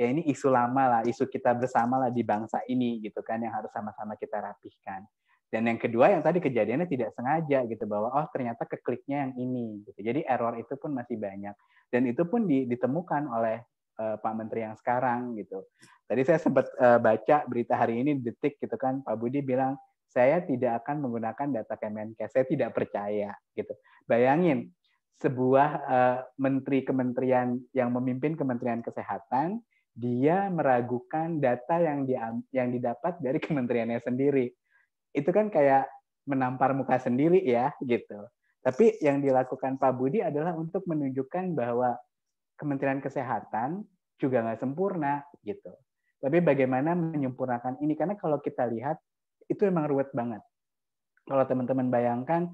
ya ini isu lama lah, isu kita bersama lah di bangsa ini gitu kan yang harus sama-sama kita rapihkan. Dan yang kedua yang tadi kejadiannya tidak sengaja gitu bahwa oh ternyata kekliknya yang ini gitu. Jadi error itu pun masih banyak dan itu pun ditemukan oleh uh, Pak Menteri yang sekarang gitu. Tadi saya sempat uh, baca berita hari ini detik gitu kan Pak Budi bilang saya tidak akan menggunakan data Kemenkes, saya tidak percaya gitu. Bayangin sebuah uh, eh, menteri kementerian yang memimpin Kementerian Kesehatan dia meragukan data yang di, yang didapat dari kementeriannya sendiri. Itu kan kayak menampar muka sendiri ya gitu. Tapi yang dilakukan Pak Budi adalah untuk menunjukkan bahwa Kementerian Kesehatan juga nggak sempurna gitu. Tapi bagaimana menyempurnakan ini? Karena kalau kita lihat itu memang ruwet banget. Kalau teman-teman bayangkan,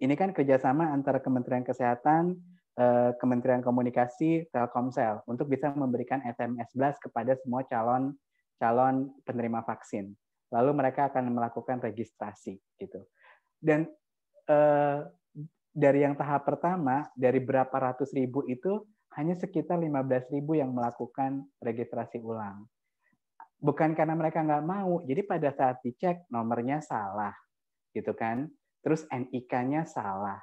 ini kan kerjasama antara Kementerian Kesehatan, Eh, Kementerian Komunikasi Telkomsel untuk bisa memberikan SMS blast kepada semua calon calon penerima vaksin. Lalu mereka akan melakukan registrasi gitu. Dan eh, dari yang tahap pertama dari berapa ratus ribu itu hanya sekitar 15 ribu yang melakukan registrasi ulang. Bukan karena mereka nggak mau, jadi pada saat dicek nomornya salah, gitu kan? Terus NIK-nya salah,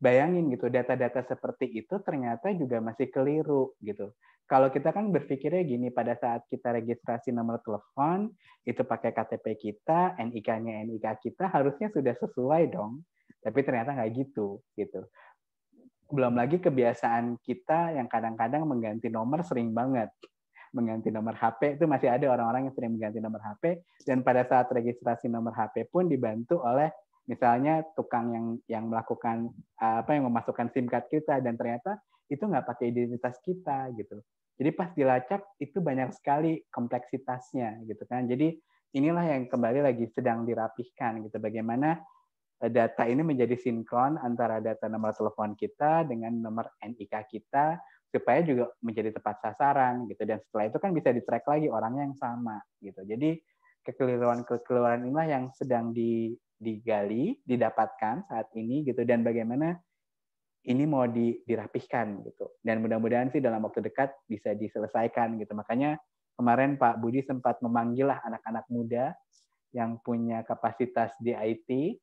bayangin gitu data-data seperti itu ternyata juga masih keliru gitu. Kalau kita kan berpikirnya gini pada saat kita registrasi nomor telepon itu pakai KTP kita, NIK-nya NIK kita harusnya sudah sesuai dong. Tapi ternyata nggak gitu gitu. Belum lagi kebiasaan kita yang kadang-kadang mengganti nomor sering banget. Mengganti nomor HP itu masih ada orang-orang yang sering mengganti nomor HP dan pada saat registrasi nomor HP pun dibantu oleh misalnya tukang yang yang melakukan eh, apa yang memasukkan SIM card kita dan ternyata itu nggak pakai identitas kita gitu. Jadi pas dilacak itu banyak sekali kompleksitasnya gitu kan. Jadi inilah yang kembali lagi sedang dirapihkan gitu bagaimana eh, data ini menjadi sinkron antara data nomor telepon kita dengan nomor NIK kita supaya juga menjadi tepat sasaran gitu dan setelah itu kan bisa di track lagi orangnya yang sama gitu. Jadi kekeliruan-kekeliruan inilah yang sedang di digali, didapatkan saat ini gitu dan bagaimana ini mau di, dirapihkan gitu. Dan mudah-mudahan sih dalam waktu dekat bisa diselesaikan gitu. Makanya kemarin Pak Budi sempat memanggil lah anak-anak muda yang punya kapasitas di IT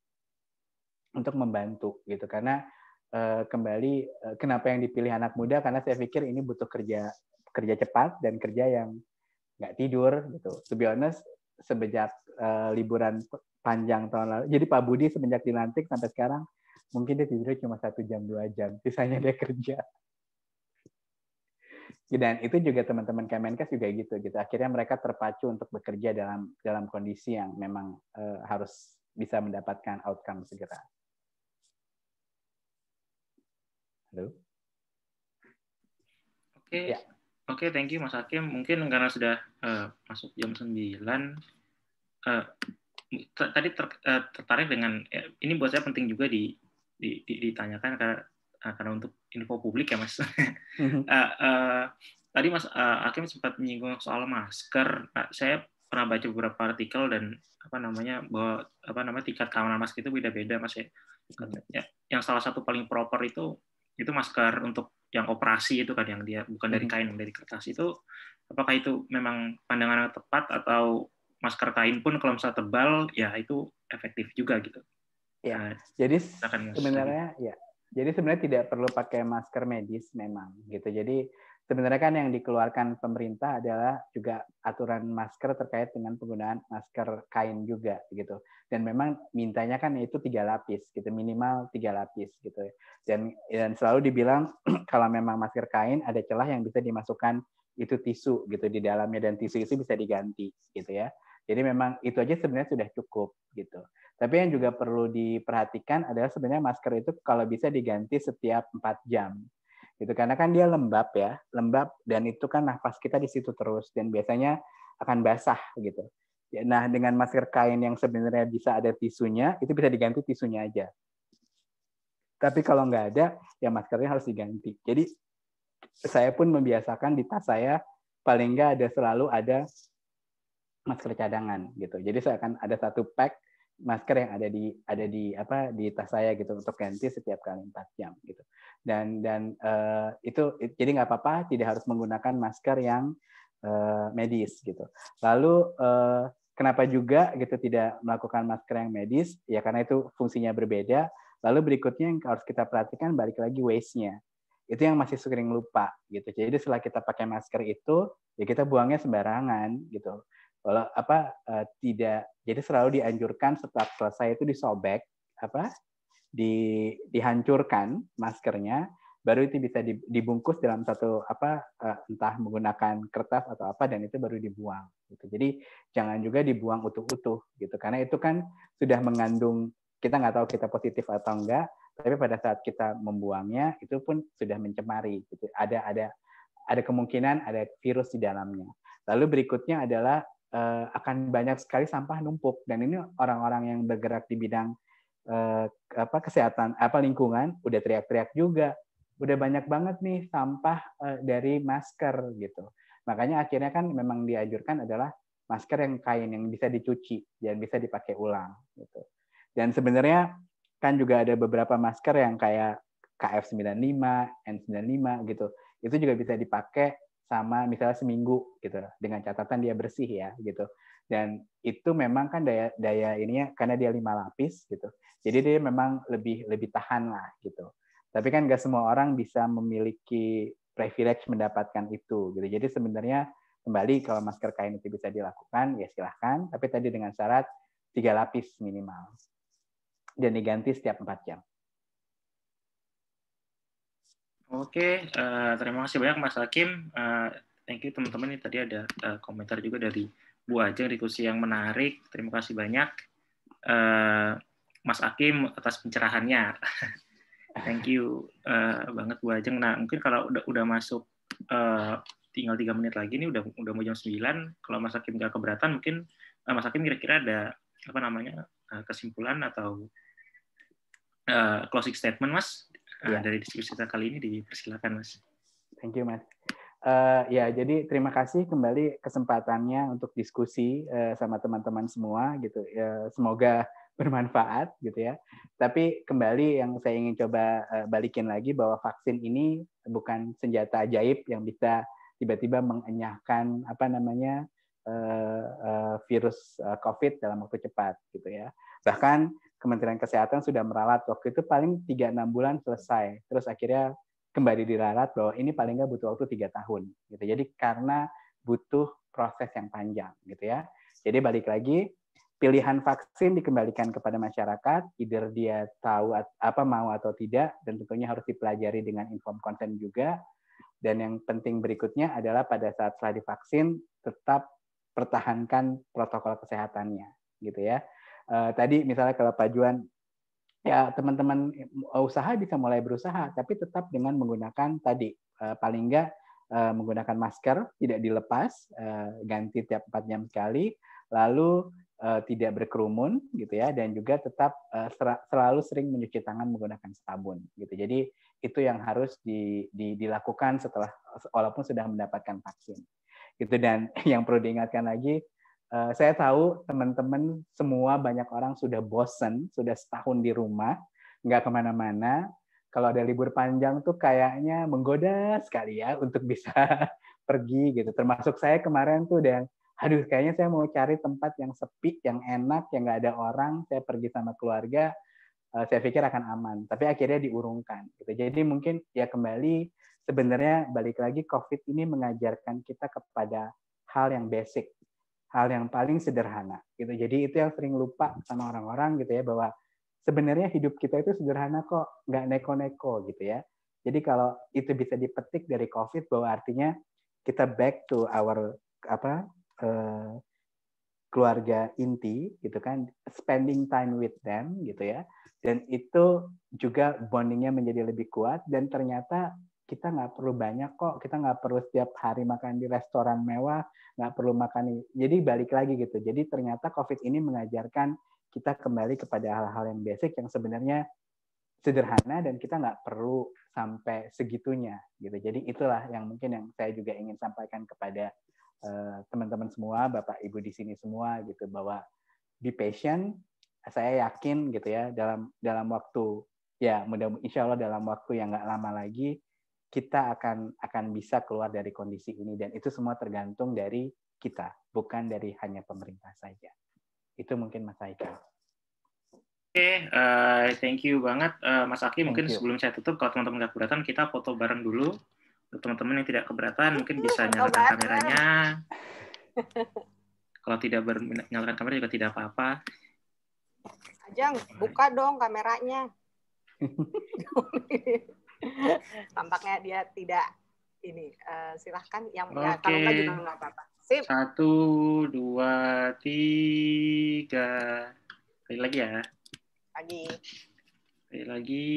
untuk membantu gitu. Karena e, kembali e, kenapa yang dipilih anak muda karena saya pikir ini butuh kerja kerja cepat dan kerja yang nggak tidur gitu. To be honest, semenjak uh, liburan panjang tahun lalu. Jadi Pak Budi semenjak dilantik sampai sekarang mungkin dia tidur cuma satu jam dua jam, sisanya dia kerja. Dan itu juga teman-teman Kemenkes juga gitu gitu. Akhirnya mereka terpacu untuk bekerja dalam dalam kondisi yang memang uh, harus bisa mendapatkan outcome segera. Halo. Oke. Okay. Ya. Oke, okay, thank you Mas Hakim. Mungkin karena sudah uh, masuk jam 9, uh, eh, tadi ter, uh, tertarik dengan, ya, ini buat saya penting juga di, di, di, ditanyakan karena, karena untuk info publik ya Mas. uh, uh, tadi Mas uh, Hakim sempat menyinggung soal masker. Nah, saya pernah baca beberapa artikel dan apa namanya bahwa apa nama tingkat keamanan masker itu beda-beda Mas ya. Mm-hmm. ya. Yang salah satu paling proper itu itu masker untuk yang operasi itu kan yang dia bukan dari hmm. kain dari kertas itu apakah itu memang pandangan yang tepat atau masker kain pun kalau misalnya tebal ya itu efektif juga gitu. Ya. Nah, jadi sebenarnya ya. Jadi sebenarnya tidak perlu pakai masker medis memang gitu. Jadi sebenarnya kan yang dikeluarkan pemerintah adalah juga aturan masker terkait dengan penggunaan masker kain juga gitu dan memang mintanya kan itu tiga lapis gitu minimal tiga lapis gitu dan dan selalu dibilang kalau memang masker kain ada celah yang bisa dimasukkan itu tisu gitu di dalamnya dan tisu itu bisa diganti gitu ya jadi memang itu aja sebenarnya sudah cukup gitu tapi yang juga perlu diperhatikan adalah sebenarnya masker itu kalau bisa diganti setiap empat jam gitu karena kan dia lembab ya lembab dan itu kan nafas kita di situ terus dan biasanya akan basah gitu Ya, nah, dengan masker kain yang sebenarnya bisa ada tisunya, itu bisa diganti tisunya aja. Tapi kalau nggak ada, ya maskernya harus diganti. Jadi saya pun membiasakan di tas saya paling nggak ada selalu ada masker cadangan gitu. Jadi saya akan ada satu pack masker yang ada di ada di apa di tas saya gitu untuk ganti setiap kali empat jam gitu. Dan dan uh, itu jadi nggak apa-apa tidak harus menggunakan masker yang uh, medis gitu. Lalu uh, Kenapa juga gitu tidak melakukan masker yang medis? Ya karena itu fungsinya berbeda. Lalu berikutnya yang harus kita perhatikan balik lagi waste-nya. Itu yang masih sering lupa gitu. Jadi setelah kita pakai masker itu ya kita buangnya sembarangan gitu. Kalau apa eh, tidak jadi selalu dianjurkan setelah selesai itu disobek apa di dihancurkan maskernya baru itu bisa dibungkus dalam satu apa eh, entah menggunakan kertas atau apa dan itu baru dibuang gitu. Jadi jangan juga dibuang utuh-utuh gitu karena itu kan sudah mengandung kita nggak tahu kita positif atau enggak tapi pada saat kita membuangnya itu pun sudah mencemari gitu. Ada ada ada kemungkinan ada virus di dalamnya. Lalu berikutnya adalah uh, akan banyak sekali sampah numpuk dan ini orang-orang yang bergerak di bidang eh, apa kesehatan apa lingkungan udah teriak-teriak juga udah banyak banget nih sampah uh, dari masker gitu. Makanya akhirnya kan memang dianjurkan adalah masker yang kain yang bisa dicuci dan bisa dipakai ulang gitu. Dan sebenarnya kan juga ada beberapa masker yang kayak KF95, N95 gitu. Itu juga bisa dipakai sama misalnya seminggu gitu dengan catatan dia bersih ya gitu. Dan itu memang kan daya daya ininya karena dia lima lapis gitu. Jadi dia memang lebih lebih tahan lah gitu tapi kan nggak semua orang bisa memiliki privilege mendapatkan itu. Gitu. Jadi sebenarnya kembali kalau masker kain itu bisa dilakukan, ya silahkan. Tapi tadi dengan syarat tiga lapis minimal. Dan diganti setiap empat jam. Oke, uh, terima kasih banyak Mas Hakim. Uh, thank you teman-teman. Ini tadi ada uh, komentar juga dari Bu Ajeng, diskusi yang menarik. Terima kasih banyak. Uh, Mas Hakim atas pencerahannya. Thank you uh, banget Bu Ajeng. Nah, mungkin kalau udah udah masuk uh, tinggal tiga menit lagi nih udah udah mau jam 9. Kalau Mas Hakim nggak keberatan mungkin uh, Mas Hakim kira-kira ada apa namanya uh, kesimpulan atau uh, closing statement Mas uh, dari diskusi kita kali ini dipersilakan Mas. Thank you Mas. Uh, ya, jadi terima kasih kembali kesempatannya untuk diskusi uh, sama teman-teman semua gitu. Uh, semoga bermanfaat gitu ya. Tapi kembali yang saya ingin coba eh, balikin lagi bahwa vaksin ini bukan senjata ajaib yang bisa tiba-tiba mengenyahkan apa namanya eh, eh, virus COVID dalam waktu cepat gitu ya. Bahkan Kementerian Kesehatan sudah meralat waktu itu paling 3-6 bulan selesai. Terus akhirnya kembali diralat bahwa ini paling nggak butuh waktu tiga tahun gitu. Jadi karena butuh proses yang panjang gitu ya. Jadi balik lagi pilihan vaksin dikembalikan kepada masyarakat, either dia tahu apa mau atau tidak, dan tentunya harus dipelajari dengan inform konten juga. Dan yang penting berikutnya adalah pada saat setelah divaksin, tetap pertahankan protokol kesehatannya, gitu ya. Eh, tadi misalnya kalau Pak Juan, ya teman-teman eh, usaha bisa mulai berusaha, tapi tetap dengan menggunakan tadi eh, paling enggak menggunakan masker, tidak dilepas, ganti tiap 4 jam sekali, lalu uh, tidak berkerumun gitu ya dan juga tetap uh, selalu sering mencuci tangan menggunakan sabun gitu. Jadi itu yang harus di, di, dilakukan setelah walaupun sudah mendapatkan vaksin. Gitu dan yang perlu diingatkan lagi uh, saya tahu teman-teman semua banyak orang sudah bosen, sudah setahun di rumah, nggak kemana-mana. Kalau ada libur panjang tuh kayaknya menggoda sekali ya untuk bisa pergi gitu. Termasuk saya kemarin tuh dan aduh kayaknya saya mau cari tempat yang sepi, yang enak, yang nggak ada orang, saya pergi sama keluarga, eh, saya pikir akan aman. Tapi akhirnya diurungkan. Gitu. Jadi mungkin ya kembali sebenarnya balik lagi COVID ini mengajarkan kita kepada hal yang basic, hal yang paling sederhana. Gitu. Jadi itu yang sering lupa sama orang-orang gitu ya bahwa sebenarnya hidup kita itu sederhana kok, nggak neko-neko gitu ya. Jadi kalau itu bisa dipetik dari COVID bahwa artinya kita back to our apa uh, keluarga inti gitu kan spending time with them gitu ya dan itu juga bondingnya menjadi lebih kuat dan ternyata kita nggak perlu banyak kok kita nggak perlu setiap hari makan di restoran mewah nggak perlu makan jadi balik lagi gitu jadi ternyata covid ini mengajarkan kita kembali kepada hal-hal yang basic yang sebenarnya sederhana dan kita nggak perlu sampai segitunya gitu jadi itulah yang mungkin yang saya juga ingin sampaikan kepada Eh, teman-teman semua, Bapak Ibu di sini semua gitu bahwa be patient. Saya yakin gitu ya dalam dalam waktu ya mudah insya Allah dalam waktu yang nggak lama lagi kita akan akan bisa keluar dari kondisi ini dan itu semua tergantung dari kita bukan dari hanya pemerintah saja. Itu mungkin Mas Aika. Oke, okay, uh, eh, thank you banget uh, Mas Aki. Mungkin you. sebelum saya tutup, kalau teman-teman nggak keberatan, kita foto bareng dulu. Untuk teman-teman yang tidak keberatan mungkin bisa nyalakan kameranya. Kalau tidak nyalakan kamera juga tidak apa-apa. Ajang, buka dong kameranya. Tampaknya dia tidak ini. Uh, silahkan yang okay. ya, kalau juga nggak apa-apa. Sip. Satu, dua, tiga. Lagi lagi ya. Lagi. Lagi lagi.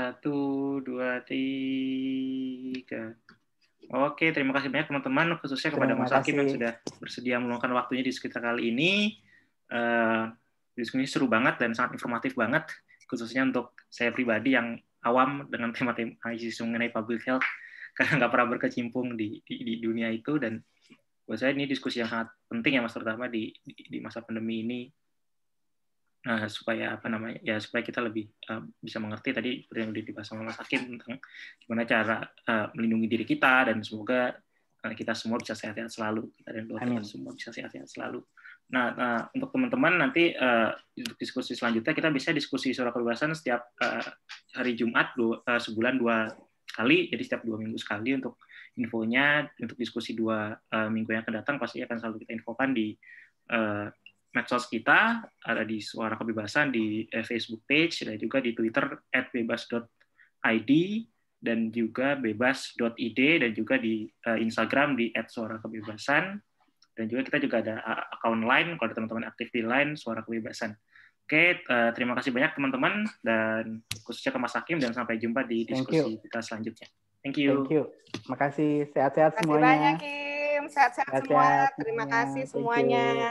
Satu, dua, tiga. Oke, terima kasih banyak teman-teman, khususnya kepada Mas Hakim yang sudah bersedia meluangkan waktunya di sekitar kali ini. Uh, eh, diskusi seru banget dan sangat informatif banget, khususnya untuk saya pribadi yang awam dengan tema-tema isu mengenai public health karena nggak pernah berkecimpung di, di, di dunia itu dan buat saya ini diskusi yang sangat penting ya mas terutama di, di, di masa pandemi ini uh, supaya apa namanya ya supaya kita lebih uh, bisa mengerti tadi seperti yang udah dibahas sama Mas Hakim tentang gimana cara uh, melindungi diri kita dan semoga uh, kita semua bisa sehat-sehat selalu kita dan doa kita semua bisa sehat-sehat selalu. Nah, nah untuk teman-teman nanti uh, untuk diskusi selanjutnya kita bisa diskusi suara kebebasan setiap uh, hari Jumat dua, uh, sebulan dua kali, jadi setiap dua minggu sekali untuk infonya, untuk diskusi dua uh, minggu yang akan datang pasti akan selalu kita infokan di medsos kita ada di Suara Kebebasan di eh, Facebook page dan juga di Twitter @bebas.id dan juga bebas.id dan juga di eh, Instagram di @suarakebebasan dan juga kita juga ada eh, account lain kalau teman-teman aktif di line Suara Kebebasan. Oke, terima kasih banyak teman-teman dan khususnya ke Mas Hakim dan sampai jumpa di diskusi kita selanjutnya. Thank you. Thank you. Makasih sehat-sehat semuanya. Terima kasih banyak Kim, sehat-sehat semua. Terima kasih semuanya.